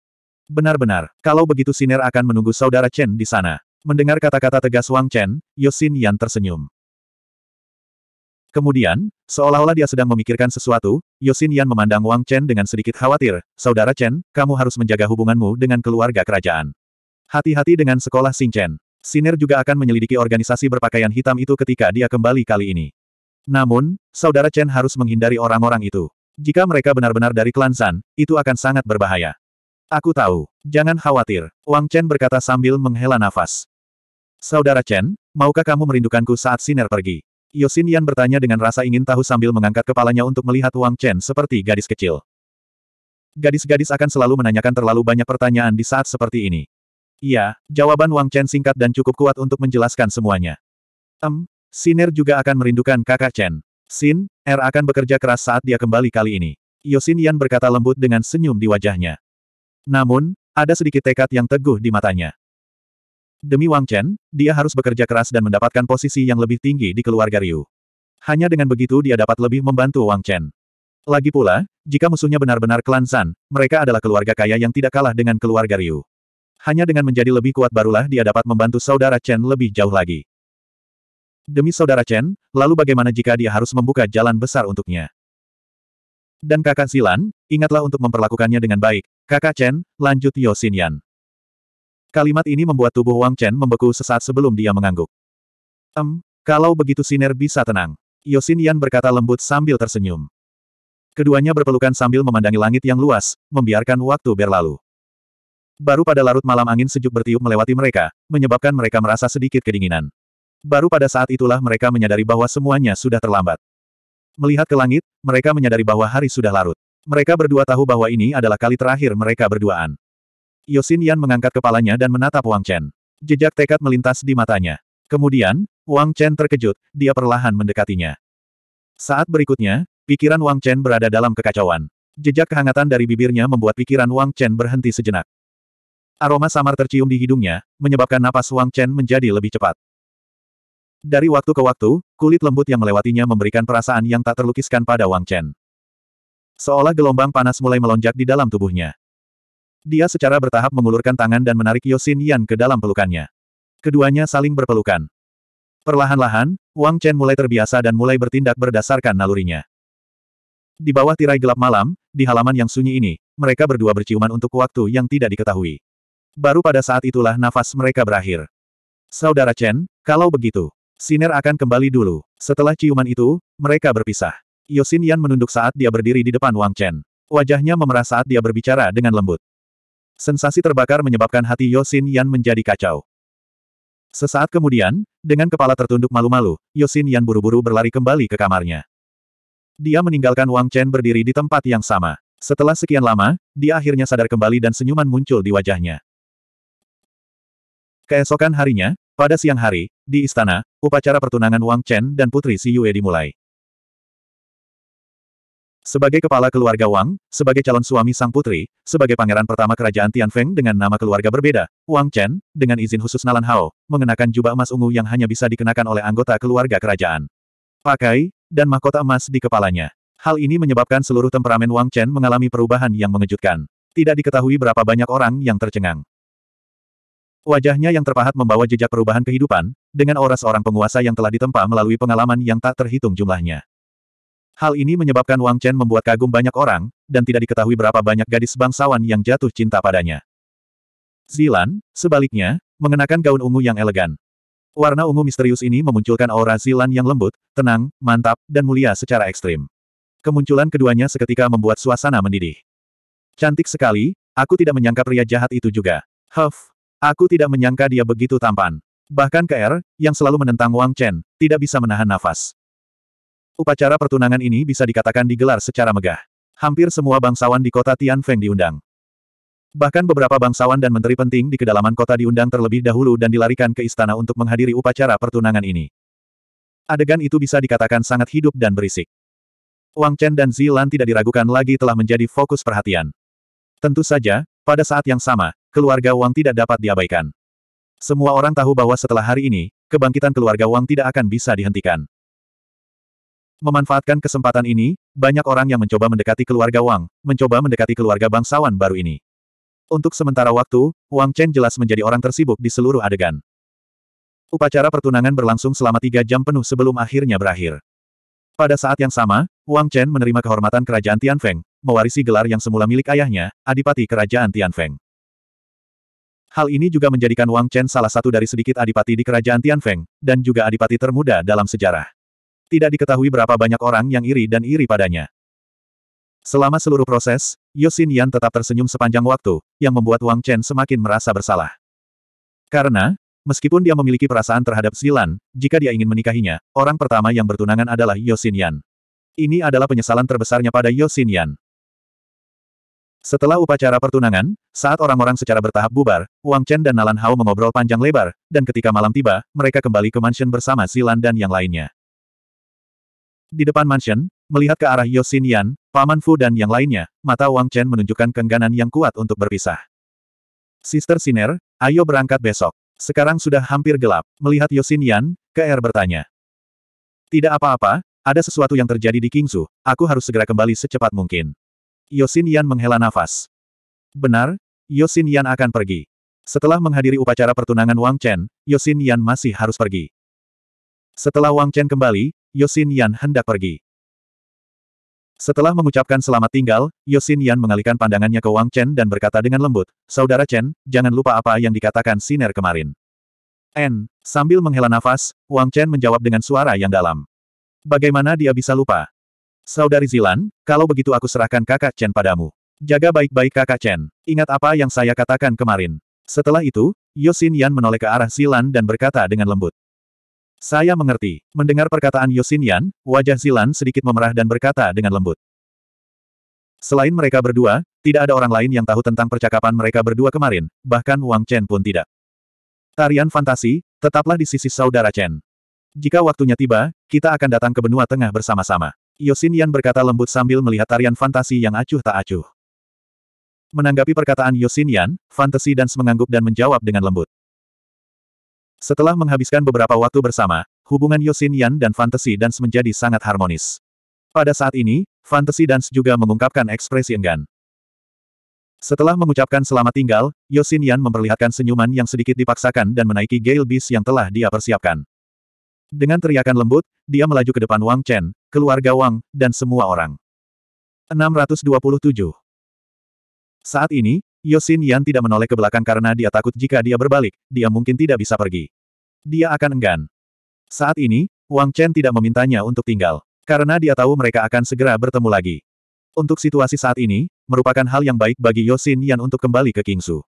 Speaker 1: Benar-benar, kalau begitu Siner akan menunggu saudara Chen di sana. Mendengar kata-kata tegas Wang Chen, Yosin Yan tersenyum. Kemudian, seolah-olah dia sedang memikirkan sesuatu, Yosin Yan memandang Wang Chen dengan sedikit khawatir, Saudara Chen, kamu harus menjaga hubunganmu dengan keluarga kerajaan. Hati-hati dengan sekolah Xing Chen. Siner juga akan menyelidiki organisasi berpakaian hitam itu ketika dia kembali kali ini. Namun, Saudara Chen harus menghindari orang-orang itu. Jika mereka benar-benar dari klan San, itu akan sangat berbahaya. Aku tahu. Jangan khawatir, Wang Chen berkata sambil menghela nafas. Saudara Chen, maukah kamu merindukanku saat Siner pergi? Yosin Yan bertanya dengan rasa ingin tahu sambil mengangkat kepalanya untuk melihat Wang Chen seperti gadis kecil. Gadis-gadis akan selalu menanyakan terlalu banyak pertanyaan di saat seperti ini. Iya, jawaban Wang Chen singkat dan cukup kuat untuk menjelaskan semuanya. Em, um, Siner juga akan merindukan kakak Chen. Sin, R er akan bekerja keras saat dia kembali kali ini. Yosin Yan berkata lembut dengan senyum di wajahnya. Namun, ada sedikit tekad yang teguh di matanya. Demi Wang Chen, dia harus bekerja keras dan mendapatkan posisi yang lebih tinggi di keluarga Ryu. Hanya dengan begitu dia dapat lebih membantu Wang Chen. Lagi pula, jika musuhnya benar-benar klan San, mereka adalah keluarga kaya yang tidak kalah dengan keluarga Ryu. Hanya dengan menjadi lebih kuat barulah dia dapat membantu saudara Chen lebih jauh lagi. Demi saudara Chen, lalu bagaimana jika dia harus membuka jalan besar untuknya? Dan kakak Silan, ingatlah untuk memperlakukannya dengan baik. Kakak Chen, lanjut Yosinian. Kalimat ini membuat tubuh Wang Chen membeku sesaat sebelum dia mengangguk. Em, kalau begitu Siner bisa tenang. Yosinian berkata lembut sambil tersenyum. Keduanya berpelukan sambil memandangi langit yang luas, membiarkan waktu berlalu. Baru pada larut malam angin sejuk bertiup melewati mereka, menyebabkan mereka merasa sedikit kedinginan. Baru pada saat itulah mereka menyadari bahwa semuanya sudah terlambat. Melihat ke langit, mereka menyadari bahwa hari sudah larut. Mereka berdua tahu bahwa ini adalah kali terakhir mereka berduaan. Yosin Yan mengangkat kepalanya dan menatap Wang Chen. Jejak tekad melintas di matanya. Kemudian, Wang Chen terkejut, dia perlahan mendekatinya. Saat berikutnya, pikiran Wang Chen berada dalam kekacauan. Jejak kehangatan dari bibirnya membuat pikiran Wang Chen berhenti sejenak. Aroma samar tercium di hidungnya, menyebabkan napas Wang Chen menjadi lebih cepat. Dari waktu ke waktu, kulit lembut yang melewatinya memberikan perasaan yang tak terlukiskan pada Wang Chen. Seolah gelombang panas mulai melonjak di dalam tubuhnya. Dia secara bertahap mengulurkan tangan dan menarik Yosin Yan ke dalam pelukannya. Keduanya saling berpelukan. Perlahan-lahan, Wang Chen mulai terbiasa dan mulai bertindak berdasarkan nalurinya. Di bawah tirai gelap malam, di halaman yang sunyi ini, mereka berdua berciuman untuk waktu yang tidak diketahui. Baru pada saat itulah nafas mereka berakhir. Saudara Chen, kalau begitu, Siner akan kembali dulu. Setelah ciuman itu, mereka berpisah. Yosin Yan menunduk saat dia berdiri di depan Wang Chen. Wajahnya memerah saat dia berbicara dengan lembut. Sensasi terbakar menyebabkan hati Yosin Yan menjadi kacau. Sesaat kemudian, dengan kepala tertunduk malu-malu, Yosin Yan buru-buru berlari kembali ke kamarnya. Dia meninggalkan Wang Chen berdiri di tempat yang sama. Setelah sekian lama, dia akhirnya sadar kembali dan senyuman muncul di wajahnya. Keesokan harinya, pada siang hari, di istana, upacara pertunangan Wang Chen dan Putri Si Yue dimulai. Sebagai kepala keluarga Wang, sebagai calon suami sang putri, sebagai pangeran pertama kerajaan Tianfeng dengan nama keluarga berbeda, Wang Chen, dengan izin khusus Nalan Hao, mengenakan jubah emas ungu yang hanya bisa dikenakan oleh anggota keluarga kerajaan. Pakai, dan mahkota emas di kepalanya. Hal ini menyebabkan seluruh temperamen Wang Chen mengalami perubahan yang mengejutkan. Tidak diketahui berapa banyak orang yang tercengang. Wajahnya yang terpahat membawa jejak perubahan kehidupan, dengan aura seorang penguasa yang telah ditempa melalui pengalaman yang tak terhitung jumlahnya. Hal ini menyebabkan Wang Chen membuat kagum banyak orang, dan tidak diketahui berapa banyak gadis bangsawan yang jatuh cinta padanya. Zilan, sebaliknya, mengenakan gaun ungu yang elegan. Warna ungu misterius ini memunculkan aura Zilan yang lembut, tenang, mantap, dan mulia secara ekstrim. Kemunculan keduanya seketika membuat suasana mendidih. Cantik sekali, aku tidak menyangka pria jahat itu juga. Huff, aku tidak menyangka dia begitu tampan. Bahkan KR, yang selalu menentang Wang Chen, tidak bisa menahan nafas. Upacara pertunangan ini bisa dikatakan digelar secara megah. Hampir semua bangsawan di kota Tianfeng diundang. Bahkan beberapa bangsawan dan menteri penting di kedalaman kota diundang terlebih dahulu dan dilarikan ke istana untuk menghadiri upacara pertunangan ini. Adegan itu bisa dikatakan sangat hidup dan berisik. Wang Chen dan Zilan tidak diragukan lagi telah menjadi fokus perhatian. Tentu saja, pada saat yang sama, keluarga Wang tidak dapat diabaikan. Semua orang tahu bahwa setelah hari ini, kebangkitan keluarga Wang tidak akan bisa dihentikan. Memanfaatkan kesempatan ini, banyak orang yang mencoba mendekati keluarga Wang, mencoba mendekati keluarga bangsawan baru ini. Untuk sementara waktu, Wang Chen jelas menjadi orang tersibuk di seluruh adegan. Upacara pertunangan berlangsung selama tiga jam penuh sebelum akhirnya berakhir. Pada saat yang sama, Wang Chen menerima kehormatan kerajaan Tianfeng, mewarisi gelar yang semula milik ayahnya, Adipati Kerajaan Tianfeng. Hal ini juga menjadikan Wang Chen salah satu dari sedikit adipati di kerajaan Tianfeng, dan juga adipati termuda dalam sejarah. Tidak diketahui berapa banyak orang yang iri dan iri padanya. Selama seluruh proses, Yosin Yan tetap tersenyum sepanjang waktu, yang membuat Wang Chen semakin merasa bersalah. Karena, meskipun dia memiliki perasaan terhadap Zilan, jika dia ingin menikahinya, orang pertama yang bertunangan adalah Yosin Yan. Ini adalah penyesalan terbesarnya pada Yosin Yan. Setelah upacara pertunangan, saat orang-orang secara bertahap bubar, Wang Chen dan Nalan Hao mengobrol panjang lebar, dan ketika malam tiba, mereka kembali ke mansion bersama Zilan dan yang lainnya. Di depan mansion, melihat ke arah Yosin Yan, Paman Fu dan yang lainnya, mata Wang Chen menunjukkan kengganan yang kuat untuk berpisah. Sister Siner, ayo berangkat besok. Sekarang sudah hampir gelap. Melihat Yosin Yan, KR er bertanya. Tidak apa-apa, ada sesuatu yang terjadi di Kingsu, aku harus segera kembali secepat mungkin. Yosin Yan menghela nafas. Benar, Yosin Yan akan pergi. Setelah menghadiri upacara pertunangan Wang Chen, Yosin Yan masih harus pergi. Setelah Wang Chen kembali, Yosin Yan hendak pergi. Setelah mengucapkan selamat tinggal, Yosin Yan mengalihkan pandangannya ke Wang Chen dan berkata dengan lembut, Saudara Chen, jangan lupa apa yang dikatakan Siner kemarin. N. Sambil menghela nafas, Wang Chen menjawab dengan suara yang dalam. Bagaimana dia bisa lupa? Saudari Zilan, kalau begitu aku serahkan kakak Chen padamu. Jaga baik-baik kakak Chen. Ingat apa yang saya katakan kemarin. Setelah itu, Yosin Yan menoleh ke arah Zilan dan berkata dengan lembut. Saya mengerti. Mendengar perkataan Yosin Yan, wajah Zilan sedikit memerah dan berkata dengan lembut. Selain mereka berdua, tidak ada orang lain yang tahu tentang percakapan mereka berdua kemarin, bahkan Wang Chen pun tidak. Tarian fantasi, tetaplah di sisi saudara Chen. Jika waktunya tiba, kita akan datang ke benua tengah bersama-sama. Yosin Yan berkata lembut sambil melihat tarian fantasi yang acuh tak acuh. Menanggapi perkataan Yosin Yan, fantasi dan mengangguk dan menjawab dengan lembut. Setelah menghabiskan beberapa waktu bersama, hubungan Yosin Yan dan fantasi dan menjadi sangat harmonis. Pada saat ini, fantasi dan juga mengungkapkan ekspresi enggan. Setelah mengucapkan selamat tinggal, Yosin Yan memperlihatkan senyuman yang sedikit dipaksakan dan menaiki Gale Beast yang telah dia persiapkan. Dengan teriakan lembut, dia melaju ke depan Wang Chen, keluarga Wang, dan semua orang. 627 Saat ini, Yosin Yan tidak menoleh ke belakang karena dia takut jika dia berbalik, dia mungkin tidak bisa pergi. Dia akan enggan. Saat ini, Wang Chen tidak memintanya untuk tinggal, karena dia tahu mereka akan segera bertemu lagi. Untuk situasi saat ini, merupakan hal yang baik bagi Yosin Yan untuk kembali ke Kingsu.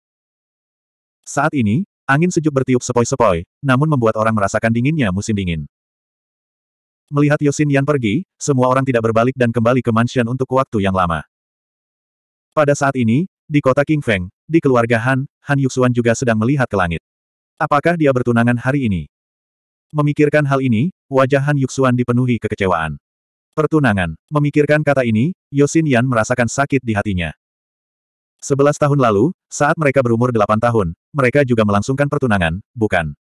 Speaker 1: Saat ini, Angin sejuk bertiup sepoi-sepoi, namun membuat orang merasakan dinginnya musim dingin. Melihat Yosin Yan pergi, semua orang tidak berbalik dan kembali ke mansion untuk waktu yang lama. Pada saat ini, di kota King Feng, di keluarga Han, Han Yuxuan juga sedang melihat ke langit. Apakah dia bertunangan hari ini? Memikirkan hal ini, wajah Han Yuxuan dipenuhi kekecewaan. Pertunangan. Memikirkan kata ini, Yosin Yan merasakan sakit di hatinya. Sebelas tahun lalu, saat mereka berumur delapan tahun, mereka juga melangsungkan pertunangan, bukan?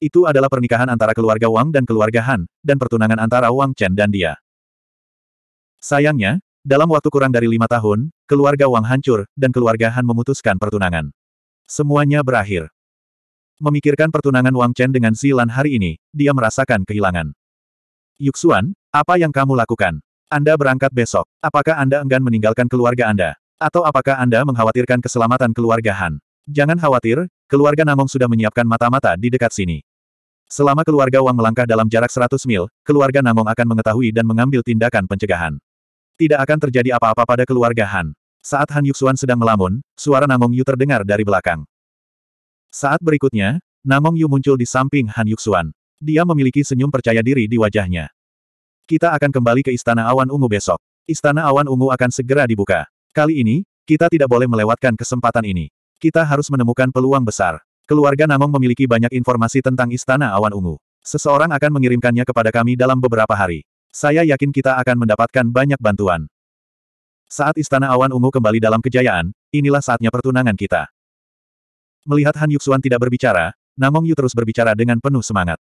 Speaker 1: Itu adalah pernikahan antara keluarga Wang dan keluarga Han, dan pertunangan antara Wang Chen dan dia. Sayangnya, dalam waktu kurang dari lima tahun, keluarga Wang hancur, dan keluarga Han memutuskan pertunangan. Semuanya berakhir. Memikirkan pertunangan Wang Chen dengan Zilan hari ini, dia merasakan kehilangan. Yuxuan, apa yang kamu lakukan? Anda berangkat besok. Apakah Anda enggan meninggalkan keluarga Anda? Atau apakah Anda mengkhawatirkan keselamatan keluarga Han? Jangan khawatir, keluarga Namong sudah menyiapkan mata-mata di dekat sini. Selama keluarga Wang melangkah dalam jarak 100 mil, keluarga Namong akan mengetahui dan mengambil tindakan pencegahan. Tidak akan terjadi apa-apa pada keluarga Han. Saat Han Yuxuan sedang melamun, suara Namong Yu terdengar dari belakang. Saat berikutnya, Namong Yu muncul di samping Han Yuxuan. Dia memiliki senyum percaya diri di wajahnya. Kita akan kembali ke Istana Awan Ungu besok. Istana Awan Ungu akan segera dibuka. Kali ini, kita tidak boleh melewatkan kesempatan ini. Kita harus menemukan peluang besar. Keluarga Namong memiliki banyak informasi tentang Istana Awan Ungu. Seseorang akan mengirimkannya kepada kami dalam beberapa hari. Saya yakin kita akan mendapatkan banyak bantuan. Saat Istana Awan Ungu kembali dalam kejayaan, inilah saatnya pertunangan kita. Melihat Han Yuxuan tidak berbicara, Namong Yu terus berbicara dengan penuh semangat.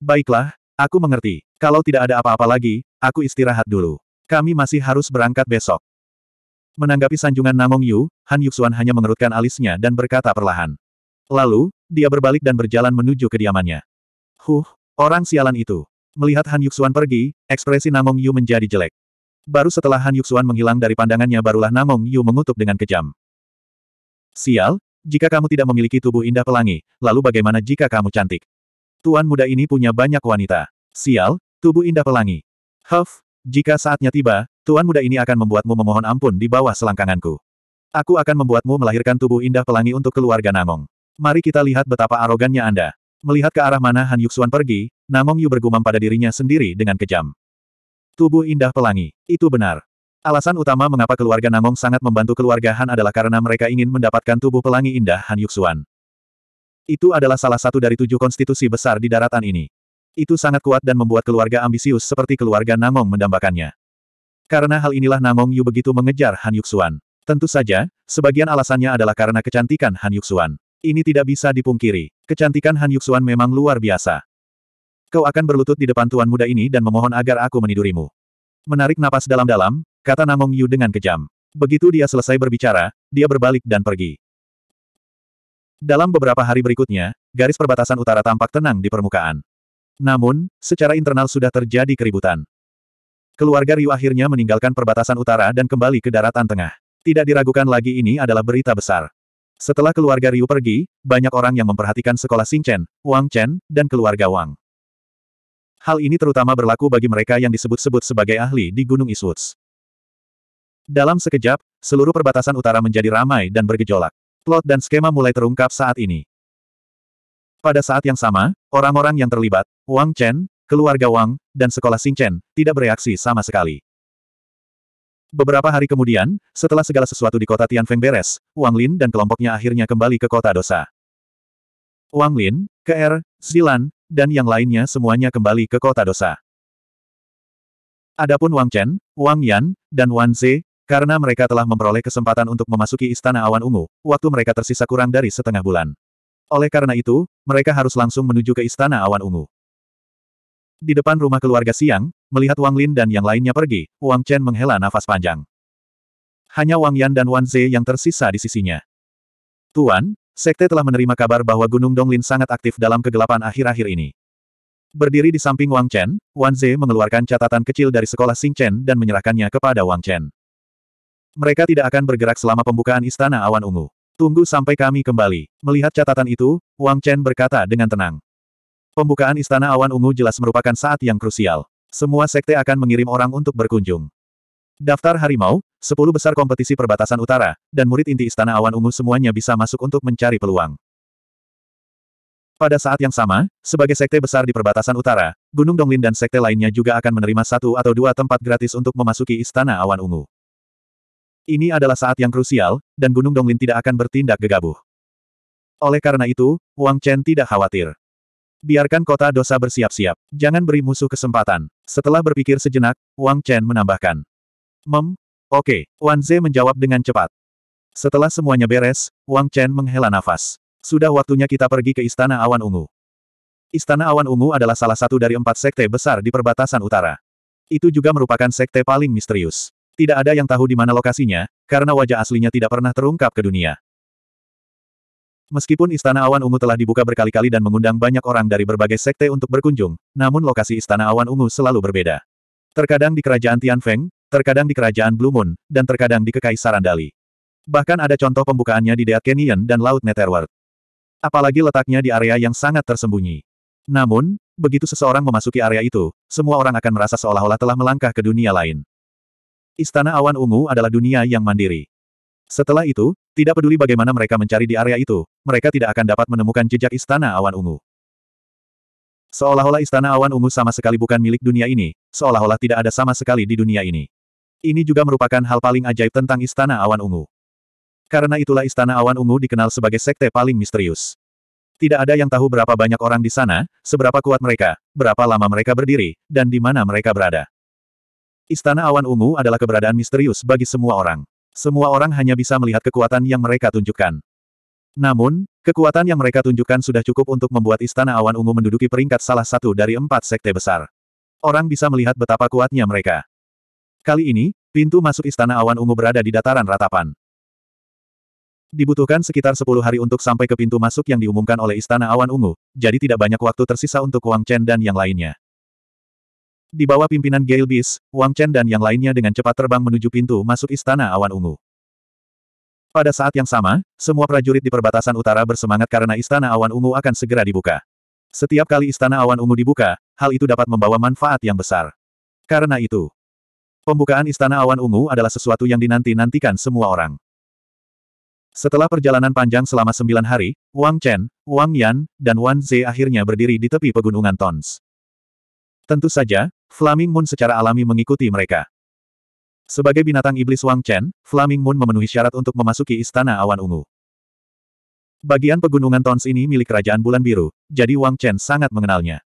Speaker 1: Baiklah, aku mengerti. Kalau tidak ada apa-apa lagi, aku istirahat dulu. Kami masih harus berangkat besok. Menanggapi sanjungan Namong Yu, Han Yuxuan hanya mengerutkan alisnya dan berkata perlahan. Lalu, dia berbalik dan berjalan menuju kediamannya. Huh, orang sialan itu. Melihat Han Yuxuan pergi, ekspresi Namong Yu menjadi jelek. Baru setelah Han Yuxuan menghilang dari pandangannya barulah Namong Yu mengutuk dengan kejam. Sial, jika kamu tidak memiliki tubuh indah pelangi, lalu bagaimana jika kamu cantik? Tuan muda ini punya banyak wanita. Sial, tubuh indah pelangi. Huff, jika saatnya tiba, tuan muda ini akan membuatmu memohon ampun di bawah selangkanganku. Aku akan membuatmu melahirkan tubuh indah pelangi untuk keluarga Namong. Mari kita lihat betapa arogannya Anda. Melihat ke arah mana Han Yuxuan pergi, Namong Yu bergumam pada dirinya sendiri dengan kejam. Tubuh indah pelangi. Itu benar. Alasan utama mengapa keluarga Namong sangat membantu keluarga Han adalah karena mereka ingin mendapatkan tubuh pelangi indah Han Yuxuan. Itu adalah salah satu dari tujuh konstitusi besar di daratan ini. Itu sangat kuat dan membuat keluarga ambisius seperti keluarga Namong mendambakannya. Karena hal inilah Namong Yu begitu mengejar Han Yuxuan. Tentu saja, sebagian alasannya adalah karena kecantikan Han Yuxuan. Ini tidak bisa dipungkiri. Kecantikan Han Yuxuan memang luar biasa. Kau akan berlutut di depan tuan muda ini dan memohon agar aku menidurimu. Menarik napas dalam-dalam, kata Namong Yu dengan kejam. Begitu dia selesai berbicara, dia berbalik dan pergi. Dalam beberapa hari berikutnya, garis perbatasan utara tampak tenang di permukaan. Namun, secara internal sudah terjadi keributan. Keluarga Ryu akhirnya meninggalkan perbatasan utara dan kembali ke daratan tengah. Tidak diragukan lagi ini adalah berita besar. Setelah keluarga Ryu pergi, banyak orang yang memperhatikan sekolah Xingchen, Wang Chen, dan keluarga Wang. Hal ini terutama berlaku bagi mereka yang disebut-sebut sebagai ahli di Gunung Iswuts. Dalam sekejap, seluruh perbatasan utara menjadi ramai dan bergejolak. Plot dan skema mulai terungkap saat ini. Pada saat yang sama, orang-orang yang terlibat, Wang Chen, keluarga Wang, dan sekolah Xing Chen, tidak bereaksi sama sekali. Beberapa hari kemudian, setelah segala sesuatu di kota Tianfeng beres, Wang Lin dan kelompoknya akhirnya kembali ke kota dosa. Wang Lin, KR, er, Zilan, dan yang lainnya semuanya kembali ke kota dosa. Adapun Wang Chen, Wang Yan, dan Wan Ze, karena mereka telah memperoleh kesempatan untuk memasuki Istana Awan Ungu, waktu mereka tersisa kurang dari setengah bulan. Oleh karena itu, mereka harus langsung menuju ke Istana Awan Ungu. Di depan rumah keluarga Siang, melihat Wang Lin dan yang lainnya pergi, Wang Chen menghela nafas panjang. Hanya Wang Yan dan Wan Ze yang tersisa di sisinya. Tuan, Sekte telah menerima kabar bahwa Gunung Donglin sangat aktif dalam kegelapan akhir-akhir ini. Berdiri di samping Wang Chen, Wan Ze mengeluarkan catatan kecil dari sekolah Sing Chen dan menyerahkannya kepada Wang Chen. Mereka tidak akan bergerak selama pembukaan Istana Awan Ungu. Tunggu sampai kami kembali. Melihat catatan itu, Wang Chen berkata dengan tenang. Pembukaan Istana Awan Ungu jelas merupakan saat yang krusial. Semua sekte akan mengirim orang untuk berkunjung. Daftar Harimau, 10 besar kompetisi perbatasan utara, dan murid inti Istana Awan Ungu semuanya bisa masuk untuk mencari peluang. Pada saat yang sama, sebagai sekte besar di perbatasan utara, Gunung Donglin dan sekte lainnya juga akan menerima satu atau dua tempat gratis untuk memasuki Istana Awan Ungu. Ini adalah saat yang krusial, dan Gunung Donglin tidak akan bertindak gegabah. Oleh karena itu, Wang Chen tidak khawatir. Biarkan kota dosa bersiap-siap. Jangan beri musuh kesempatan. Setelah berpikir sejenak, Wang Chen menambahkan. Mem? Oke, okay. Wan Ze menjawab dengan cepat. Setelah semuanya beres, Wang Chen menghela nafas. Sudah waktunya kita pergi ke Istana Awan Ungu. Istana Awan Ungu adalah salah satu dari empat sekte besar di perbatasan utara. Itu juga merupakan sekte paling misterius. Tidak ada yang tahu di mana lokasinya, karena wajah aslinya tidak pernah terungkap ke dunia. Meskipun Istana Awan Ungu telah dibuka berkali-kali dan mengundang banyak orang dari berbagai sekte untuk berkunjung, namun lokasi Istana Awan Ungu selalu berbeda. Terkadang di Kerajaan Tianfeng, terkadang di Kerajaan Blue Moon, dan terkadang di Kekaisaran Dali. Bahkan ada contoh pembukaannya di Deat Canyon dan Laut Netherworld. Apalagi letaknya di area yang sangat tersembunyi. Namun, begitu seseorang memasuki area itu, semua orang akan merasa seolah-olah telah melangkah ke dunia lain. Istana Awan Ungu adalah dunia yang mandiri. Setelah itu, tidak peduli bagaimana mereka mencari di area itu, mereka tidak akan dapat menemukan jejak Istana Awan Ungu. Seolah-olah Istana Awan Ungu sama sekali bukan milik dunia ini, seolah-olah tidak ada sama sekali di dunia ini. Ini juga merupakan hal paling ajaib tentang Istana Awan Ungu. Karena itulah Istana Awan Ungu dikenal sebagai sekte paling misterius. Tidak ada yang tahu berapa banyak orang di sana, seberapa kuat mereka, berapa lama mereka berdiri, dan di mana mereka berada. Istana Awan Ungu adalah keberadaan misterius bagi semua orang. Semua orang hanya bisa melihat kekuatan yang mereka tunjukkan. Namun, kekuatan yang mereka tunjukkan sudah cukup untuk membuat Istana Awan Ungu menduduki peringkat salah satu dari empat sekte besar. Orang bisa melihat betapa kuatnya mereka. Kali ini, pintu masuk Istana Awan Ungu berada di dataran ratapan. Dibutuhkan sekitar 10 hari untuk sampai ke pintu masuk yang diumumkan oleh Istana Awan Ungu, jadi tidak banyak waktu tersisa untuk Wang Chen dan yang lainnya. Di bawah pimpinan Gail Bis, Wang Chen dan yang lainnya dengan cepat terbang menuju pintu masuk istana awan ungu. Pada saat yang sama, semua prajurit di perbatasan utara bersemangat karena istana awan ungu akan segera dibuka. Setiap kali istana awan ungu dibuka, hal itu dapat membawa manfaat yang besar. Karena itu, pembukaan istana awan ungu adalah sesuatu yang dinanti-nantikan semua orang. Setelah perjalanan panjang selama sembilan hari, Wang Chen, Wang Yan, dan Wan Ze akhirnya berdiri di tepi pegunungan Tons. Tentu saja, Flaming Moon secara alami mengikuti mereka. Sebagai binatang iblis Wang Chen, Flaming Moon memenuhi syarat untuk memasuki Istana Awan Ungu. Bagian pegunungan Tons ini milik Kerajaan Bulan Biru, jadi Wang Chen sangat mengenalnya.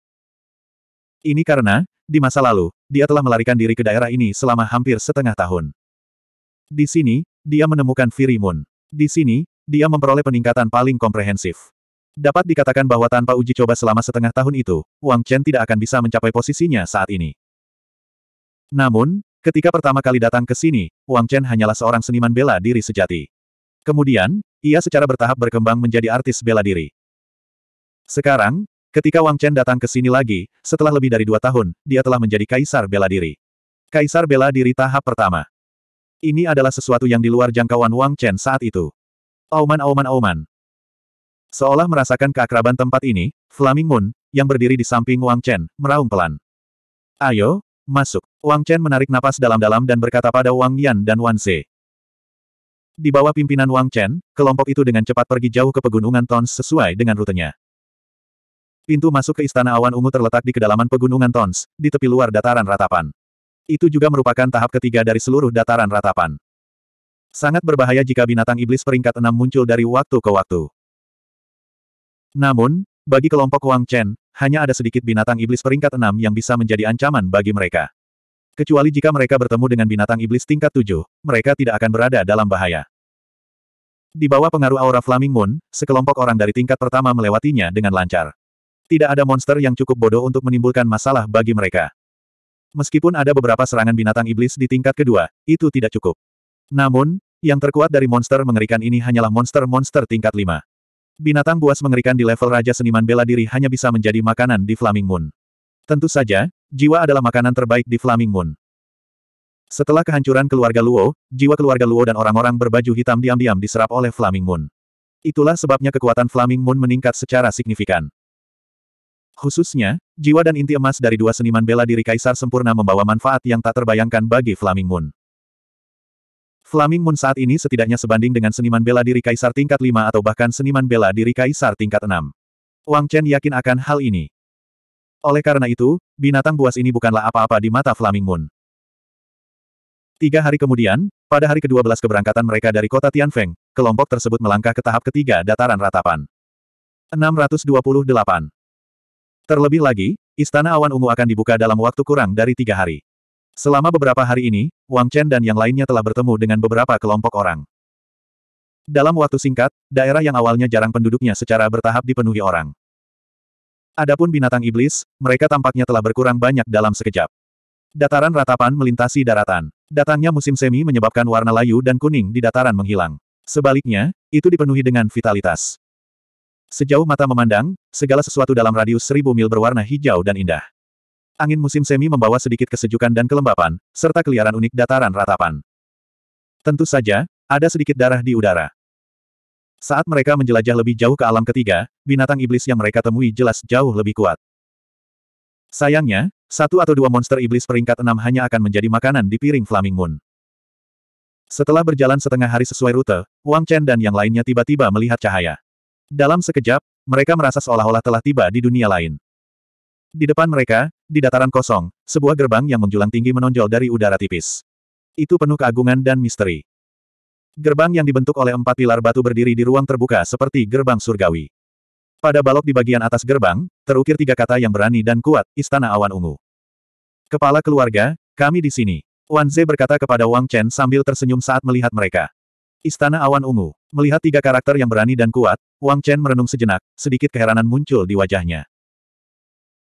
Speaker 1: Ini karena, di masa lalu, dia telah melarikan diri ke daerah ini selama hampir setengah tahun. Di sini, dia menemukan Firimun. Di sini, dia memperoleh peningkatan paling komprehensif. Dapat dikatakan bahwa tanpa uji coba selama setengah tahun itu, Wang Chen tidak akan bisa mencapai posisinya saat ini. Namun, ketika pertama kali datang ke sini, Wang Chen hanyalah seorang seniman bela diri sejati. Kemudian, ia secara bertahap berkembang menjadi artis bela diri. Sekarang, ketika Wang Chen datang ke sini lagi, setelah lebih dari dua tahun, dia telah menjadi kaisar bela diri. Kaisar bela diri tahap pertama. Ini adalah sesuatu yang di luar jangkauan Wang Chen saat itu. Auman auman auman, Seolah merasakan keakraban tempat ini, Flaming Moon, yang berdiri di samping Wang Chen, meraung pelan. Ayo, masuk. Wang Chen menarik napas dalam-dalam dan berkata pada Wang Yan dan Wan Se. Di bawah pimpinan Wang Chen, kelompok itu dengan cepat pergi jauh ke pegunungan Tons sesuai dengan rutenya. Pintu masuk ke Istana Awan Ungu terletak di kedalaman pegunungan Tons, di tepi luar dataran ratapan. Itu juga merupakan tahap ketiga dari seluruh dataran ratapan. Sangat berbahaya jika binatang iblis peringkat enam muncul dari waktu ke waktu. Namun, bagi kelompok Wang Chen, hanya ada sedikit binatang iblis peringkat enam yang bisa menjadi ancaman bagi mereka. Kecuali jika mereka bertemu dengan binatang iblis tingkat tujuh, mereka tidak akan berada dalam bahaya. Di bawah pengaruh aura Flaming Moon, sekelompok orang dari tingkat pertama melewatinya dengan lancar. Tidak ada monster yang cukup bodoh untuk menimbulkan masalah bagi mereka. Meskipun ada beberapa serangan binatang iblis di tingkat kedua, itu tidak cukup. Namun, yang terkuat dari monster mengerikan ini hanyalah monster-monster tingkat lima. Binatang buas mengerikan di level Raja Seniman Bela Diri hanya bisa menjadi makanan di Flaming Moon. Tentu saja, jiwa adalah makanan terbaik di Flaming Moon. Setelah kehancuran keluarga Luo, jiwa keluarga Luo dan orang-orang berbaju hitam diam-diam diserap oleh Flaming Moon. Itulah sebabnya kekuatan Flaming Moon meningkat secara signifikan. Khususnya, jiwa dan inti emas dari dua seniman bela diri Kaisar Sempurna membawa manfaat yang tak terbayangkan bagi Flaming Moon. Flaming Moon saat ini setidaknya sebanding dengan seniman bela diri kaisar tingkat 5 atau bahkan seniman bela diri kaisar tingkat 6. Wang Chen yakin akan hal ini. Oleh karena itu, binatang buas ini bukanlah apa-apa di mata Flaming Moon. Tiga hari kemudian, pada hari ke-12 keberangkatan mereka dari kota Tianfeng, kelompok tersebut melangkah ke tahap ketiga dataran ratapan. 628. Terlebih lagi, Istana Awan Ungu akan dibuka dalam waktu kurang dari tiga hari. Selama beberapa hari ini, Wang Chen dan yang lainnya telah bertemu dengan beberapa kelompok orang. Dalam waktu singkat, daerah yang awalnya jarang penduduknya secara bertahap dipenuhi orang. Adapun binatang iblis, mereka tampaknya telah berkurang banyak dalam sekejap. Dataran ratapan melintasi daratan. Datangnya musim semi menyebabkan warna layu dan kuning di dataran menghilang. Sebaliknya, itu dipenuhi dengan vitalitas. Sejauh mata memandang, segala sesuatu dalam radius seribu mil berwarna hijau dan indah. Angin musim semi membawa sedikit kesejukan dan kelembapan, serta keliaran unik dataran ratapan. Tentu saja, ada sedikit darah di udara. Saat mereka menjelajah lebih jauh ke alam ketiga, binatang iblis yang mereka temui jelas jauh lebih kuat. Sayangnya, satu atau dua monster iblis peringkat enam hanya akan menjadi makanan di piring Flaming Moon. Setelah berjalan setengah hari sesuai rute, Wang Chen dan yang lainnya tiba-tiba melihat cahaya. Dalam sekejap, mereka merasa seolah-olah telah tiba di dunia lain. Di depan mereka, di dataran kosong, sebuah gerbang yang menjulang tinggi menonjol dari udara tipis. Itu penuh keagungan dan misteri. Gerbang yang dibentuk oleh empat pilar batu berdiri di ruang terbuka seperti gerbang surgawi. Pada balok di bagian atas gerbang, terukir tiga kata yang berani dan kuat, Istana Awan Ungu. Kepala keluarga, kami di sini. Wan Ze berkata kepada Wang Chen sambil tersenyum saat melihat mereka. Istana Awan Ungu. Melihat tiga karakter yang berani dan kuat, Wang Chen merenung sejenak, sedikit keheranan muncul di wajahnya.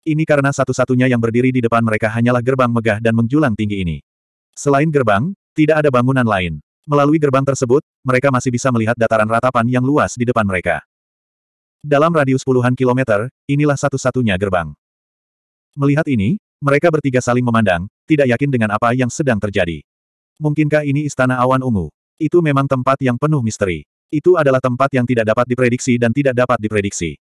Speaker 1: Ini karena satu-satunya yang berdiri di depan mereka hanyalah gerbang megah dan menjulang tinggi ini. Selain gerbang, tidak ada bangunan lain. Melalui gerbang tersebut, mereka masih bisa melihat dataran ratapan yang luas di depan mereka. Dalam radius puluhan kilometer, inilah satu-satunya gerbang. Melihat ini, mereka bertiga saling memandang, tidak yakin dengan apa yang sedang terjadi. Mungkinkah ini istana awan ungu? Itu memang tempat yang penuh misteri. Itu adalah tempat yang tidak dapat diprediksi dan tidak dapat diprediksi.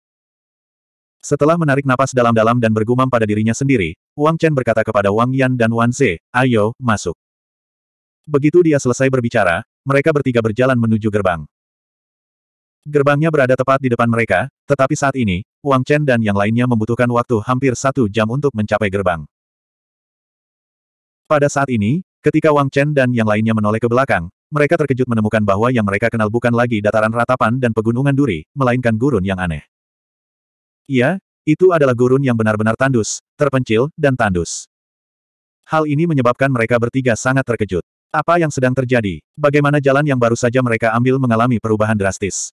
Speaker 1: Setelah menarik napas dalam-dalam dan bergumam pada dirinya sendiri, Wang Chen berkata kepada Wang Yan dan Wan Ze, ayo, masuk. Begitu dia selesai berbicara, mereka bertiga berjalan menuju gerbang. Gerbangnya berada tepat di depan mereka, tetapi saat ini, Wang Chen dan yang lainnya membutuhkan waktu hampir satu jam untuk mencapai gerbang. Pada saat ini, ketika Wang Chen dan yang lainnya menoleh ke belakang, mereka terkejut menemukan bahwa yang mereka kenal bukan lagi dataran ratapan dan pegunungan duri, melainkan gurun yang aneh. Iya, itu adalah gurun yang benar-benar tandus, terpencil, dan tandus. Hal ini menyebabkan mereka bertiga sangat terkejut. Apa yang sedang terjadi? Bagaimana jalan yang baru saja mereka ambil mengalami perubahan drastis?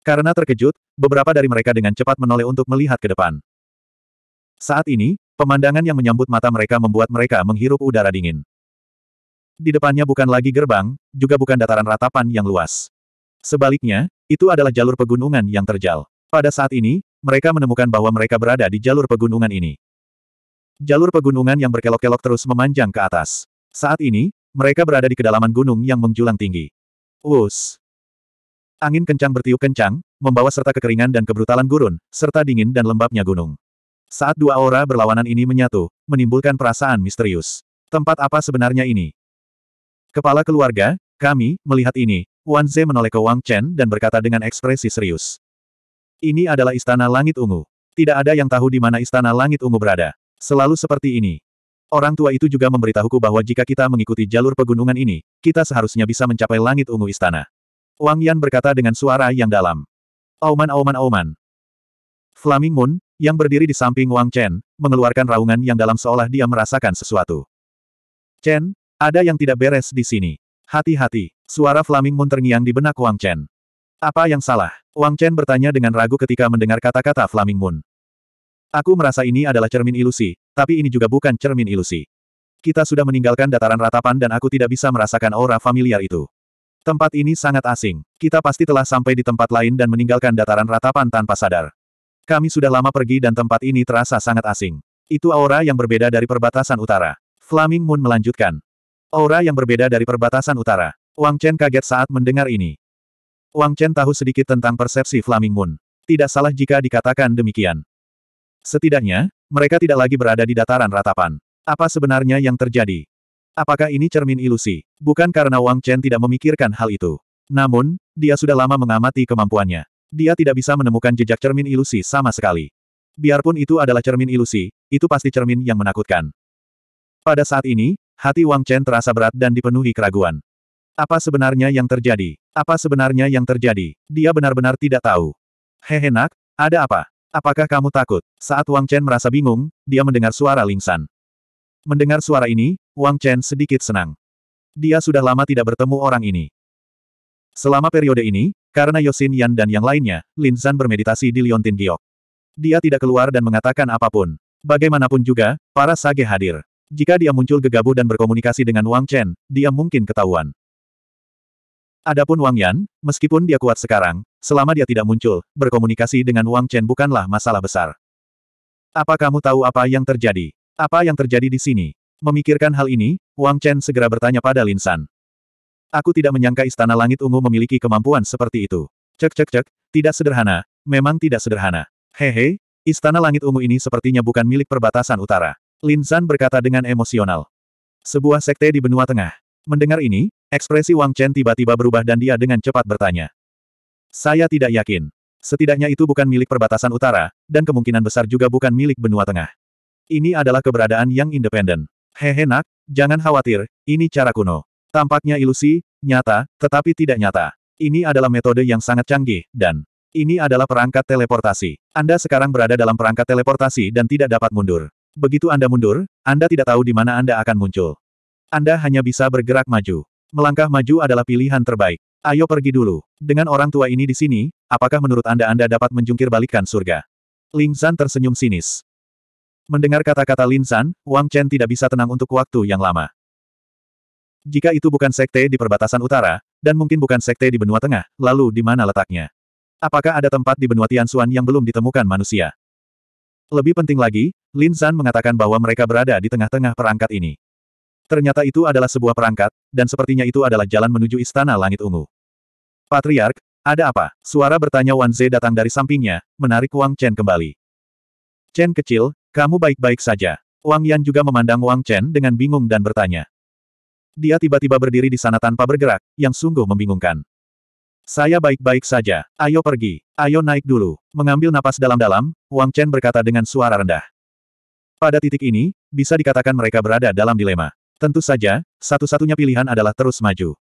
Speaker 1: Karena terkejut, beberapa dari mereka dengan cepat menoleh untuk melihat ke depan. Saat ini, pemandangan yang menyambut mata mereka membuat mereka menghirup udara dingin. Di depannya bukan lagi gerbang, juga bukan dataran ratapan yang luas. Sebaliknya, itu adalah jalur pegunungan yang terjal. Pada saat ini, mereka menemukan bahwa mereka berada di jalur pegunungan ini. Jalur pegunungan yang berkelok-kelok terus memanjang ke atas. Saat ini, mereka berada di kedalaman gunung yang menjulang tinggi. Us. Angin kencang bertiup kencang, membawa serta kekeringan dan kebrutalan gurun, serta dingin dan lembabnya gunung. Saat dua aura berlawanan ini menyatu, menimbulkan perasaan misterius. Tempat apa sebenarnya ini? Kepala keluarga, kami, melihat ini, Wan Ze menoleh ke Wang Chen dan berkata dengan ekspresi serius. Ini adalah Istana Langit Ungu. Tidak ada yang tahu di mana Istana Langit Ungu berada. Selalu seperti ini. Orang tua itu juga memberitahuku bahwa jika kita mengikuti jalur pegunungan ini, kita seharusnya bisa mencapai langit ungu istana. Wang Yan berkata dengan suara yang dalam. Auman auman auman. Flaming Moon, yang berdiri di samping Wang Chen, mengeluarkan raungan yang dalam seolah dia merasakan sesuatu. Chen, ada yang tidak beres di sini. Hati-hati, suara Flaming Moon terngiang di benak Wang Chen. Apa yang salah? Wang Chen bertanya dengan ragu ketika mendengar kata-kata Flaming Moon. Aku merasa ini adalah cermin ilusi, tapi ini juga bukan cermin ilusi. Kita sudah meninggalkan dataran ratapan dan aku tidak bisa merasakan aura familiar itu. Tempat ini sangat asing. Kita pasti telah sampai di tempat lain dan meninggalkan dataran ratapan tanpa sadar. Kami sudah lama pergi dan tempat ini terasa sangat asing. Itu aura yang berbeda dari perbatasan utara. Flaming Moon melanjutkan. Aura yang berbeda dari perbatasan utara. Wang Chen kaget saat mendengar ini. Wang Chen tahu sedikit tentang persepsi Flaming Moon. Tidak salah jika dikatakan demikian. Setidaknya, mereka tidak lagi berada di dataran ratapan. Apa sebenarnya yang terjadi? Apakah ini cermin ilusi? Bukan karena Wang Chen tidak memikirkan hal itu. Namun, dia sudah lama mengamati kemampuannya. Dia tidak bisa menemukan jejak cermin ilusi sama sekali. Biarpun itu adalah cermin ilusi, itu pasti cermin yang menakutkan. Pada saat ini, hati Wang Chen terasa berat dan dipenuhi keraguan. Apa sebenarnya yang terjadi? Apa sebenarnya yang terjadi? Dia benar-benar tidak tahu. Hehe nak, ada apa? Apakah kamu takut? Saat Wang Chen merasa bingung, dia mendengar suara Lingsan. Mendengar suara ini, Wang Chen sedikit senang. Dia sudah lama tidak bertemu orang ini. Selama periode ini, karena Yosin Yan dan yang lainnya, Linsan bermeditasi di Liontin Giok. Dia tidak keluar dan mengatakan apapun. Bagaimanapun juga, para sage hadir. Jika dia muncul gegabah dan berkomunikasi dengan Wang Chen, dia mungkin ketahuan. Adapun Wang Yan, meskipun dia kuat sekarang, selama dia tidak muncul, berkomunikasi dengan Wang Chen bukanlah masalah besar. Apa kamu tahu apa yang terjadi? Apa yang terjadi di sini? Memikirkan hal ini, Wang Chen segera bertanya pada Lin San. Aku tidak menyangka Istana Langit Ungu memiliki kemampuan seperti itu. Cek cek cek, tidak sederhana, memang tidak sederhana. Hehe, Istana Langit Ungu ini sepertinya bukan milik perbatasan utara. Lin San berkata dengan emosional. Sebuah sekte di benua tengah. Mendengar ini, Ekspresi Wang Chen tiba-tiba berubah dan dia dengan cepat bertanya. Saya tidak yakin. Setidaknya itu bukan milik perbatasan utara, dan kemungkinan besar juga bukan milik benua tengah. Ini adalah keberadaan yang independen. Hehe nak, jangan khawatir, ini cara kuno. Tampaknya ilusi, nyata, tetapi tidak nyata. Ini adalah metode yang sangat canggih, dan ini adalah perangkat teleportasi. Anda sekarang berada dalam perangkat teleportasi dan tidak dapat mundur. Begitu Anda mundur, Anda tidak tahu di mana Anda akan muncul. Anda hanya bisa bergerak maju. Melangkah maju adalah pilihan terbaik. Ayo pergi dulu. Dengan orang tua ini di sini, apakah menurut Anda Anda dapat menjungkir balikan surga? Ling San tersenyum sinis. Mendengar kata-kata Lin San, Wang Chen tidak bisa tenang untuk waktu yang lama. Jika itu bukan sekte di perbatasan utara, dan mungkin bukan sekte di benua tengah, lalu di mana letaknya? Apakah ada tempat di benua Tianxuan yang belum ditemukan manusia? Lebih penting lagi, Lin San mengatakan bahwa mereka berada di tengah-tengah perangkat ini. Ternyata itu adalah sebuah perangkat, dan sepertinya itu adalah jalan menuju Istana Langit Ungu. Patriark, ada apa? Suara bertanya Wan Ze datang dari sampingnya, menarik Wang Chen kembali. Chen kecil, kamu baik-baik saja. Wang Yan juga memandang Wang Chen dengan bingung dan bertanya. Dia tiba-tiba berdiri di sana tanpa bergerak, yang sungguh membingungkan. Saya baik-baik saja. Ayo pergi. Ayo naik dulu. Mengambil napas dalam-dalam, Wang Chen berkata dengan suara rendah. Pada titik ini, bisa dikatakan mereka berada dalam dilema. Tentu saja, satu-satunya pilihan adalah terus maju.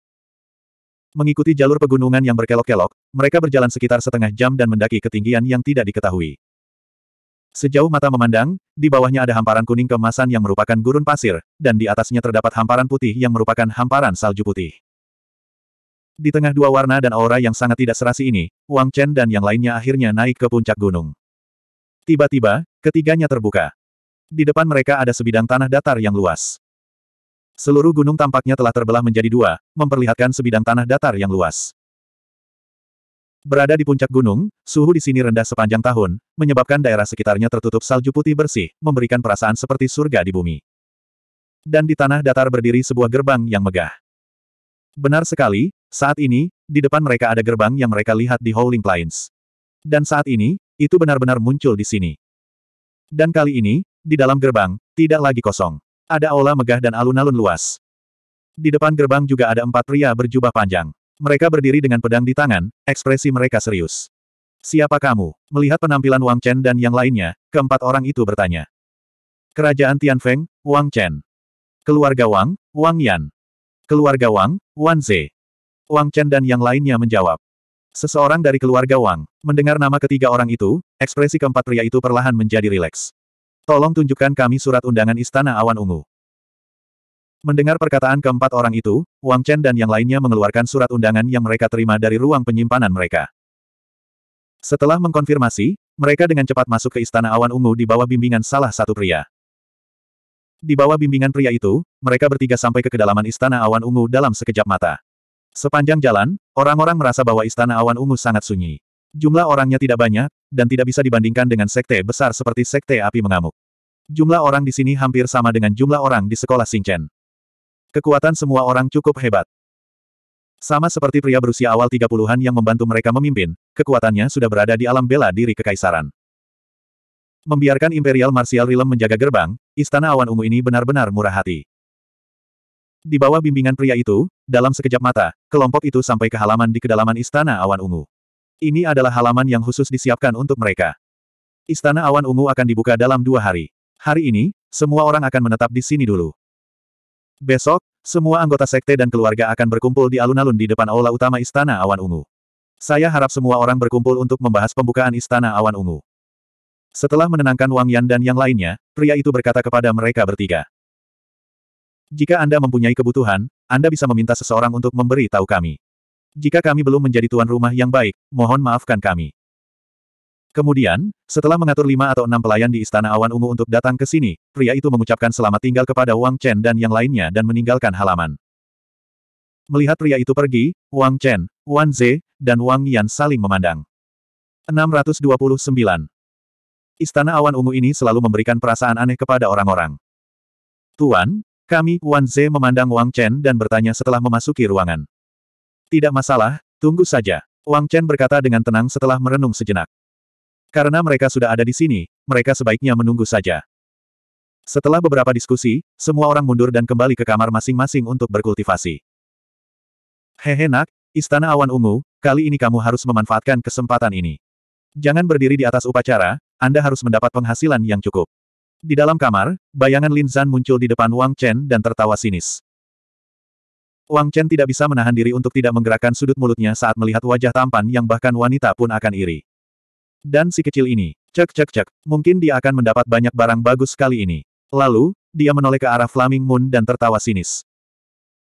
Speaker 1: Mengikuti jalur pegunungan yang berkelok-kelok, mereka berjalan sekitar setengah jam dan mendaki ketinggian yang tidak diketahui. Sejauh mata memandang, di bawahnya ada hamparan kuning kemasan yang merupakan gurun pasir, dan di atasnya terdapat hamparan putih yang merupakan hamparan salju putih. Di tengah dua warna dan aura yang sangat tidak serasi ini, Wang Chen dan yang lainnya akhirnya naik ke puncak gunung. Tiba-tiba, ketiganya terbuka. Di depan mereka ada sebidang tanah datar yang luas. Seluruh gunung tampaknya telah terbelah menjadi dua, memperlihatkan sebidang tanah datar yang luas. Berada di puncak gunung, suhu di sini rendah sepanjang tahun, menyebabkan daerah sekitarnya tertutup salju putih bersih, memberikan perasaan seperti surga di bumi. Dan di tanah datar berdiri sebuah gerbang yang megah. Benar sekali, saat ini, di depan mereka ada gerbang yang mereka lihat di Howling Plains. Dan saat ini, itu benar-benar muncul di sini. Dan kali ini, di dalam gerbang, tidak lagi kosong. Ada aula megah dan alun-alun luas. Di depan gerbang juga ada empat pria berjubah panjang. Mereka berdiri dengan pedang di tangan, ekspresi mereka serius. Siapa kamu? Melihat penampilan Wang Chen dan yang lainnya, keempat orang itu bertanya. Kerajaan Tianfeng, Wang Chen. Keluarga Wang, Wang Yan. Keluarga Wang, Wan Ze. Wang Chen dan yang lainnya menjawab. Seseorang dari keluarga Wang, mendengar nama ketiga orang itu, ekspresi keempat pria itu perlahan menjadi rileks. Tolong tunjukkan kami surat undangan Istana Awan Ungu. Mendengar perkataan keempat orang itu, Wang Chen dan yang lainnya mengeluarkan surat undangan yang mereka terima dari ruang penyimpanan mereka. Setelah mengkonfirmasi, mereka dengan cepat masuk ke Istana Awan Ungu di bawah bimbingan salah satu pria. Di bawah bimbingan pria itu, mereka bertiga sampai ke kedalaman Istana Awan Ungu dalam sekejap mata. Sepanjang jalan, orang-orang merasa bahwa Istana Awan Ungu sangat sunyi. Jumlah orangnya tidak banyak, dan tidak bisa dibandingkan dengan sekte besar seperti sekte api mengamuk. Jumlah orang di sini hampir sama dengan jumlah orang di sekolah Xingchen. Kekuatan semua orang cukup hebat. Sama seperti pria berusia awal 30-an yang membantu mereka memimpin, kekuatannya sudah berada di alam bela diri kekaisaran. Membiarkan Imperial Martial Realm menjaga gerbang, istana awan ungu ini benar-benar murah hati. Di bawah bimbingan pria itu, dalam sekejap mata, kelompok itu sampai ke halaman di kedalaman istana awan ungu. Ini adalah halaman yang khusus disiapkan untuk mereka. Istana Awan Ungu akan dibuka dalam dua hari. Hari ini, semua orang akan menetap di sini dulu. Besok, semua anggota sekte dan keluarga akan berkumpul di alun-alun di depan aula utama Istana Awan Ungu. Saya harap semua orang berkumpul untuk membahas pembukaan Istana Awan Ungu. Setelah menenangkan Wang Yan dan yang lainnya, pria itu berkata kepada mereka bertiga. Jika Anda mempunyai kebutuhan, Anda bisa meminta seseorang untuk memberi tahu kami. Jika kami belum menjadi tuan rumah yang baik, mohon maafkan kami. Kemudian, setelah mengatur lima atau enam pelayan di Istana Awan Ungu untuk datang ke sini, pria itu mengucapkan selamat tinggal kepada Wang Chen dan yang lainnya dan meninggalkan halaman. Melihat pria itu pergi, Wang Chen, Wang Ze, dan Wang Yan saling memandang. 629. Istana Awan Ungu ini selalu memberikan perasaan aneh kepada orang-orang. Tuan, kami, Wan Ze memandang Wang Chen dan bertanya setelah memasuki ruangan. Tidak masalah, tunggu saja. Wang Chen berkata dengan tenang setelah merenung sejenak. Karena mereka sudah ada di sini, mereka sebaiknya menunggu saja. Setelah beberapa diskusi, semua orang mundur dan kembali ke kamar masing-masing untuk berkultivasi. Hehe nak, Istana Awan Ungu, kali ini kamu harus memanfaatkan kesempatan ini. Jangan berdiri di atas upacara, Anda harus mendapat penghasilan yang cukup. Di dalam kamar, bayangan Lin Zan muncul di depan Wang Chen dan tertawa sinis. Wang Chen tidak bisa menahan diri untuk tidak menggerakkan sudut mulutnya saat melihat wajah tampan yang bahkan wanita pun akan iri. Dan si kecil ini, cek cek cek, mungkin dia akan mendapat banyak barang bagus kali ini. Lalu, dia menoleh ke arah Flaming Moon dan tertawa sinis.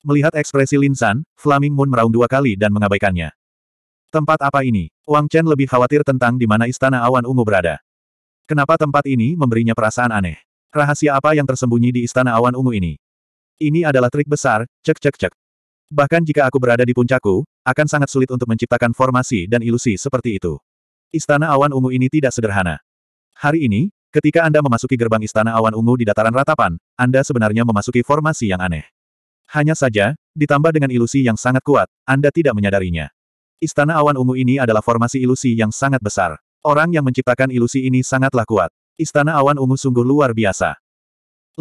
Speaker 1: Melihat ekspresi Lin San, Flaming Moon meraung dua kali dan mengabaikannya. Tempat apa ini? Wang Chen lebih khawatir tentang di mana istana awan ungu berada. Kenapa tempat ini memberinya perasaan aneh? Rahasia apa yang tersembunyi di istana awan ungu ini? Ini adalah trik besar, cek cek cek. Bahkan jika aku berada di puncakku, akan sangat sulit untuk menciptakan formasi dan ilusi seperti itu. Istana awan ungu ini tidak sederhana. Hari ini, ketika Anda memasuki gerbang istana awan ungu di dataran ratapan, Anda sebenarnya memasuki formasi yang aneh. Hanya saja, ditambah dengan ilusi yang sangat kuat, Anda tidak menyadarinya. Istana awan ungu ini adalah formasi ilusi yang sangat besar. Orang yang menciptakan ilusi ini sangatlah kuat. Istana awan ungu sungguh luar biasa.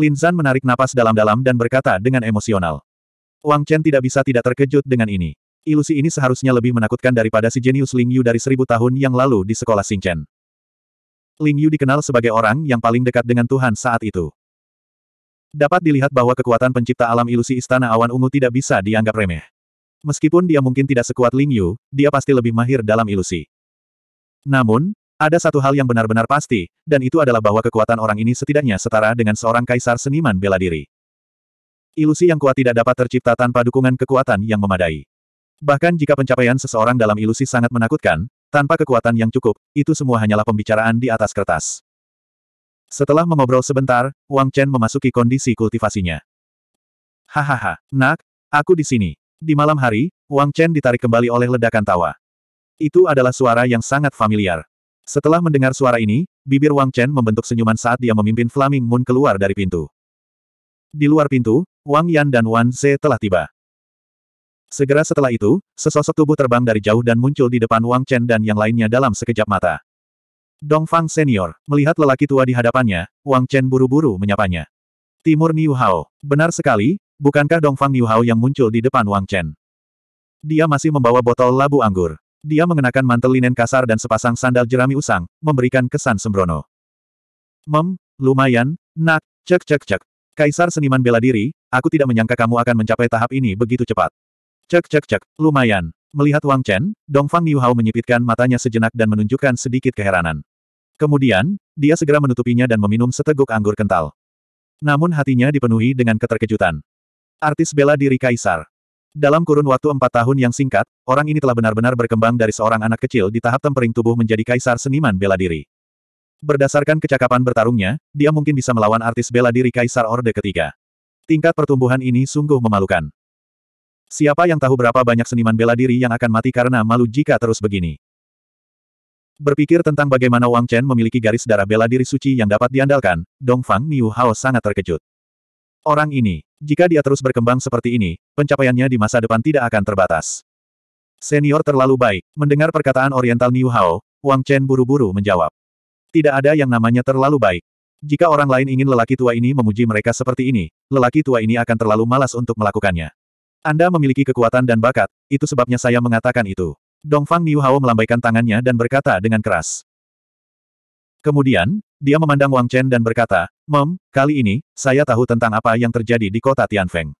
Speaker 1: Lin Linzan menarik napas dalam-dalam dan berkata dengan emosional. Wang Chen tidak bisa tidak terkejut dengan ini. Ilusi ini seharusnya lebih menakutkan daripada si jenius Ling Yu dari seribu tahun yang lalu di sekolah Chen. Ling Yu dikenal sebagai orang yang paling dekat dengan Tuhan saat itu. Dapat dilihat bahwa kekuatan pencipta alam ilusi Istana Awan Ungu tidak bisa dianggap remeh. Meskipun dia mungkin tidak sekuat Ling Yu, dia pasti lebih mahir dalam ilusi. Namun, ada satu hal yang benar-benar pasti, dan itu adalah bahwa kekuatan orang ini setidaknya setara dengan seorang kaisar seniman bela diri. Ilusi yang kuat tidak dapat tercipta tanpa dukungan kekuatan yang memadai. Bahkan jika pencapaian seseorang dalam ilusi sangat menakutkan, tanpa kekuatan yang cukup, itu semua hanyalah pembicaraan di atas kertas. Setelah mengobrol sebentar, Wang Chen memasuki kondisi kultivasinya. Hahaha, nak, aku di sini. Di malam hari, Wang Chen ditarik kembali oleh ledakan tawa. Itu adalah suara yang sangat familiar. Setelah mendengar suara ini, bibir Wang Chen membentuk senyuman saat dia memimpin Flaming Moon keluar dari pintu. Di luar pintu, Wang Yan dan Wan Ze telah tiba. Segera setelah itu, sesosok tubuh terbang dari jauh dan muncul di depan Wang Chen dan yang lainnya dalam sekejap mata. Dong Fang Senior, melihat lelaki tua di hadapannya, Wang Chen buru-buru menyapanya. Timur Niu Hao, benar sekali, bukankah Dong Fang Niu Hao yang muncul di depan Wang Chen? Dia masih membawa botol labu anggur. Dia mengenakan mantel linen kasar dan sepasang sandal jerami usang, memberikan kesan sembrono. Mem, lumayan, nak, cek cek cek, Kaisar seniman bela diri, aku tidak menyangka kamu akan mencapai tahap ini begitu cepat. Cek cek cek, lumayan. Melihat Wang Chen, Dongfang Niuhao menyipitkan matanya sejenak dan menunjukkan sedikit keheranan. Kemudian, dia segera menutupinya dan meminum seteguk anggur kental. Namun hatinya dipenuhi dengan keterkejutan. Artis bela diri Kaisar. Dalam kurun waktu empat tahun yang singkat, orang ini telah benar-benar berkembang dari seorang anak kecil di tahap tempering tubuh menjadi kaisar seniman bela diri. Berdasarkan kecakapan bertarungnya, dia mungkin bisa melawan artis bela diri Kaisar Orde ketiga. Tingkat pertumbuhan ini sungguh memalukan. Siapa yang tahu berapa banyak seniman bela diri yang akan mati karena malu jika terus begini. Berpikir tentang bagaimana Wang Chen memiliki garis darah bela diri suci yang dapat diandalkan, Dongfang Niu Hao sangat terkejut. Orang ini, jika dia terus berkembang seperti ini, pencapaiannya di masa depan tidak akan terbatas. Senior terlalu baik, mendengar perkataan Oriental Niu Hao, Wang Chen buru-buru menjawab. Tidak ada yang namanya terlalu baik. Jika orang lain ingin lelaki tua ini memuji mereka seperti ini, lelaki tua ini akan terlalu malas untuk melakukannya. Anda memiliki kekuatan dan bakat, itu sebabnya saya mengatakan itu. Dongfang Niuhao melambaikan tangannya dan berkata dengan keras. Kemudian, dia memandang Wang Chen dan berkata, Mem, kali ini, saya tahu tentang apa yang terjadi di kota Tianfeng.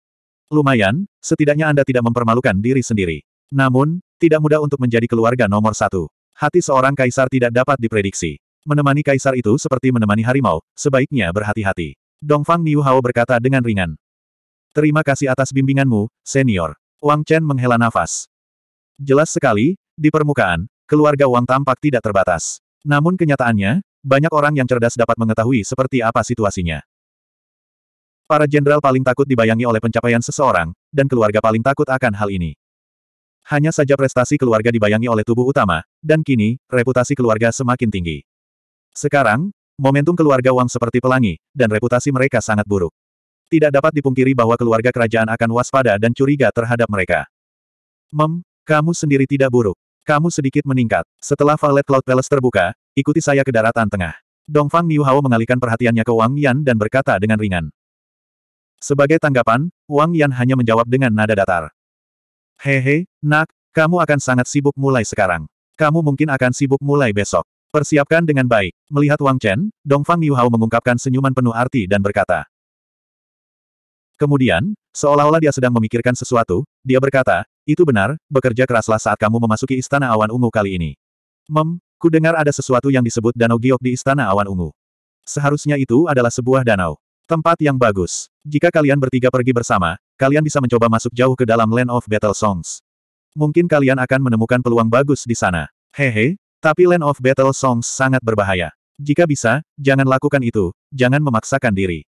Speaker 1: Lumayan, setidaknya Anda tidak mempermalukan diri sendiri. Namun, tidak mudah untuk menjadi keluarga nomor satu. Hati seorang kaisar tidak dapat diprediksi. Menemani kaisar itu seperti menemani harimau, sebaiknya berhati-hati. Dongfang Niu Hao berkata dengan ringan. Terima kasih atas bimbinganmu, senior. Wang Chen menghela nafas. Jelas sekali, di permukaan, keluarga Wang tampak tidak terbatas. Namun kenyataannya, banyak orang yang cerdas dapat mengetahui seperti apa situasinya. Para jenderal paling takut dibayangi oleh pencapaian seseorang, dan keluarga paling takut akan hal ini. Hanya saja prestasi keluarga dibayangi oleh tubuh utama, dan kini, reputasi keluarga semakin tinggi. Sekarang, momentum keluarga Wang seperti pelangi, dan reputasi mereka sangat buruk. Tidak dapat dipungkiri bahwa keluarga kerajaan akan waspada dan curiga terhadap mereka. Mem, kamu sendiri tidak buruk. Kamu sedikit meningkat. Setelah Valet Cloud Palace terbuka, ikuti saya ke daratan tengah. Dongfang Niuhao mengalihkan perhatiannya ke Wang Yan dan berkata dengan ringan. Sebagai tanggapan, Wang Yan hanya menjawab dengan nada datar. Hehe, nak, kamu akan sangat sibuk mulai sekarang. Kamu mungkin akan sibuk mulai besok. Persiapkan dengan baik. Melihat Wang Chen, Dongfang Niuhao mengungkapkan senyuman penuh arti dan berkata. Kemudian, seolah-olah dia sedang memikirkan sesuatu, dia berkata, itu benar, bekerja keraslah saat kamu memasuki Istana Awan Ungu kali ini. Mem, ku dengar ada sesuatu yang disebut Danau Giok di Istana Awan Ungu. Seharusnya itu adalah sebuah danau. Tempat yang bagus. Jika kalian bertiga pergi bersama, kalian bisa mencoba masuk jauh ke dalam Land of Battle Songs. Mungkin kalian akan menemukan peluang bagus di sana. Hehe, tapi Land of Battle Songs sangat berbahaya. Jika bisa, jangan lakukan itu, jangan memaksakan diri.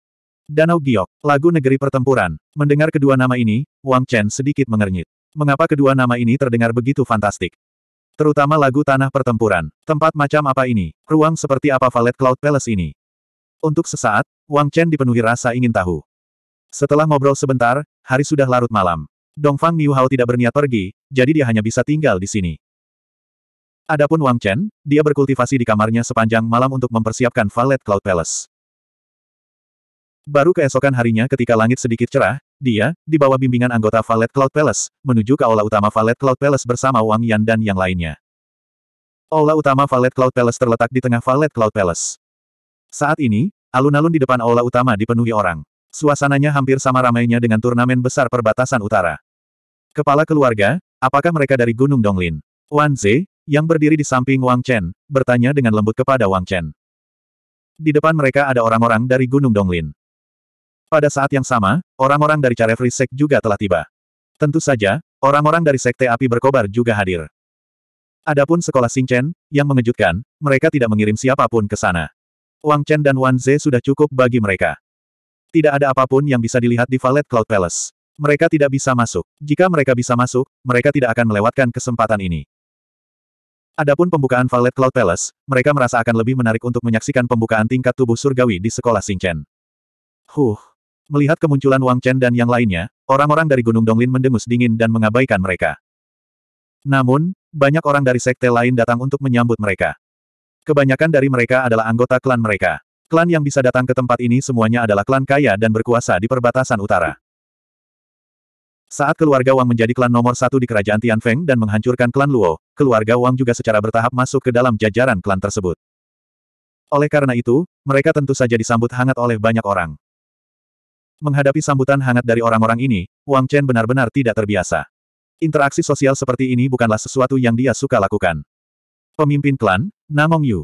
Speaker 1: Danau Giok, lagu negeri pertempuran. Mendengar kedua nama ini, Wang Chen sedikit mengernyit. Mengapa kedua nama ini terdengar begitu fantastik? Terutama lagu tanah pertempuran. Tempat macam apa ini? Ruang seperti apa Valet Cloud Palace ini? Untuk sesaat, Wang Chen dipenuhi rasa ingin tahu. Setelah ngobrol sebentar, hari sudah larut malam. Dongfang Niu tidak berniat pergi, jadi dia hanya bisa tinggal di sini. Adapun Wang Chen, dia berkultivasi di kamarnya sepanjang malam untuk mempersiapkan Valet Cloud Palace. Baru keesokan harinya ketika langit sedikit cerah, dia, di bawah bimbingan anggota Valet Cloud Palace, menuju ke aula utama Valet Cloud Palace bersama Wang Yan dan yang lainnya. Aula utama Valet Cloud Palace terletak di tengah Valet Cloud Palace. Saat ini, alun-alun di depan aula utama dipenuhi orang. Suasananya hampir sama ramainya dengan turnamen besar perbatasan utara. Kepala keluarga, apakah mereka dari Gunung Donglin? Wan Ze, yang berdiri di samping Wang Chen, bertanya dengan lembut kepada Wang Chen. Di depan mereka ada orang-orang dari Gunung Donglin. Pada saat yang sama, orang-orang dari Carefree Sect juga telah tiba. Tentu saja, orang-orang dari Sekte Api Berkobar juga hadir. Adapun sekolah Xingchen, yang mengejutkan, mereka tidak mengirim siapapun ke sana. Wang Chen dan Wan Ze sudah cukup bagi mereka. Tidak ada apapun yang bisa dilihat di Valet Cloud Palace. Mereka tidak bisa masuk. Jika mereka bisa masuk, mereka tidak akan melewatkan kesempatan ini. Adapun pembukaan Valet Cloud Palace, mereka merasa akan lebih menarik untuk menyaksikan pembukaan tingkat tubuh surgawi di sekolah Xingchen. Huh. Melihat kemunculan Wang Chen dan yang lainnya, orang-orang dari Gunung Donglin mendengus dingin dan mengabaikan mereka. Namun, banyak orang dari sekte lain datang untuk menyambut mereka. Kebanyakan dari mereka adalah anggota klan mereka. Klan yang bisa datang ke tempat ini semuanya adalah klan kaya dan berkuasa di perbatasan utara. Saat keluarga Wang menjadi klan nomor satu di kerajaan Tianfeng dan menghancurkan klan Luo, keluarga Wang juga secara bertahap masuk ke dalam jajaran klan tersebut. Oleh karena itu, mereka tentu saja disambut hangat oleh banyak orang. Menghadapi sambutan hangat dari orang-orang ini, Wang Chen benar-benar tidak terbiasa. Interaksi sosial seperti ini bukanlah sesuatu yang dia suka lakukan. Pemimpin klan, Namong Yu.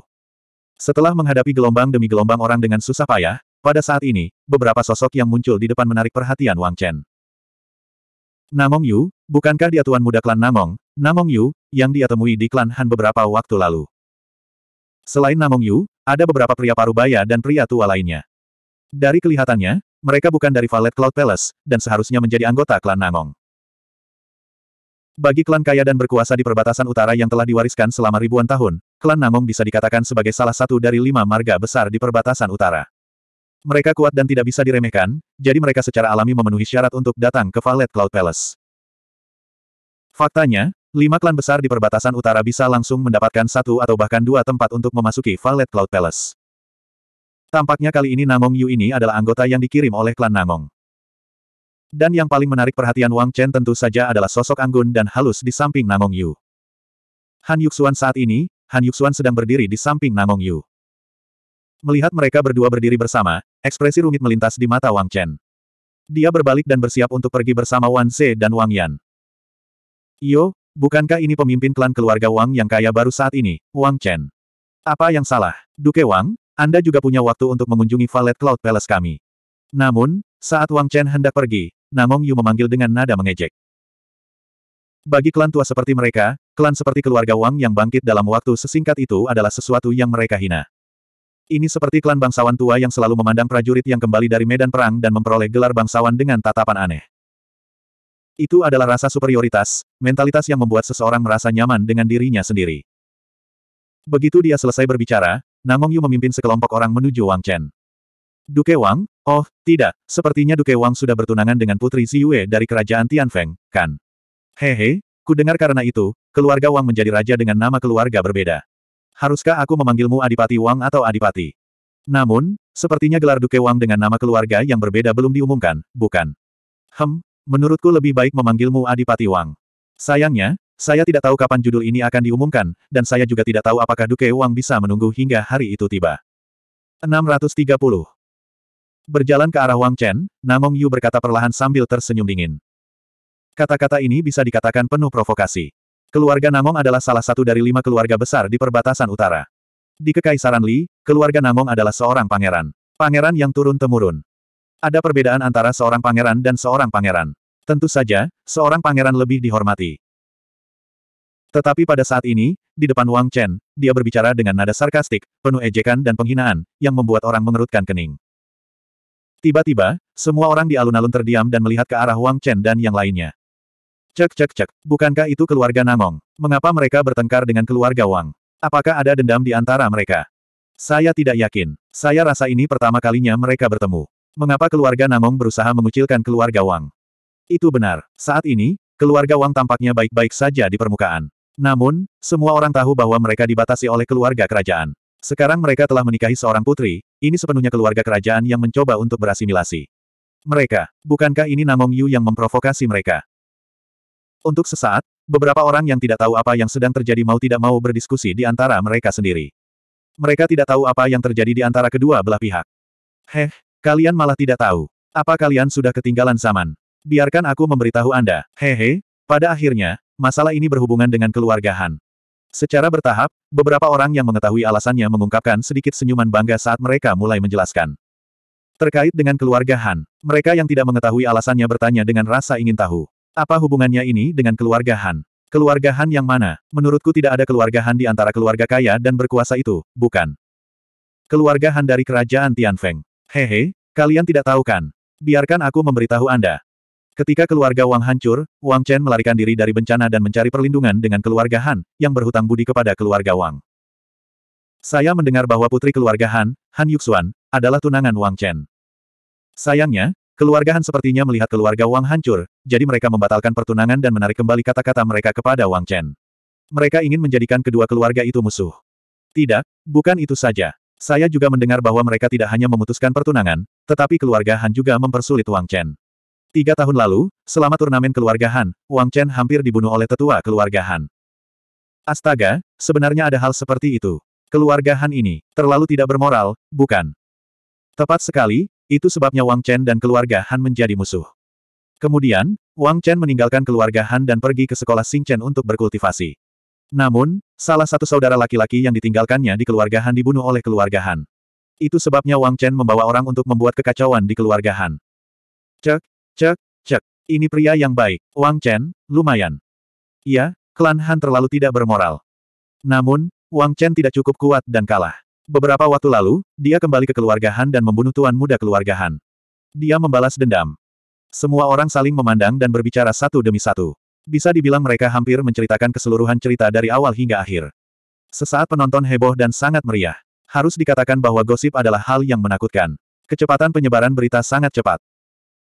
Speaker 1: Setelah menghadapi gelombang demi gelombang orang dengan susah payah, pada saat ini, beberapa sosok yang muncul di depan menarik perhatian Wang Chen. Namong Yu, bukankah dia tuan muda klan Namong, Namong Yu, yang dia temui di klan Han beberapa waktu lalu? Selain Namong Yu, ada beberapa pria parubaya dan pria tua lainnya. Dari kelihatannya, mereka bukan dari Valet Cloud Palace, dan seharusnya menjadi anggota klan Namong. Bagi klan kaya dan berkuasa di perbatasan utara yang telah diwariskan selama ribuan tahun, klan Namong bisa dikatakan sebagai salah satu dari lima marga besar di perbatasan utara. Mereka kuat dan tidak bisa diremehkan, jadi mereka secara alami memenuhi syarat untuk datang ke Valet Cloud Palace. Faktanya, lima klan besar di perbatasan utara bisa langsung mendapatkan satu atau bahkan dua tempat untuk memasuki Valet Cloud Palace. Tampaknya kali ini Namong Yu ini adalah anggota yang dikirim oleh klan Namong. Dan yang paling menarik perhatian Wang Chen tentu saja adalah sosok anggun dan halus di samping Namong Yu. Han Yuxuan saat ini, Han Yuxuan sedang berdiri di samping Namong Yu. Melihat mereka berdua berdiri bersama, ekspresi rumit melintas di mata Wang Chen. Dia berbalik dan bersiap untuk pergi bersama Wan Ze dan Wang Yan. Yo, bukankah ini pemimpin klan keluarga Wang yang kaya baru saat ini, Wang Chen? Apa yang salah? Duke Wang, Anda juga punya waktu untuk mengunjungi Valet Cloud Palace kami. Namun, saat Wang Chen hendak pergi, Namong Yu memanggil dengan nada mengejek. Bagi klan tua seperti mereka, klan seperti keluarga Wang yang bangkit dalam waktu sesingkat itu adalah sesuatu yang mereka hina. Ini seperti klan bangsawan tua yang selalu memandang prajurit yang kembali dari medan perang dan memperoleh gelar bangsawan dengan tatapan aneh. Itu adalah rasa superioritas, mentalitas yang membuat seseorang merasa nyaman dengan dirinya sendiri. Begitu dia selesai berbicara, Namong Yu memimpin sekelompok orang menuju Wang Chen. Duke Wang? Oh, tidak, sepertinya Duke Wang sudah bertunangan dengan Putri Ziyue dari kerajaan Tianfeng, kan? Hehe, ku dengar karena itu, keluarga Wang menjadi raja dengan nama keluarga berbeda. Haruskah aku memanggilmu Adipati Wang atau Adipati? Namun, sepertinya gelar Duke Wang dengan nama keluarga yang berbeda belum diumumkan, bukan? Hem, menurutku lebih baik memanggilmu Adipati Wang. Sayangnya, saya tidak tahu kapan judul ini akan diumumkan, dan saya juga tidak tahu apakah Duke Wang bisa menunggu hingga hari itu tiba. 630. Berjalan ke arah Wang Chen, Namong Yu berkata perlahan sambil tersenyum dingin. Kata-kata ini bisa dikatakan penuh provokasi. Keluarga Namong adalah salah satu dari lima keluarga besar di perbatasan utara. Di Kekaisaran Li, keluarga Namong adalah seorang pangeran. Pangeran yang turun-temurun. Ada perbedaan antara seorang pangeran dan seorang pangeran. Tentu saja, seorang pangeran lebih dihormati. Tetapi pada saat ini, di depan Wang Chen, dia berbicara dengan nada sarkastik, penuh ejekan dan penghinaan, yang membuat orang mengerutkan kening. Tiba-tiba, semua orang di alun-alun terdiam dan melihat ke arah Wang Chen dan yang lainnya. Cek cek cek, bukankah itu keluarga Namong? Mengapa mereka bertengkar dengan keluarga Wang? Apakah ada dendam di antara mereka? Saya tidak yakin. Saya rasa ini pertama kalinya mereka bertemu. Mengapa keluarga Namong berusaha mengucilkan keluarga Wang? Itu benar. Saat ini, keluarga Wang tampaknya baik-baik saja di permukaan. Namun, semua orang tahu bahwa mereka dibatasi oleh keluarga kerajaan. Sekarang mereka telah menikahi seorang putri, ini sepenuhnya keluarga kerajaan yang mencoba untuk berasimilasi. Mereka, bukankah ini Namong Yu yang memprovokasi mereka? Untuk sesaat, beberapa orang yang tidak tahu apa yang sedang terjadi mau tidak mau berdiskusi di antara mereka sendiri. Mereka tidak tahu apa yang terjadi di antara kedua belah pihak. Heh, kalian malah tidak tahu. Apa kalian sudah ketinggalan zaman? Biarkan aku memberitahu Anda. Hehe, pada akhirnya, masalah ini berhubungan dengan keluarga Han. Secara bertahap, beberapa orang yang mengetahui alasannya mengungkapkan sedikit senyuman bangga saat mereka mulai menjelaskan. Terkait dengan keluarga Han, mereka yang tidak mengetahui alasannya bertanya dengan rasa ingin tahu. Apa hubungannya ini dengan keluarga Han? Keluarga Han yang mana? Menurutku tidak ada keluarga Han di antara keluarga kaya dan berkuasa itu, bukan? Keluarga Han dari kerajaan Tianfeng. Hehe, kalian tidak tahu kan? Biarkan aku memberitahu Anda. Ketika keluarga Wang hancur, Wang Chen melarikan diri dari bencana dan mencari perlindungan dengan keluarga Han, yang berhutang budi kepada keluarga Wang. Saya mendengar bahwa putri keluarga Han, Han Yuxuan, adalah tunangan Wang Chen. Sayangnya, Keluarga Han sepertinya melihat keluarga Wang hancur, jadi mereka membatalkan pertunangan dan menarik kembali kata-kata mereka kepada Wang Chen. Mereka ingin menjadikan kedua keluarga itu musuh. Tidak, bukan itu saja. Saya juga mendengar bahwa mereka tidak hanya memutuskan pertunangan, tetapi keluarga Han juga mempersulit Wang Chen. Tiga tahun lalu, selama turnamen keluarga Han, Wang Chen hampir dibunuh oleh tetua keluarga Han. Astaga, sebenarnya ada hal seperti itu. Keluarga Han ini, terlalu tidak bermoral, bukan? Tepat sekali, itu sebabnya Wang Chen dan keluarga Han menjadi musuh. Kemudian, Wang Chen meninggalkan keluarga Han dan pergi ke sekolah Xing Chen untuk berkultivasi. Namun, salah satu saudara laki-laki yang ditinggalkannya di keluarga Han dibunuh oleh keluarga Han. Itu sebabnya Wang Chen membawa orang untuk membuat kekacauan di keluarga Han. Cek, cek, cek. Ini pria yang baik. Wang Chen, lumayan. Iya, klan Han terlalu tidak bermoral. Namun, Wang Chen tidak cukup kuat dan kalah. Beberapa waktu lalu, dia kembali ke keluarga Han dan membunuh tuan muda keluarga Han. Dia membalas dendam. Semua orang saling memandang dan berbicara satu demi satu. Bisa dibilang mereka hampir menceritakan keseluruhan cerita dari awal hingga akhir. Sesaat penonton heboh dan sangat meriah. Harus dikatakan bahwa gosip adalah hal yang menakutkan. Kecepatan penyebaran berita sangat cepat.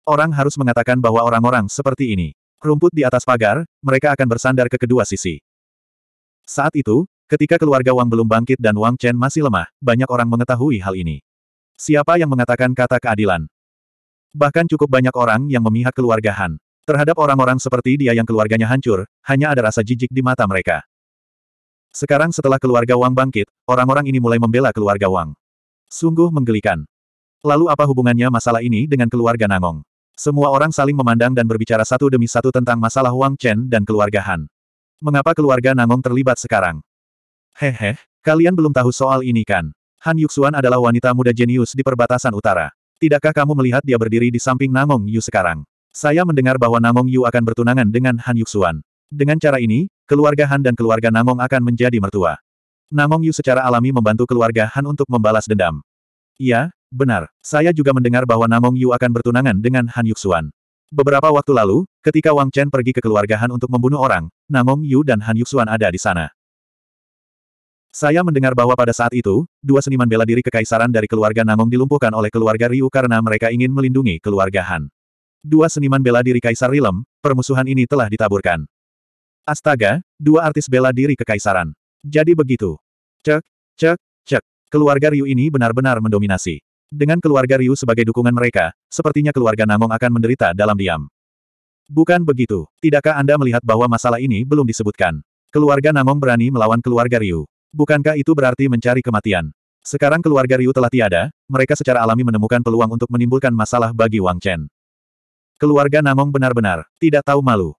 Speaker 1: Orang harus mengatakan bahwa orang-orang seperti ini. Rumput di atas pagar, mereka akan bersandar ke kedua sisi. Saat itu, Ketika keluarga Wang belum bangkit dan Wang Chen masih lemah, banyak orang mengetahui hal ini. Siapa yang mengatakan kata keadilan? Bahkan cukup banyak orang yang memihak keluarga Han. Terhadap orang-orang seperti dia yang keluarganya hancur, hanya ada rasa jijik di mata mereka. Sekarang setelah keluarga Wang bangkit, orang-orang ini mulai membela keluarga Wang. Sungguh menggelikan. Lalu apa hubungannya masalah ini dengan keluarga Nangong? Semua orang saling memandang dan berbicara satu demi satu tentang masalah Wang Chen dan keluarga Han. Mengapa keluarga Nangong terlibat sekarang? Hehe, kalian belum tahu soal ini kan? Han Yuxuan adalah wanita muda jenius di perbatasan utara. Tidakkah kamu melihat dia berdiri di samping Namong Yu sekarang? Saya mendengar bahwa Namong Yu akan bertunangan dengan Han Yuxuan. Dengan cara ini, keluarga Han dan keluarga Namong akan menjadi mertua. Namong Yu secara alami membantu keluarga Han untuk membalas dendam. Iya, benar. Saya juga mendengar bahwa Namong Yu akan bertunangan dengan Han Yuxuan. Beberapa waktu lalu, ketika Wang Chen pergi ke keluarga Han untuk membunuh orang, Namong Yu dan Han Yuxuan ada di sana. Saya mendengar bahwa pada saat itu, dua seniman bela diri kekaisaran dari keluarga Nangong dilumpuhkan oleh keluarga Ryu karena mereka ingin melindungi keluarga Han. Dua seniman bela diri kaisar Rilem, permusuhan ini telah ditaburkan. Astaga, dua artis bela diri kekaisaran. Jadi begitu. Cek, cek, cek. Keluarga Ryu ini benar-benar mendominasi. Dengan keluarga Ryu sebagai dukungan mereka, sepertinya keluarga Namong akan menderita dalam diam. Bukan begitu. Tidakkah Anda melihat bahwa masalah ini belum disebutkan? Keluarga Namong berani melawan keluarga Ryu. Bukankah itu berarti mencari kematian? Sekarang keluarga Ryu telah tiada, mereka secara alami menemukan peluang untuk menimbulkan masalah bagi Wang Chen. Keluarga Namong benar-benar tidak tahu malu.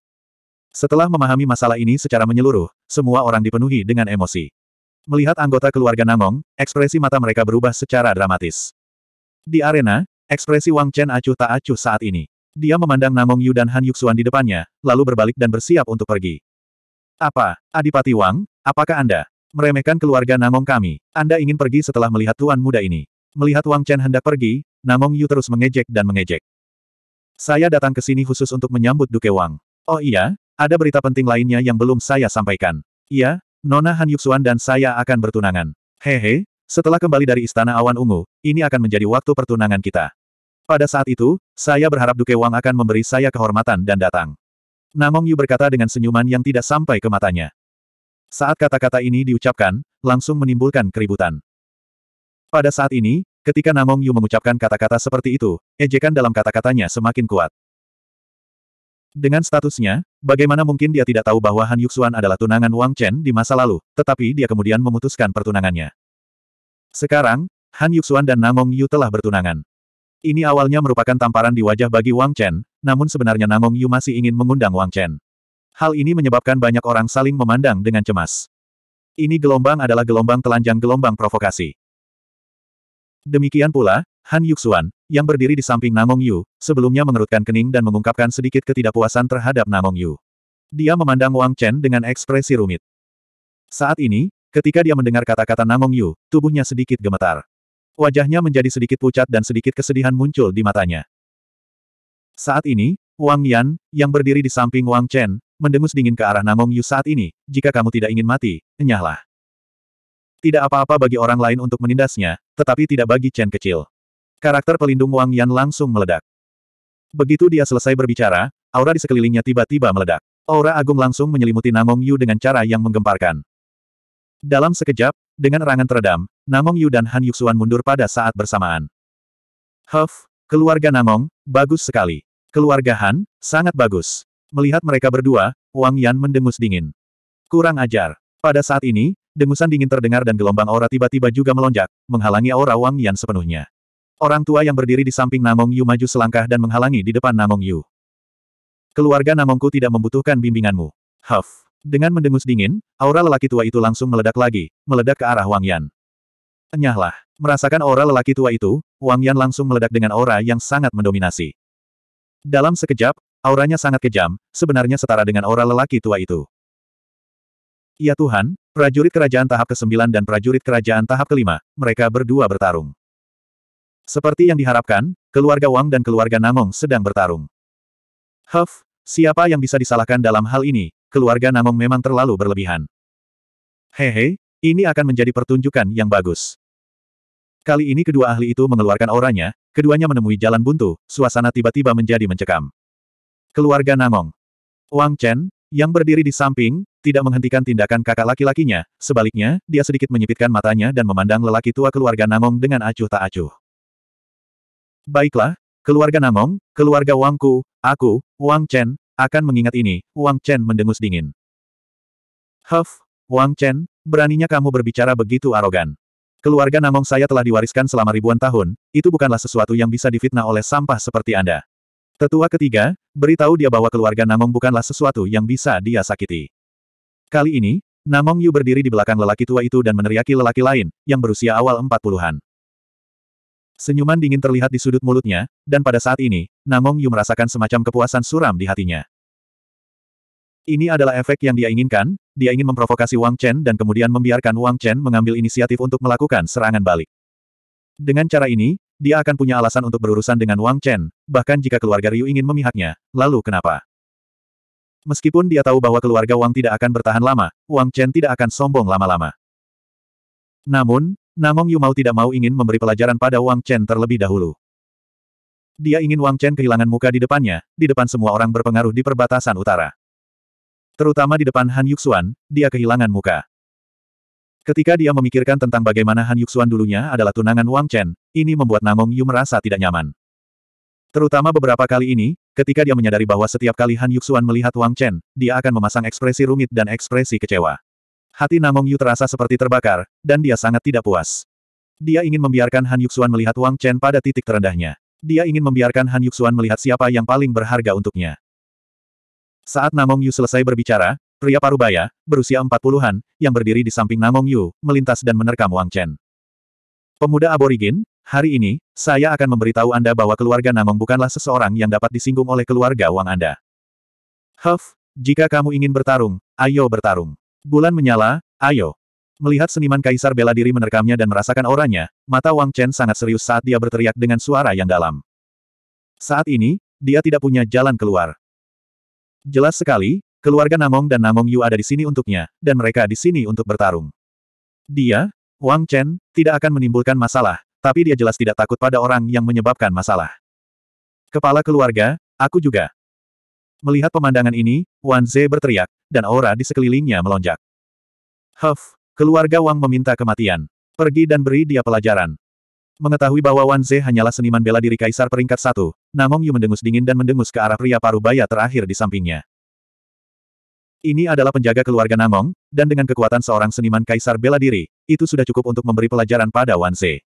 Speaker 1: Setelah memahami masalah ini secara menyeluruh, semua orang dipenuhi dengan emosi. Melihat anggota keluarga Namong, ekspresi mata mereka berubah secara dramatis. Di arena, ekspresi Wang Chen acuh tak acuh saat ini. Dia memandang Namong Yu dan Han Yuxuan di depannya, lalu berbalik dan bersiap untuk pergi. Apa, Adipati Wang, apakah Anda? Meremehkan keluarga Namong kami. Anda ingin pergi setelah melihat tuan muda ini. Melihat Wang Chen hendak pergi, Namong Yu terus mengejek dan mengejek. Saya datang ke sini khusus untuk menyambut Duke Wang. Oh iya, ada berita penting lainnya yang belum saya sampaikan. Iya, Nona Han Yuxuan dan saya akan bertunangan. Hehe, setelah kembali dari Istana Awan Ungu, ini akan menjadi waktu pertunangan kita. Pada saat itu, saya berharap Duke Wang akan memberi saya kehormatan dan datang. Namong Yu berkata dengan senyuman yang tidak sampai ke matanya. Saat kata-kata ini diucapkan, langsung menimbulkan keributan. Pada saat ini, ketika Namong Yu mengucapkan kata-kata seperti itu, ejekan dalam kata-katanya semakin kuat. Dengan statusnya, bagaimana mungkin dia tidak tahu bahwa Han Yuxuan adalah tunangan Wang Chen di masa lalu, tetapi dia kemudian memutuskan pertunangannya. Sekarang, Han Yuxuan dan Namong Yu telah bertunangan. Ini awalnya merupakan tamparan di wajah bagi Wang Chen, namun sebenarnya Namong Yu masih ingin mengundang Wang Chen. Hal ini menyebabkan banyak orang saling memandang dengan cemas. Ini gelombang adalah gelombang telanjang gelombang provokasi. Demikian pula, Han Yuxuan, yang berdiri di samping Namong Yu, sebelumnya mengerutkan kening dan mengungkapkan sedikit ketidakpuasan terhadap Namong Yu. Dia memandang Wang Chen dengan ekspresi rumit. Saat ini, ketika dia mendengar kata-kata Namong Yu, tubuhnya sedikit gemetar. Wajahnya menjadi sedikit pucat dan sedikit kesedihan muncul di matanya. Saat ini, Wang Yan, yang berdiri di samping Wang Chen, mendengus dingin ke arah Namong Yu saat ini, jika kamu tidak ingin mati, enyahlah. Tidak apa-apa bagi orang lain untuk menindasnya, tetapi tidak bagi Chen kecil. Karakter pelindung Wang Yan langsung meledak. Begitu dia selesai berbicara, aura di sekelilingnya tiba-tiba meledak. Aura agung langsung menyelimuti Namong Yu dengan cara yang menggemparkan. Dalam sekejap, dengan erangan teredam, Namong Yu dan Han Yuxuan mundur pada saat bersamaan. Huff, keluarga Namong, bagus sekali. Keluarga Han, sangat bagus. Melihat mereka berdua, Wang Yan mendengus dingin. Kurang ajar. Pada saat ini, dengusan dingin terdengar dan gelombang aura tiba-tiba juga melonjak, menghalangi aura Wang Yan sepenuhnya. Orang tua yang berdiri di samping Namong Yu maju selangkah dan menghalangi di depan Namong Yu. Keluarga Namongku tidak membutuhkan bimbinganmu. Huff. Dengan mendengus dingin, aura lelaki tua itu langsung meledak lagi, meledak ke arah Wang Yan. Enyahlah. Merasakan aura lelaki tua itu, Wang Yan langsung meledak dengan aura yang sangat mendominasi. Dalam sekejap, auranya sangat kejam, sebenarnya setara dengan aura lelaki tua itu. Ya Tuhan, prajurit kerajaan tahap ke-9 dan prajurit kerajaan tahap ke-5, mereka berdua bertarung. Seperti yang diharapkan, keluarga Wang dan keluarga Namong sedang bertarung. Huff, siapa yang bisa disalahkan dalam hal ini, keluarga Namong memang terlalu berlebihan. Hehe, ini akan menjadi pertunjukan yang bagus. Kali ini kedua ahli itu mengeluarkan auranya, keduanya menemui jalan buntu, suasana tiba-tiba menjadi mencekam. Keluarga Nangong. Wang Chen, yang berdiri di samping, tidak menghentikan tindakan kakak laki-lakinya, sebaliknya, dia sedikit menyipitkan matanya dan memandang lelaki tua keluarga Nangong dengan acuh tak acuh. Baiklah, keluarga Nangong, keluarga Wangku, aku, Wang Chen, akan mengingat ini, Wang Chen mendengus dingin. Huff, Wang Chen, beraninya kamu berbicara begitu arogan. Keluarga Namong saya telah diwariskan selama ribuan tahun, itu bukanlah sesuatu yang bisa difitnah oleh sampah seperti Anda. Tetua ketiga, beritahu dia bahwa keluarga Namong bukanlah sesuatu yang bisa dia sakiti. Kali ini, Namong Yu berdiri di belakang lelaki tua itu dan meneriaki lelaki lain, yang berusia awal empat puluhan. Senyuman dingin terlihat di sudut mulutnya, dan pada saat ini, Namong Yu merasakan semacam kepuasan suram di hatinya. Ini adalah efek yang dia inginkan, dia ingin memprovokasi Wang Chen dan kemudian membiarkan Wang Chen mengambil inisiatif untuk melakukan serangan balik. Dengan cara ini, dia akan punya alasan untuk berurusan dengan Wang Chen, bahkan jika keluarga Ryu ingin memihaknya, lalu kenapa? Meskipun dia tahu bahwa keluarga Wang tidak akan bertahan lama, Wang Chen tidak akan sombong lama-lama. Namun, Namong Yu mau tidak mau ingin memberi pelajaran pada Wang Chen terlebih dahulu. Dia ingin Wang Chen kehilangan muka di depannya, di depan semua orang berpengaruh di perbatasan utara. Terutama di depan Han Yuxuan, dia kehilangan muka. Ketika dia memikirkan tentang bagaimana Han Yuxuan dulunya adalah tunangan Wang Chen, ini membuat Namong Yu merasa tidak nyaman. Terutama beberapa kali ini, ketika dia menyadari bahwa setiap kali Han Yuxuan melihat Wang Chen, dia akan memasang ekspresi rumit dan ekspresi kecewa. Hati Namong Yu terasa seperti terbakar, dan dia sangat tidak puas. Dia ingin membiarkan Han Yuxuan melihat Wang Chen pada titik terendahnya. Dia ingin membiarkan Han Yuxuan melihat siapa yang paling berharga untuknya. Saat Namong Yu selesai berbicara, pria parubaya, berusia empat puluhan, yang berdiri di samping Namong Yu, melintas dan menerkam Wang Chen. Pemuda aborigin, hari ini, saya akan memberitahu Anda bahwa keluarga Namong bukanlah seseorang yang dapat disinggung oleh keluarga Wang Anda. Huff, jika kamu ingin bertarung, ayo bertarung. Bulan menyala, ayo. Melihat seniman kaisar bela diri menerkamnya dan merasakan auranya, mata Wang Chen sangat serius saat dia berteriak dengan suara yang dalam. Saat ini, dia tidak punya jalan keluar. Jelas sekali, keluarga Namong dan Namong Yu ada di sini untuknya, dan mereka di sini untuk bertarung. Dia, Wang Chen, tidak akan menimbulkan masalah, tapi dia jelas tidak takut pada orang yang menyebabkan masalah. Kepala keluarga, aku juga. Melihat pemandangan ini, Wan Ze berteriak, dan aura di sekelilingnya melonjak. Huff, keluarga Wang meminta kematian. Pergi dan beri dia pelajaran. Mengetahui bahwa Wan Ze hanyalah seniman bela diri kaisar peringkat satu, Namong Yu mendengus dingin dan mendengus ke arah pria paruh baya terakhir di sampingnya. Ini adalah penjaga keluarga Namong, dan dengan kekuatan seorang seniman kaisar bela diri,
Speaker 2: itu sudah cukup untuk memberi pelajaran pada Wan Ze.